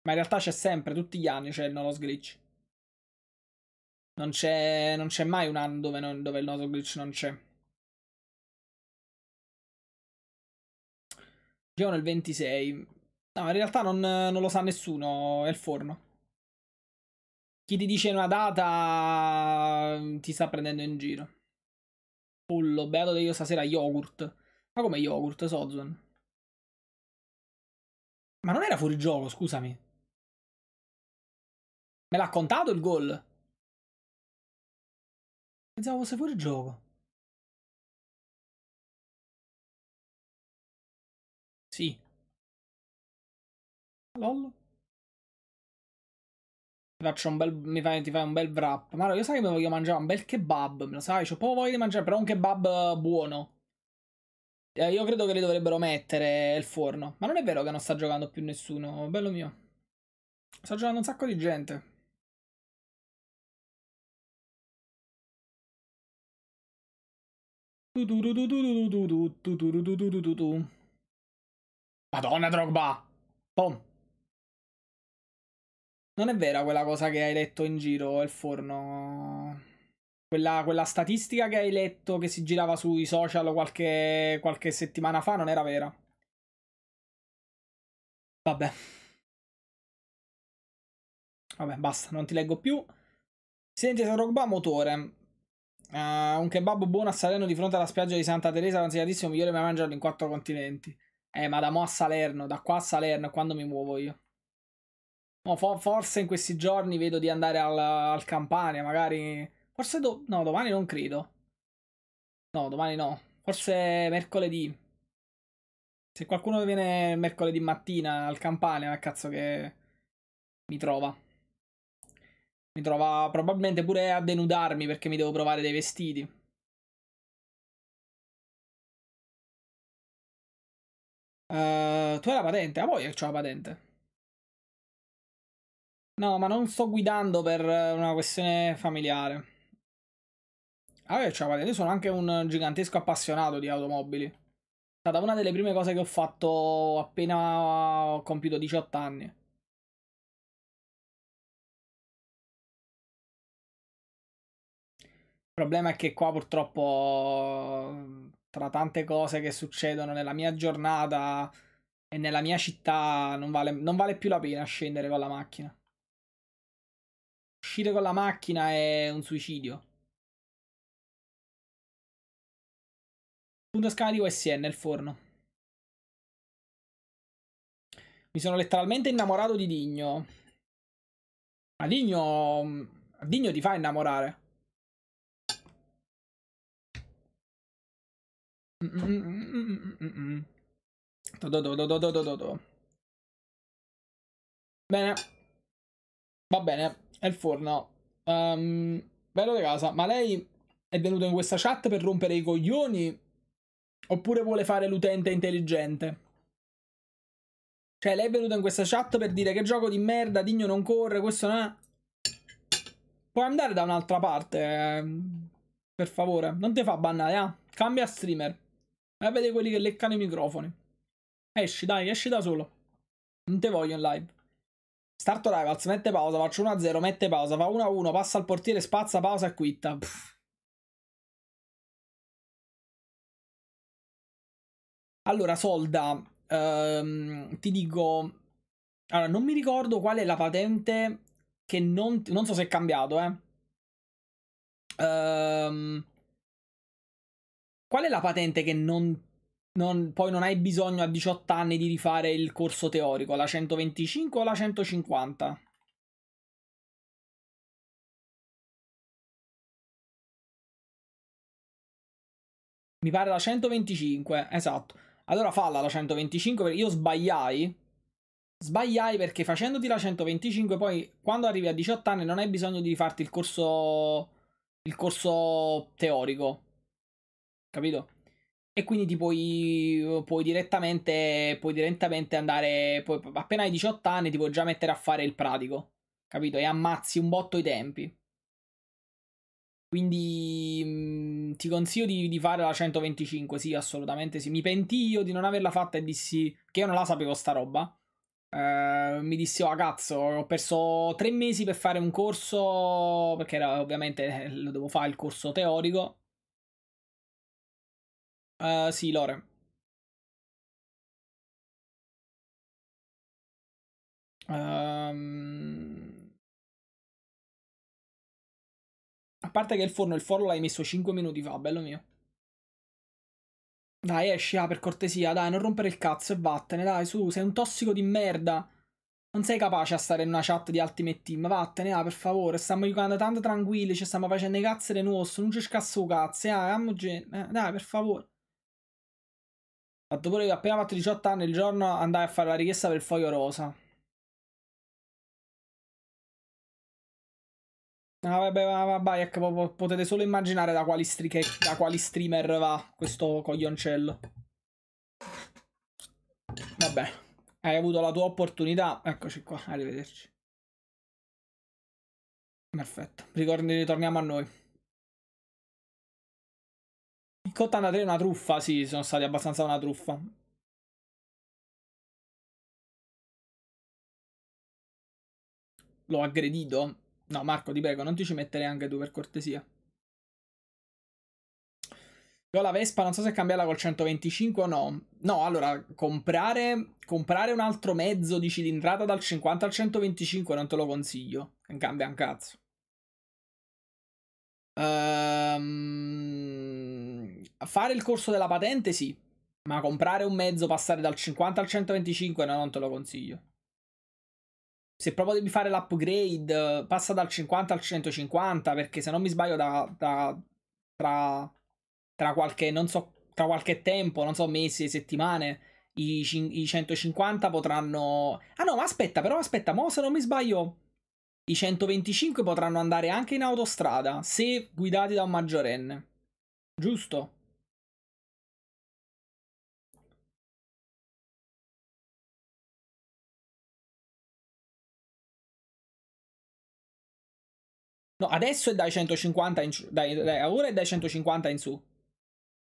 Ma in realtà c'è sempre, tutti gli anni c'è il Nolos glitch. Non c'è, non c'è mai un anno dove, non, dove il Nolos glitch non c'è. Gioco nel 26. No, in realtà non, non lo sa nessuno, è il forno. Chi ti dice una data mm, ti sta prendendo in giro. Pullo, beato che io stasera yogurt. Ma come yogurt, Sozon? Ma non era fuori gioco, scusami. Me l'ha contato il gol? Pensavo fosse fuori gioco. Sì. Lollo faccio un bel, mi fai, ti fai un bel wrap. Ma io sai che mi voglio mangiare un bel kebab, me lo sai? C'ho poco voglia di mangiare, però un kebab buono. Eh, io credo che li dovrebbero mettere il forno. Ma non è vero che non sta giocando più nessuno, bello mio. Sta giocando un sacco di gente. Madonna Drogba! Pom! Non è vera quella cosa che hai letto in giro il forno. Quella, quella, statistica che hai letto che si girava sui social qualche, qualche settimana fa non era vera. Vabbè. Vabbè, basta, non ti leggo più. Senti, San Rogba motore. Uh, un kebab buono a Salerno di fronte alla spiaggia di Santa Teresa, consigliatissimo, migliore mai mangiarlo in quattro continenti. Eh, ma da mo a Salerno, da qua a Salerno, quando mi muovo io? forse in questi giorni vedo di andare al, al Campania, magari... Forse do no, domani non credo. No, domani no. Forse mercoledì. Se qualcuno viene mercoledì mattina al Campania, ma ah, cazzo che mi trova. Mi trova probabilmente pure a denudarmi perché mi devo provare dei vestiti. Uh, tu hai la patente? A ah, voi che ho la patente. No, ma non sto guidando per una questione familiare. Ah, io, cioè, guarda, io sono anche un gigantesco appassionato di automobili. È stata una delle prime cose che ho fatto appena ho compiuto 18 anni. Il problema è che qua purtroppo, tra tante cose che succedono nella mia giornata e nella mia città, non vale, non vale più la pena scendere con la macchina. Uscire con la macchina è un suicidio. Punto scarico SN nel forno. Mi sono letteralmente innamorato di Digno. Ma Digno... Mm, Digno ti fa innamorare. Bene. Va bene è il forno. Um, bello di casa, ma lei è venuta in questa chat per rompere i coglioni oppure vuole fare l'utente intelligente? Cioè, lei è venuta in questa chat per dire che gioco di merda, Digno non corre, questo non è... Puoi andare da un'altra parte, ehm, per favore. Non ti fa bannare, eh? Cambia streamer. Vai a vedere quelli che leccano i microfoni. Esci, dai, esci da solo. Non ti voglio in live. Starto Rivals, mette pausa, faccio 1-0, mette pausa, fa 1-1, passa al portiere, spazza, pausa e quitta. Pff. Allora, Solda, ehm, ti dico... Allora, non mi ricordo qual è la patente che non... Non so se è cambiato, eh. Ehm, qual è la patente che non non, poi non hai bisogno a 18 anni di rifare il corso teorico, la 125 o la 150? Mi pare la 125, esatto. Allora falla la 125, io sbagliai. Sbagliai perché facendoti la 125 poi quando arrivi a 18 anni non hai bisogno di rifarti il corso, il corso teorico. Capito? e quindi ti puoi, puoi, direttamente, puoi direttamente andare, puoi, appena hai 18 anni ti puoi già mettere a fare il pratico, capito? E ammazzi un botto i tempi. Quindi mh, mhmm, ti consiglio di, di, fare la 125, sì, assolutamente sì. Mi pentii io di non averla fatta e dissi che io non la sapevo sta roba. Uh, mi dissi, oh cazzo, ho perso tre mesi per fare un corso, perché era, ovviamente eh, lo devo fare il corso teorico, Uh, sì, Lore. Um... A parte che il forno, il forno l'hai messo 5 minuti fa, bello mio. Dai, esci, ah, per cortesia, dai, non rompere il cazzo e vattene, dai, su, sei un tossico di merda. Non sei capace a stare in una chat di Ultimate Team, vattene, ah, per favore, stiamo giocando tanto tranquilli, ci stiamo facendo i cazzi del nostro, non ci scasso cazzo, ah, ammo gente, eh, dai, per favore. Fatto pure che appena fatto 18 anni il giorno andai a fare la richiesta per il foglio rosa. Ah, vabbè, vabbè, vabbè, ecco, potete solo immaginare da quali, da quali streamer va questo coglioncello. Vabbè, hai avuto la tua opportunità. Eccoci qua, arrivederci. Perfetto, ritorniamo a noi. K83 è una truffa, sì, sono stati abbastanza una truffa. L'ho aggredito? No, Marco, ti prego, non ti ci mettere anche tu, per cortesia. Io la Vespa non so se cambiarla col 125 o no. No, allora, comprare, comprare un altro mezzo di cilindrata dal 50 al 125 non te lo consiglio. Cambia un cazzo. Ehm fare il corso della patente sì, ma comprare un mezzo, passare dal 50 al 125 no, non te lo consiglio. Se proprio devi fare l'upgrade, passa dal 50 al 150 perché se non mi sbaglio da, da, tra, tra, qualche, so, tra qualche tempo, non so, mesi, settimane, i, i, 150 potranno... Ah no, ma aspetta, però aspetta, mo se non mi sbaglio, i 125 potranno andare anche in autostrada se guidati da un maggiorenne. Giusto. No, adesso è dai 150 in su. Dai, dai, ora è dai 150 in su.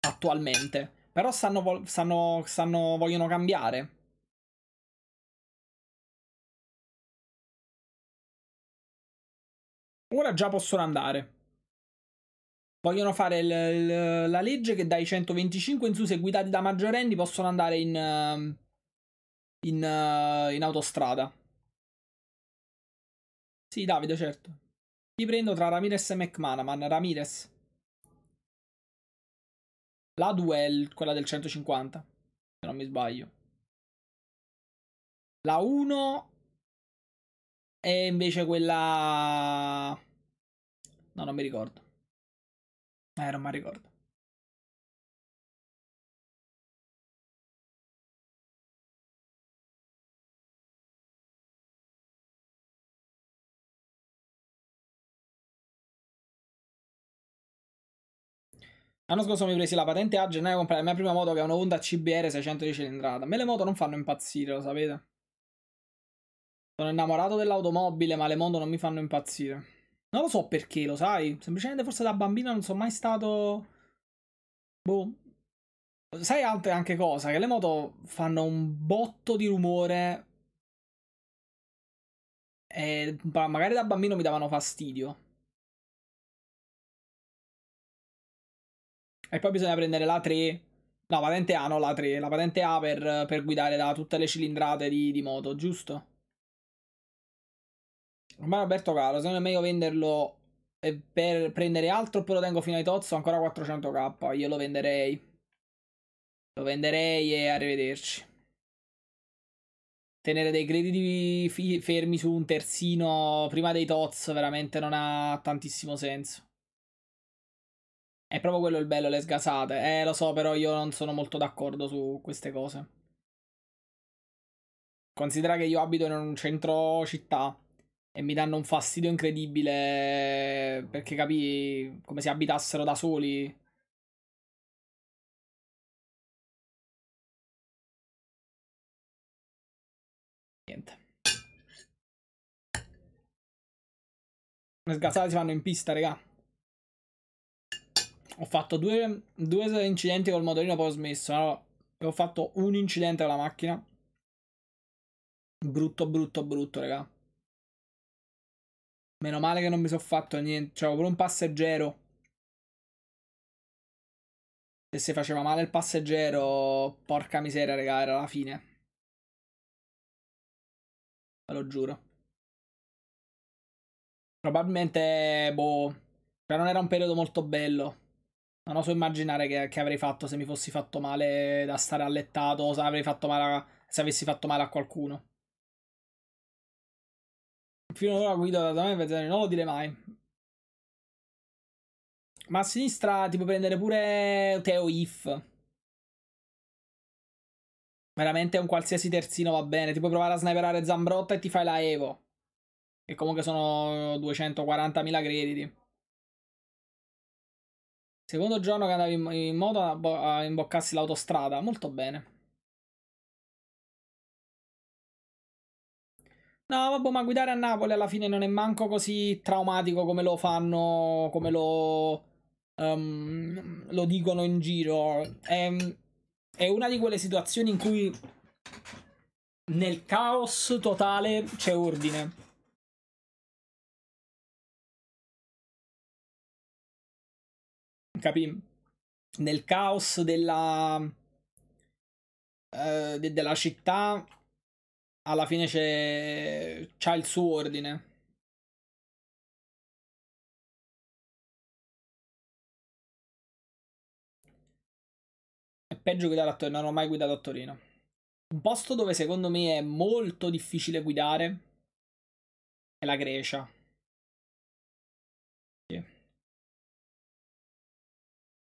Attualmente. Però stanno, stanno, stanno vogliono cambiare. Ora già possono andare. Vogliono fare l, l, la legge che dai 125 in su, se guidati da maggiorenni, possono andare in, eh, in, eh, in autostrada. Sì, Davide, certo. Ti prendo tra Ramirez e McManaman. Ramirez. La 2 è quella del 150, se non mi sbaglio. La 1 è invece quella... No, non mi ricordo. Eh, non mi ricordo. L'anno scorso mi presi la patente A, gennaio comprai la mia prima moto che è una Honda CBR 600 di cilindrata. A me le moto non fanno impazzire, lo sapete. Sono innamorato dell'automobile, ma le moto non mi fanno impazzire. Non lo so perché, lo sai? Semplicemente forse da bambino non sono mai stato... Boh. Sai altre anche cosa? Che le moto fanno un botto di rumore. E magari da bambino mi davano fastidio. E poi bisogna prendere la 3. La patente A, no la 3. La patente A per, per guidare da tutte le cilindrate di, di moto, giusto? Ma Roberto Carlo, secondo me è meglio venderlo eh, per prendere altro oppure lo tengo fino ai tozzo ancora 400k. Io lo venderei. Lo venderei e arrivederci. Tenere dei crediti fermi su un terzino prima dei toz veramente non ha tantissimo senso. È proprio quello il bello, le sgasate. Eh, lo so, però io non sono molto d'accordo su queste cose. Considera che io abito in un centro città e mi danno un fastidio incredibile perché capì come se abitassero da soli. Niente. Le sgazzate si fanno in pista, raga. Ho fatto due, due incidenti col motorino, poi ho smesso. No? ho fatto un incidente con la macchina. Brutto, brutto, brutto, raga. Meno male che non mi sono fatto niente. cioè, pure un passeggero. E se faceva male il passeggero, porca miseria, raga, era la fine. Ve lo giuro. Probabilmente, boh, cioè non era un periodo molto bello. Non oso immaginare che, che, avrei fatto se mi fossi fatto male da stare allettato o se, fatto male a, se avessi fatto male a qualcuno. Fino ad ora guidata da me non lo dire mai. Ma a sinistra ti puoi prendere pure Teo If. Veramente un qualsiasi terzino va bene. Ti puoi provare a sniperare Zambrotta e ti fai la Evo. Che comunque sono 240.000 crediti. Secondo giorno che andavi in moto a imboccassi l'autostrada. Molto bene. No, vabbè, ma guidare a Napoli alla fine non è manco così traumatico come lo fanno, come lo, um, lo dicono in giro. È, è una di quelle situazioni in cui nel caos totale c'è ordine. Capì? Nel caos della, eh, de della città alla fine c'è, c'ha il suo ordine. È peggio guidare a Torino, non ho mai guidato a Torino. Un posto dove secondo me è molto difficile guidare è la Grecia.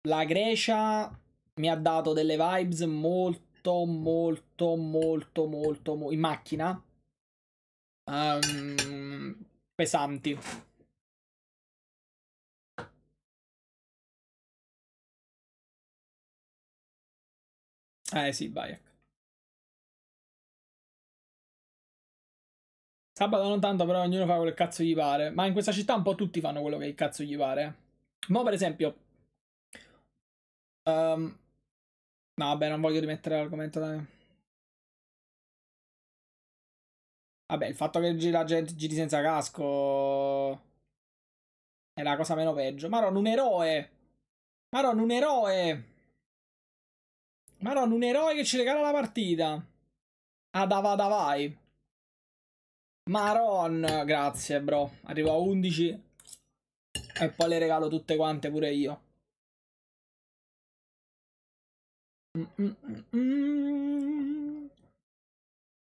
La Grecia mi ha dato delle vibes molto molto, molto, molto, molto, in macchina um, pesanti. Eh sì, Bayek. Ecco. Sabato non tanto, però ognuno fa quello che cazzo gli pare. Ma in questa città un po' tutti fanno quello che cazzo gli pare. Mo per esempio... Um, No, vabbè, non voglio rimettere l'argomento. Da... Vabbè, il fatto che la gente giri senza casco è la cosa meno peggio. Maron, un eroe! Maron, un eroe! Maron, un eroe che ci regala la partita. Adavada vai. Maron, grazie, bro. Arrivo a 11. E poi le regalo tutte quante pure io. Mm, mm, mm,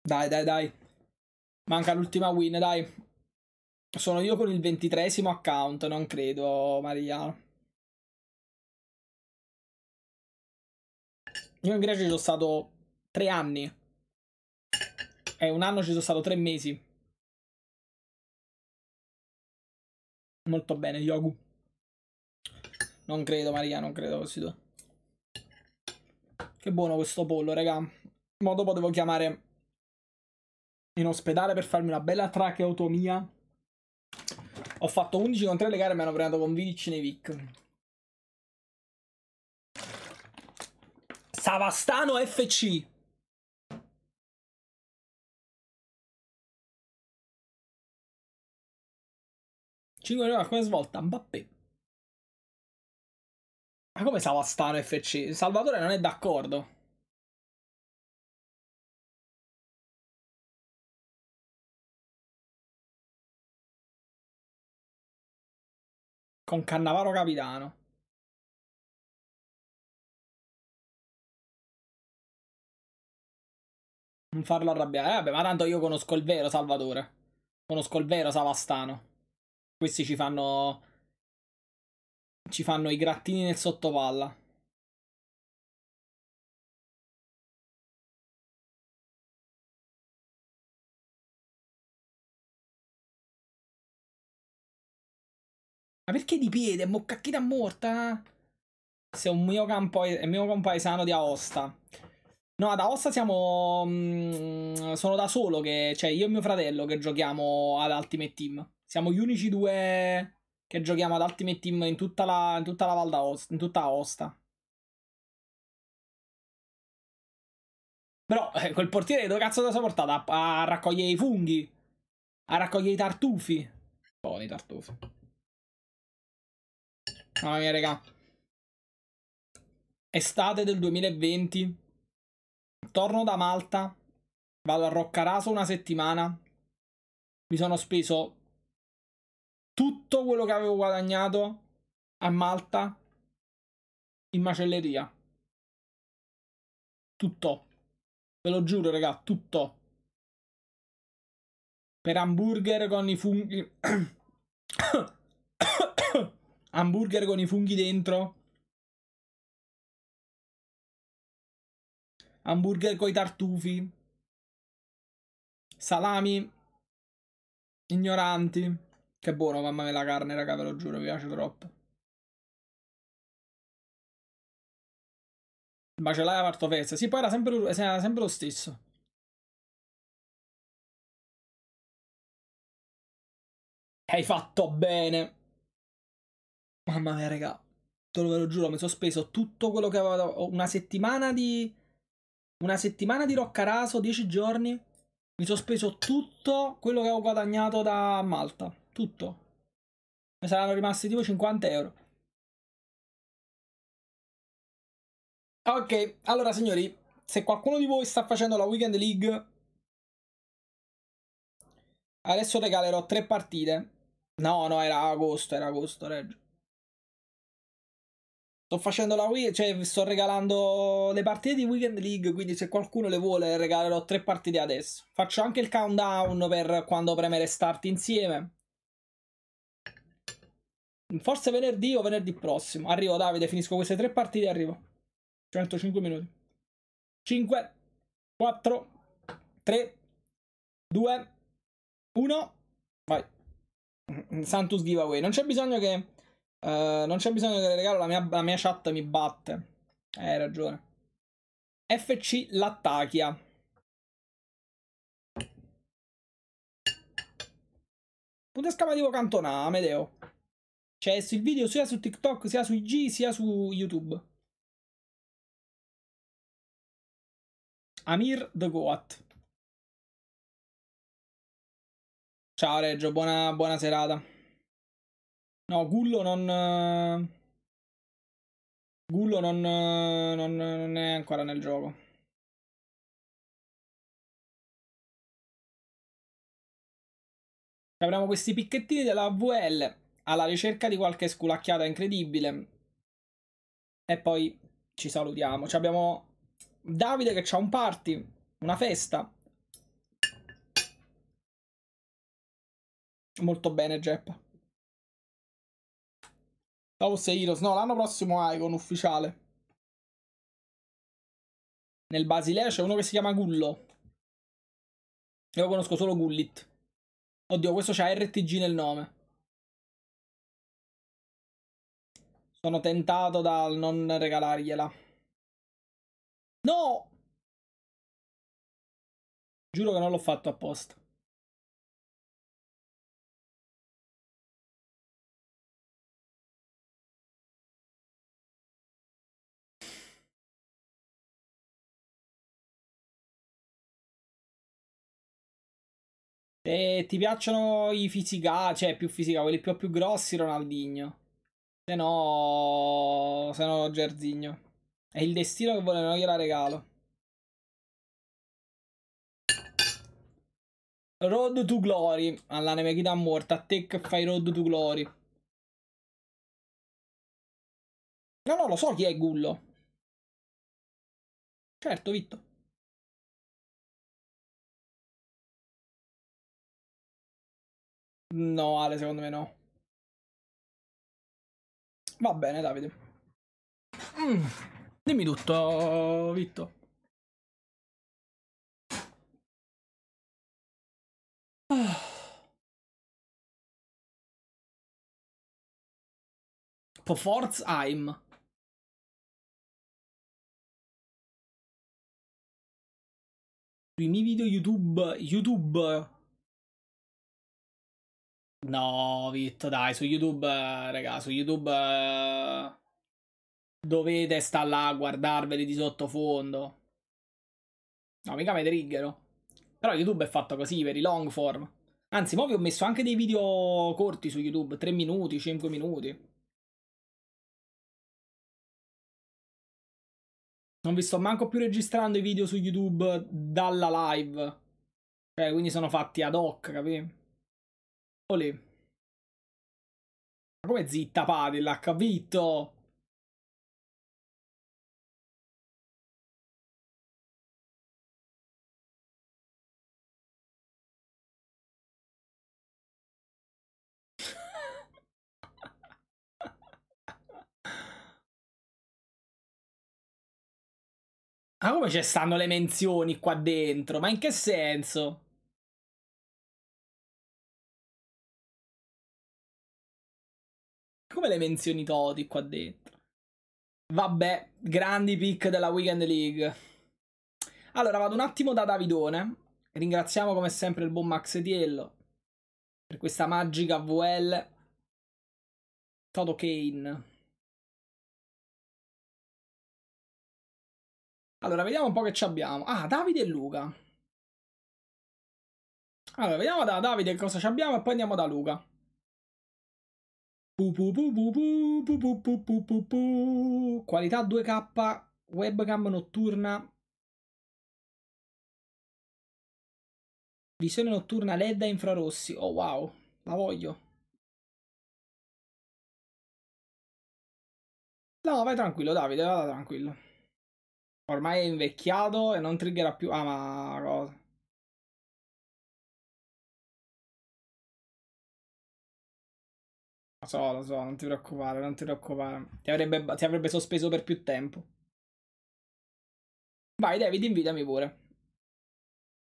dai, dai, dai. Manca l'ultima win, dai. Sono io con il ventitresimo account, non credo, Maria. Io in Grecia ci sono stato tre anni. E eh, un anno ci sono stato tre mesi. Molto bene, Yogu. Non credo, Maria, non credo così tu. Che buono questo pollo, raga. Ma dopo devo chiamare in ospedale per farmi una bella tracheotomia. Ho fatto 11 con 3 le gare e mi hanno premiato con Vidic Nevic. Savastano FC. Cinque euro come svolta, Mbappé come Savastano FC? Salvatore non è d'accordo. Con Cannavaro capitano. Non farlo arrabbiare. Eh, vabbè, ma tanto io conosco il vero Salvatore. Conosco il vero Savastano. Questi ci fanno ci fanno i grattini nel sottopalla. Ma perché di piede? Moccacchina morta? Se è un mio, campo, è mio compaesano di Aosta. No, ad Aosta siamo. Mm, sono da solo che. Cioè, io e mio fratello che giochiamo ad Ultimate Team. Siamo gli unici due che giochiamo ad Ultimate Team in tutta la, in tutta la Val d'Aosta, in tutta Aosta. Però eh, quel portiere dove cazzo ti lo portato? A, a, raccogliere i funghi? A raccogliere i tartufi? Buoni oh, tartufi. Mamma mia, raga. Estate del 2020. Torno da Malta. Vado a Roccaraso una settimana. Mi sono speso tutto quello che avevo guadagnato a Malta in macelleria. Tutto. Ve lo giuro, raga, tutto. Per hamburger con i funghi... <coughs> hamburger con i funghi dentro. Hamburger con i tartufi. Salami ignoranti. Che buono, boh, mamma mia, la carne, raga, ve lo giuro, mi piace troppo. Il macellaio Martofezza. Sì, poi era sempre, era sempre lo stesso. Hai fatto bene. Mamma mia, raga. Te lo, ve lo giuro, mi sono speso tutto quello che avevo... Una settimana di... Una settimana di roccaraso, dieci giorni. Mi sono speso tutto quello che avevo guadagnato da Malta tutto. Mi saranno rimasti tipo 50 euro. Ok, allora signori, se qualcuno di voi sta facendo la Weekend League, adesso regalerò tre partite. No, no, era agosto, era agosto, Reggio. Sto facendo la Weekend, cioè sto regalando le partite di Weekend League, quindi se qualcuno le vuole regalerò tre partite adesso. Faccio anche il countdown per quando premere start insieme. Forse venerdì o venerdì prossimo. Arrivo, Davide, finisco queste tre partite e arrivo. 105 minuti. 5, 4, 3, 2, 1. Vai. Santus giveaway. Non c'è bisogno che... Uh, non c'è bisogno che le regalo, la mia, la mia chat mi batte. Eh, hai ragione. FC Lattachia. Punto esclamativo Cantonà, Amedeo. Cioè, il video sia su TikTok, sia su IG, sia su YouTube. Amir The Goat. Ciao Reggio, buona, buona serata. No, Gullo non... Gullo non, non, non è ancora nel gioco. Avremo questi picchettini della VL alla ricerca di qualche sculacchiata incredibile. E poi ci salutiamo. Ci abbiamo Davide che ha un party, una festa. Molto bene, Jeppa. Dopo sei Heroes. No, l'anno prossimo Icon ufficiale. Nel Basilea c'è uno che si chiama Gullo. Io conosco solo Gullit. Oddio, questo c'ha RTG nel nome. Sono tentato dal non regalargliela. No! Giuro che non l'ho fatto apposta. Se ti piacciono i fisica, cioè più fisica, quelli più, più grossi, Ronaldinho. Se no, se no Gerzinho. È il destino che volevano gliela regalo. Road to Glory. All'anime Kita morta. A te che fai Road to Glory. No, no, lo so chi è Gullo. Certo, Vitto. No, Ale, secondo me no. Va bene, Davide. Mm. Dimmi tutto, Vitto. Ah. <sighs> Po Forzheim. Primi video YouTube, YouTube No, Vitto, dai, su YouTube, raga, su YouTube eh, dovete star là a guardarveli di sottofondo. No, mica mi triggero. Però YouTube è fatto così per i long form. Anzi, mo vi ho messo anche dei video corti su YouTube, 3 minuti, 5 minuti. Non vi sto manco più registrando i video su YouTube dalla live. Cioè, quindi sono fatti ad hoc, capito? Ecco Ma Come zitta Padel, ha capito? Ma come ci stanno le menzioni qua dentro? Ma in che senso? Come le menzioni Toti qua dentro? Vabbè, grandi pick della Weekend League. Allora, vado un attimo da Davidone. Ringraziamo come sempre il buon Max Tiello per questa magica VL. Toto Kane. Allora, vediamo un po' che ci abbiamo. Ah, Davide e Luca. Allora, vediamo da Davide cosa ci abbiamo e poi andiamo da Luca. Qualità 2K, webcam notturna. Visione notturna LED a infrarossi. Oh wow, la voglio. No, vai tranquillo Davide, vada tranquillo. Ormai è invecchiato e non triggerà più... Ah ma cosa? Lo so, lo so, non ti preoccupare, non ti preoccupare. Ti avrebbe, ti avrebbe sospeso per più tempo. Vai, David, invitami pure.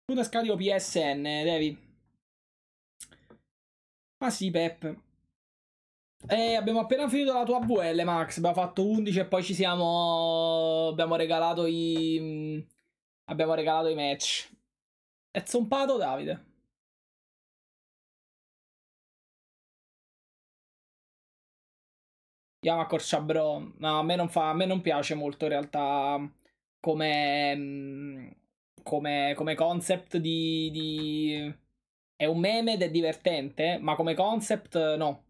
Tu ne scarico PSN, David. Ma ah sì, Pep. Eh, abbiamo appena finito la tua VL, Max. Abbiamo fatto 11 e poi ci siamo... Abbiamo regalato i... Abbiamo regalato i match. È zompato, Davide. Yamakor Shabro, no, a me, non fa, a me non piace molto in realtà come, mm, come, come concept di, di, È un meme ed è divertente, ma come concept no.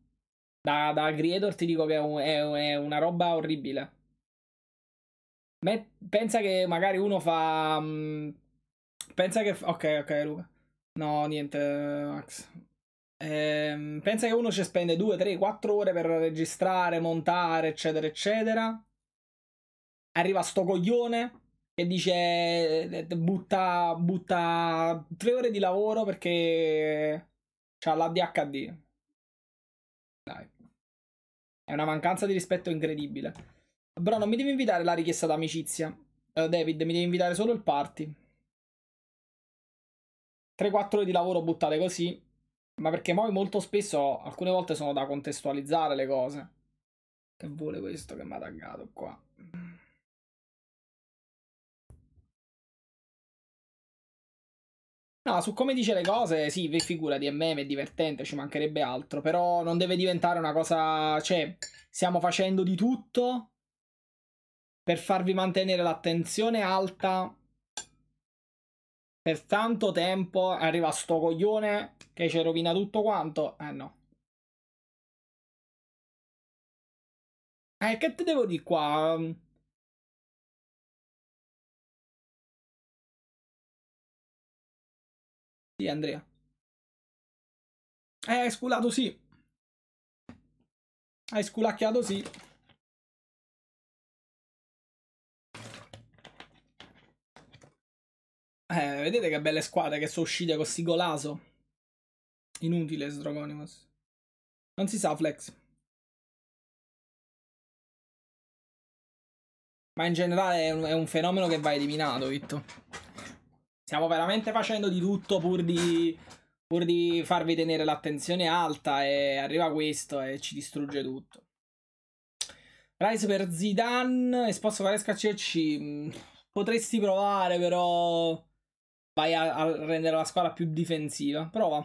Da, da creator ti dico che è, un, è, è una roba orribile. Me, pensa che magari uno fa... Mm, pensa che... Ok, ok, Luca. No, niente, Max. Ehm, pensa che uno ci spende 2, 3, 4 ore per registrare, montare, eccetera, eccetera. Arriva sto coglione che dice eh, eh, butta, butta 3 ore di lavoro perché c'ha l'ADHD. Dai. È una mancanza di rispetto incredibile. Però non mi devi invitare la richiesta d'amicizia. Uh, David, mi devi invitare solo il party. 3-4 ore di lavoro buttate così ma perché poi molto spesso, alcune volte sono da contestualizzare le cose. Che vuole questo che mi ha taggato qua? No, su come dice le cose, sì, figura di MM è divertente, ci mancherebbe altro, però non deve diventare una cosa... Cioè, stiamo facendo di tutto per farvi mantenere l'attenzione alta per tanto tempo arriva sto coglione che ci rovina tutto quanto. Eh no. Eh, che te devo dire qua? Ehm. Sì, Andrea. Eh, hai sculato sì. Hai sculacchiato sì. Eh, vedete che belle squadre che sono uscite con sti golaso. Inutile Sdrogonimus. Non si sa Flex. Ma in generale è un, è un fenomeno che va eliminato, Vitto. Stiamo veramente facendo di tutto pur di, pur di farvi tenere l'attenzione alta e arriva questo e ci distrugge tutto. Rise per Zidane, esposto Varesca CC. Mm, potresti provare però vai a, a rendere la squadra più difensiva. Prova.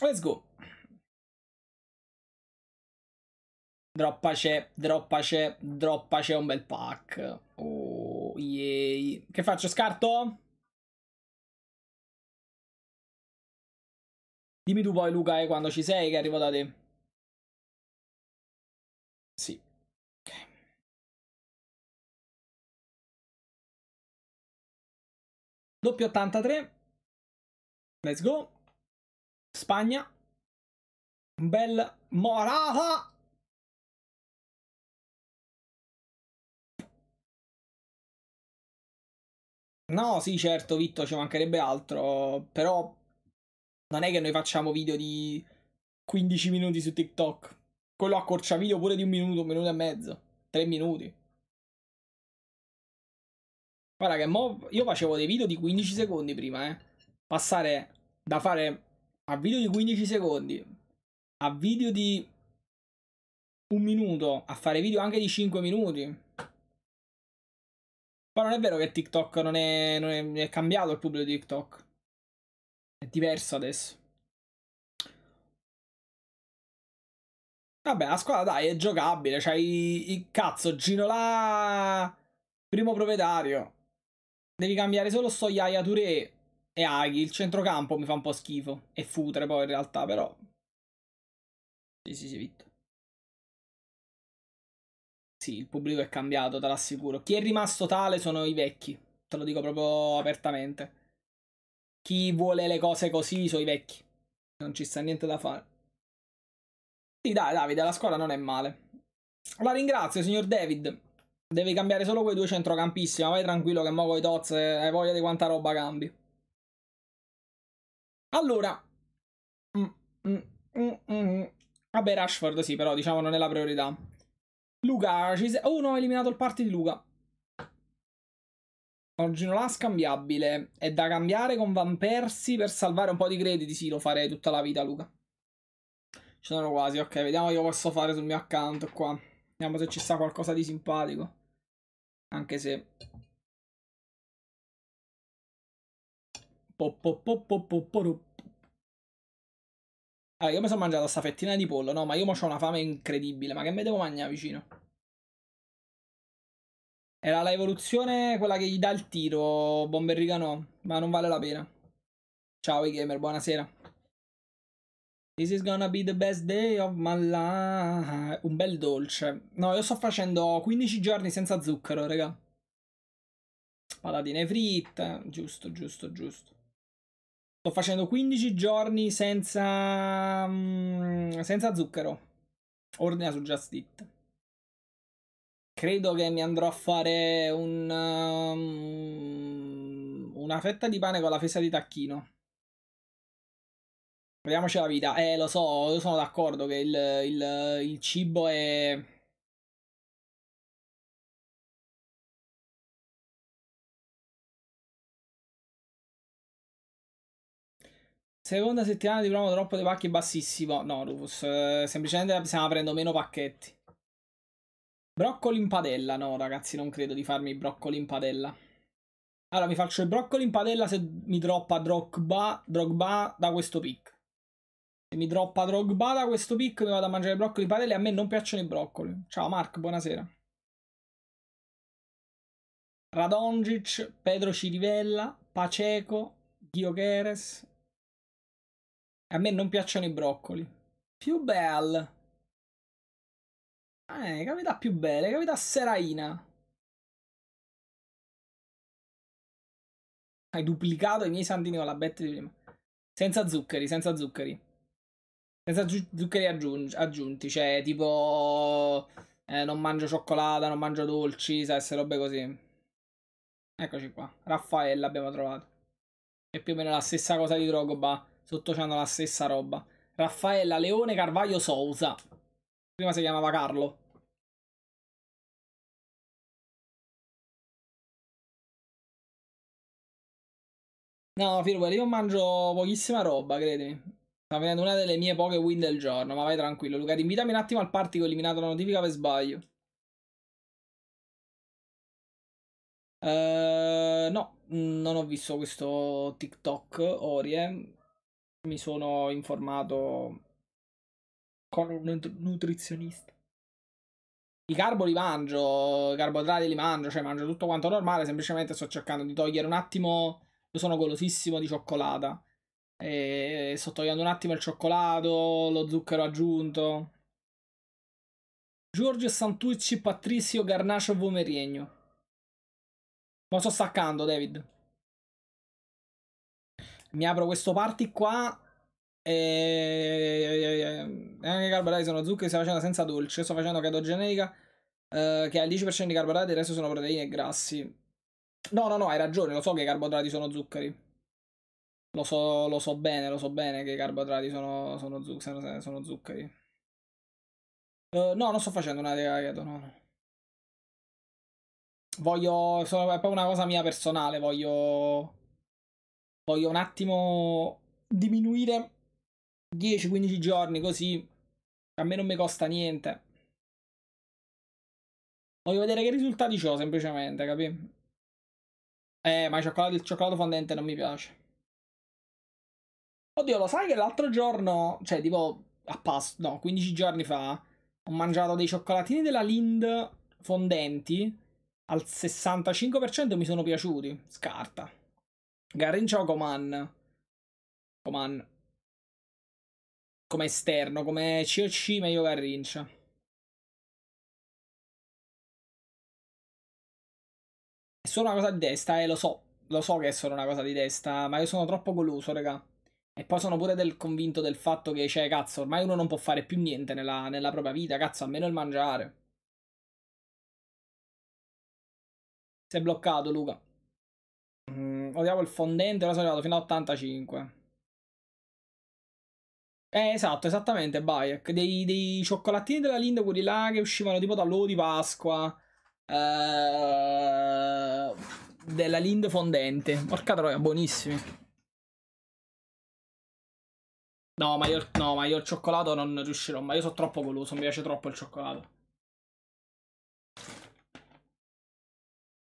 Let's go. Droppa c'è, droppa c'è, droppa c'è un bel pack. Oh, yay. Che faccio, scarto? Dimmi tu poi, Luca, eh, quando ci sei, che arrivo da te. Sì. Doppio 83. Let's go. Spagna. Un bel Morata. No, sì, certo, Vitto, ci mancherebbe altro, però non è che noi facciamo video di 15 minuti su TikTok. Quello accorcia video pure di un minuto, un minuto e mezzo, tre minuti. Guarda che mo io facevo dei video di 15 secondi prima, eh. Passare da fare a video di 15 secondi a video di un minuto a fare video anche di 5 minuti. Poi non è vero che TikTok non è, non è, è cambiato il pubblico di TikTok. È diverso adesso. Vabbè, la squadra dai, è giocabile. Cioè, il cazzo, Gino là, primo proprietario. Devi cambiare solo sto Touré e Aghi. Il centrocampo mi fa un po' schifo. E Futre poi in realtà, però. Sì, sì, sì, Vitto. Sì, il pubblico è cambiato, te l'assicuro. Chi è rimasto tale sono i vecchi. Te lo dico proprio apertamente. Chi vuole le cose così sono i vecchi. Non ci sta niente da fare. Sì, dai, Davide, la squadra non è male. La ringrazio, signor David. Devi cambiare solo quei due centrocampisti, ma vai tranquillo che mo i tozze eh, hai voglia di quanta roba cambi. Allora. Mm mm, mm, mm, mm, Vabbè, Rashford sì, però diciamo non è la priorità. Luca, ci sei... Oh, no, ho eliminato il party di Luca. Originola scambiabile. È da cambiare con Van Persi per salvare un po' di crediti. Sì, lo farei tutta la vita, Luca. Ci sono quasi, ok. Vediamo che posso fare sul mio account qua. Vediamo se ci sta qualcosa di simpatico. Anche se... Po, po, po, po, po, po, po. Allora, io mi sono mangiato sta fettina di pollo, no? Ma io ho una fame incredibile. Ma che me devo mangiare vicino? Era la evoluzione quella che gli dà il tiro, Bomberriga no, ma non vale la pena. Ciao i gamer, buonasera. This is gonna be the best day of my life. Un bel dolce. No, io sto facendo 15 giorni senza zucchero, raga. Patatine fritte, giusto, giusto, giusto. Sto facendo 15 giorni senza, mm, senza zucchero. Ordina su Just Eat credo che mi andrò a fare un, um, una fetta di pane con la fesa di tacchino. Proviamoci la vita. Eh, lo so, io sono d'accordo che il, il, il cibo è... Seconda settimana di promo troppo dei pacchi bassissimo. No, Rufus, eh, semplicemente stiamo aprendo meno pacchetti. Broccoli in padella? No, ragazzi, non credo di farmi broccoli in padella. Allora, mi faccio il broccoli in padella se mi droppa Drogba, Drogba da questo pick. Se mi droppa Drogba da questo pick, mi vado a mangiare i broccoli in padella e a me non piacciono i broccoli. Ciao, Mark, buonasera. Radongic, Pedro Cirivella, Paceco, Giocheres. A me non piacciono i broccoli. Più bel. Eh, capità più belle, capità Seraina. Hai duplicato i miei santini con la bet di prima. Senza zuccheri, senza zuccheri. Senza zuccheri aggiungi, aggiunti, cioè tipo... Eh, non mangio cioccolata, non mangio dolci, sai, queste robe così. Eccoci qua, Raffaella abbiamo trovato. È più o meno la stessa cosa di Drogoba, sotto c'hanno la stessa roba. Raffaella Leone Carvaglio Sousa. Prima si chiamava Carlo. No, Firwell, io mangio pochissima roba, credimi. Sta venendo una delle mie poche win del giorno, ma vai tranquillo. Luca, invitami un attimo al party che ho eliminato la notifica per sbaglio. Uh, no, non ho visto questo TikTok Orie. Eh. Mi sono informato con un nutrizionista. I carbo li mangio, i carboidrati li mangio, cioè mangio tutto quanto normale, semplicemente sto cercando di togliere un attimo io sono golosissimo di cioccolata. E eh, sto togliendo un attimo il cioccolato, lo zucchero aggiunto. Giorgio Santucci, Patrizio, Garnacio, Vomeriegno. Ma sto staccando, David. Mi apro questo party qua. E... Eh, anche i carboidrati sono zuccheri, sto facendo senza dolce. Sto facendo chetogenica, eh, che ha il 10% di carboidrati, il resto sono proteine e grassi. No, no, no, hai ragione, lo so che i carboidrati sono zuccheri. Lo so, lo so bene, lo so bene che i carboidrati sono, sono, zuc sono zuccheri. Uh, no, non sto facendo una dieta, no, Voglio, sono, è proprio una cosa mia personale, voglio... Voglio un attimo diminuire 10-15 giorni così. A me non mi costa niente. Voglio vedere che risultati ho semplicemente, capì? Eh, ma il cioccolato, il cioccolato fondente non mi piace. Oddio, lo sai che l'altro giorno, cioè tipo a pasto, no, 15 giorni fa, ho mangiato dei cioccolatini della Lind fondenti al 65% mi sono piaciuti. Scarta. Garin Coman. Coman. Come esterno, come COC meglio Garrincia. solo una cosa di testa, eh, lo so. Lo so che è solo una cosa di testa, ma io sono troppo goloso, raga. E poi sono pure del convinto del fatto che, cioè, cazzo, ormai uno non può fare più niente nella, nella propria vita, cazzo, a meno il mangiare. Si è bloccato, Luca. Mm, odiavo il fondente, ora sono arrivato fino a 85. Eh, esatto, esattamente, Bayek. Dei, dei, cioccolatini della Lindo, quelli là che uscivano tipo da di Pasqua. Uh, della Lind fondente. Porca troia, buonissimi. No ma, io, no, ma io il cioccolato non riuscirò. Ma io sono troppo goloso, mi piace troppo il cioccolato.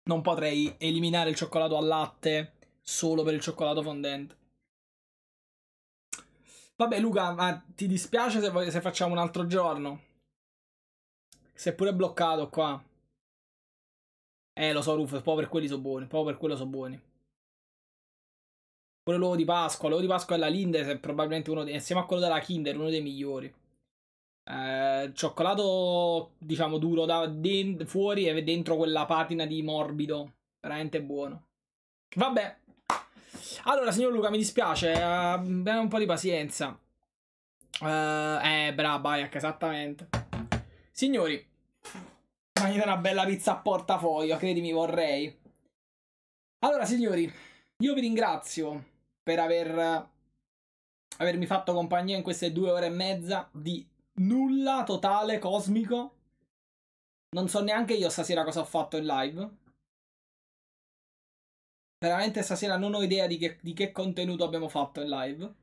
Non potrei eliminare il cioccolato al latte solo per il cioccolato fondente. Vabbè, Luca, ma ti dispiace se, se facciamo un altro giorno? Seppure bloccato qua. Eh, lo so, Rufus, proprio per quelli sono buoni, proprio per quello sono buoni. Pure l'uovo di Pasqua, l'uovo di Pasqua è la Linders, è probabilmente uno dei, insieme a quello della Kinder, uno dei migliori. Eh, cioccolato, diciamo, duro da fuori e dentro quella patina di morbido. Veramente buono. Vabbè. Allora, signor Luca, mi dispiace, eh, abbiamo eh, un po' di pazienza. Eh, eh brava, Bayek, ecco, esattamente. Signori, mangiare una bella pizza a portafoglio, credimi vorrei. Allora signori, io vi ringrazio per aver, avermi fatto compagnia in queste due ore e mezza di nulla totale cosmico. Non so neanche io stasera cosa ho fatto in live. Veramente stasera non ho idea di che, di che contenuto abbiamo fatto in live.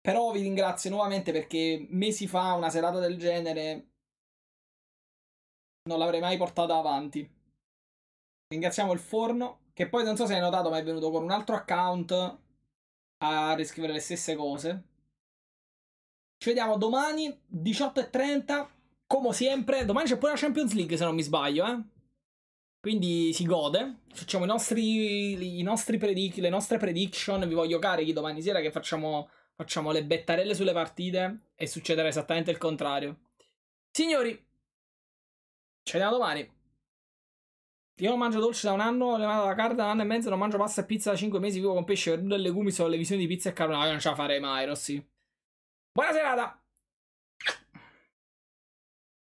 Però vi ringrazio nuovamente perché mesi fa una serata del genere non l'avrei mai portata avanti. Ringraziamo il forno, che poi non so se hai notato, ma è venuto con un altro account a riscrivere le stesse cose. Ci vediamo domani 18.30, come sempre. Domani c'è pure la Champions League, se non mi sbaglio, eh. Quindi si gode. Facciamo i nostri, i nostri predic- le nostre prediction. Vi voglio carichi domani sera che facciamo, facciamo le bettarelle sulle partite e succederà esattamente il contrario. Signori, ci vediamo domani. Io non mangio dolce da un anno, ho levato la carta da un anno e mezzo, non mangio pasta e pizza da 5 mesi, vivo con pesce, verdure e legumi, solo le visioni di pizza e carbonara, io non ce la farei mai, Rossi. Buona serata!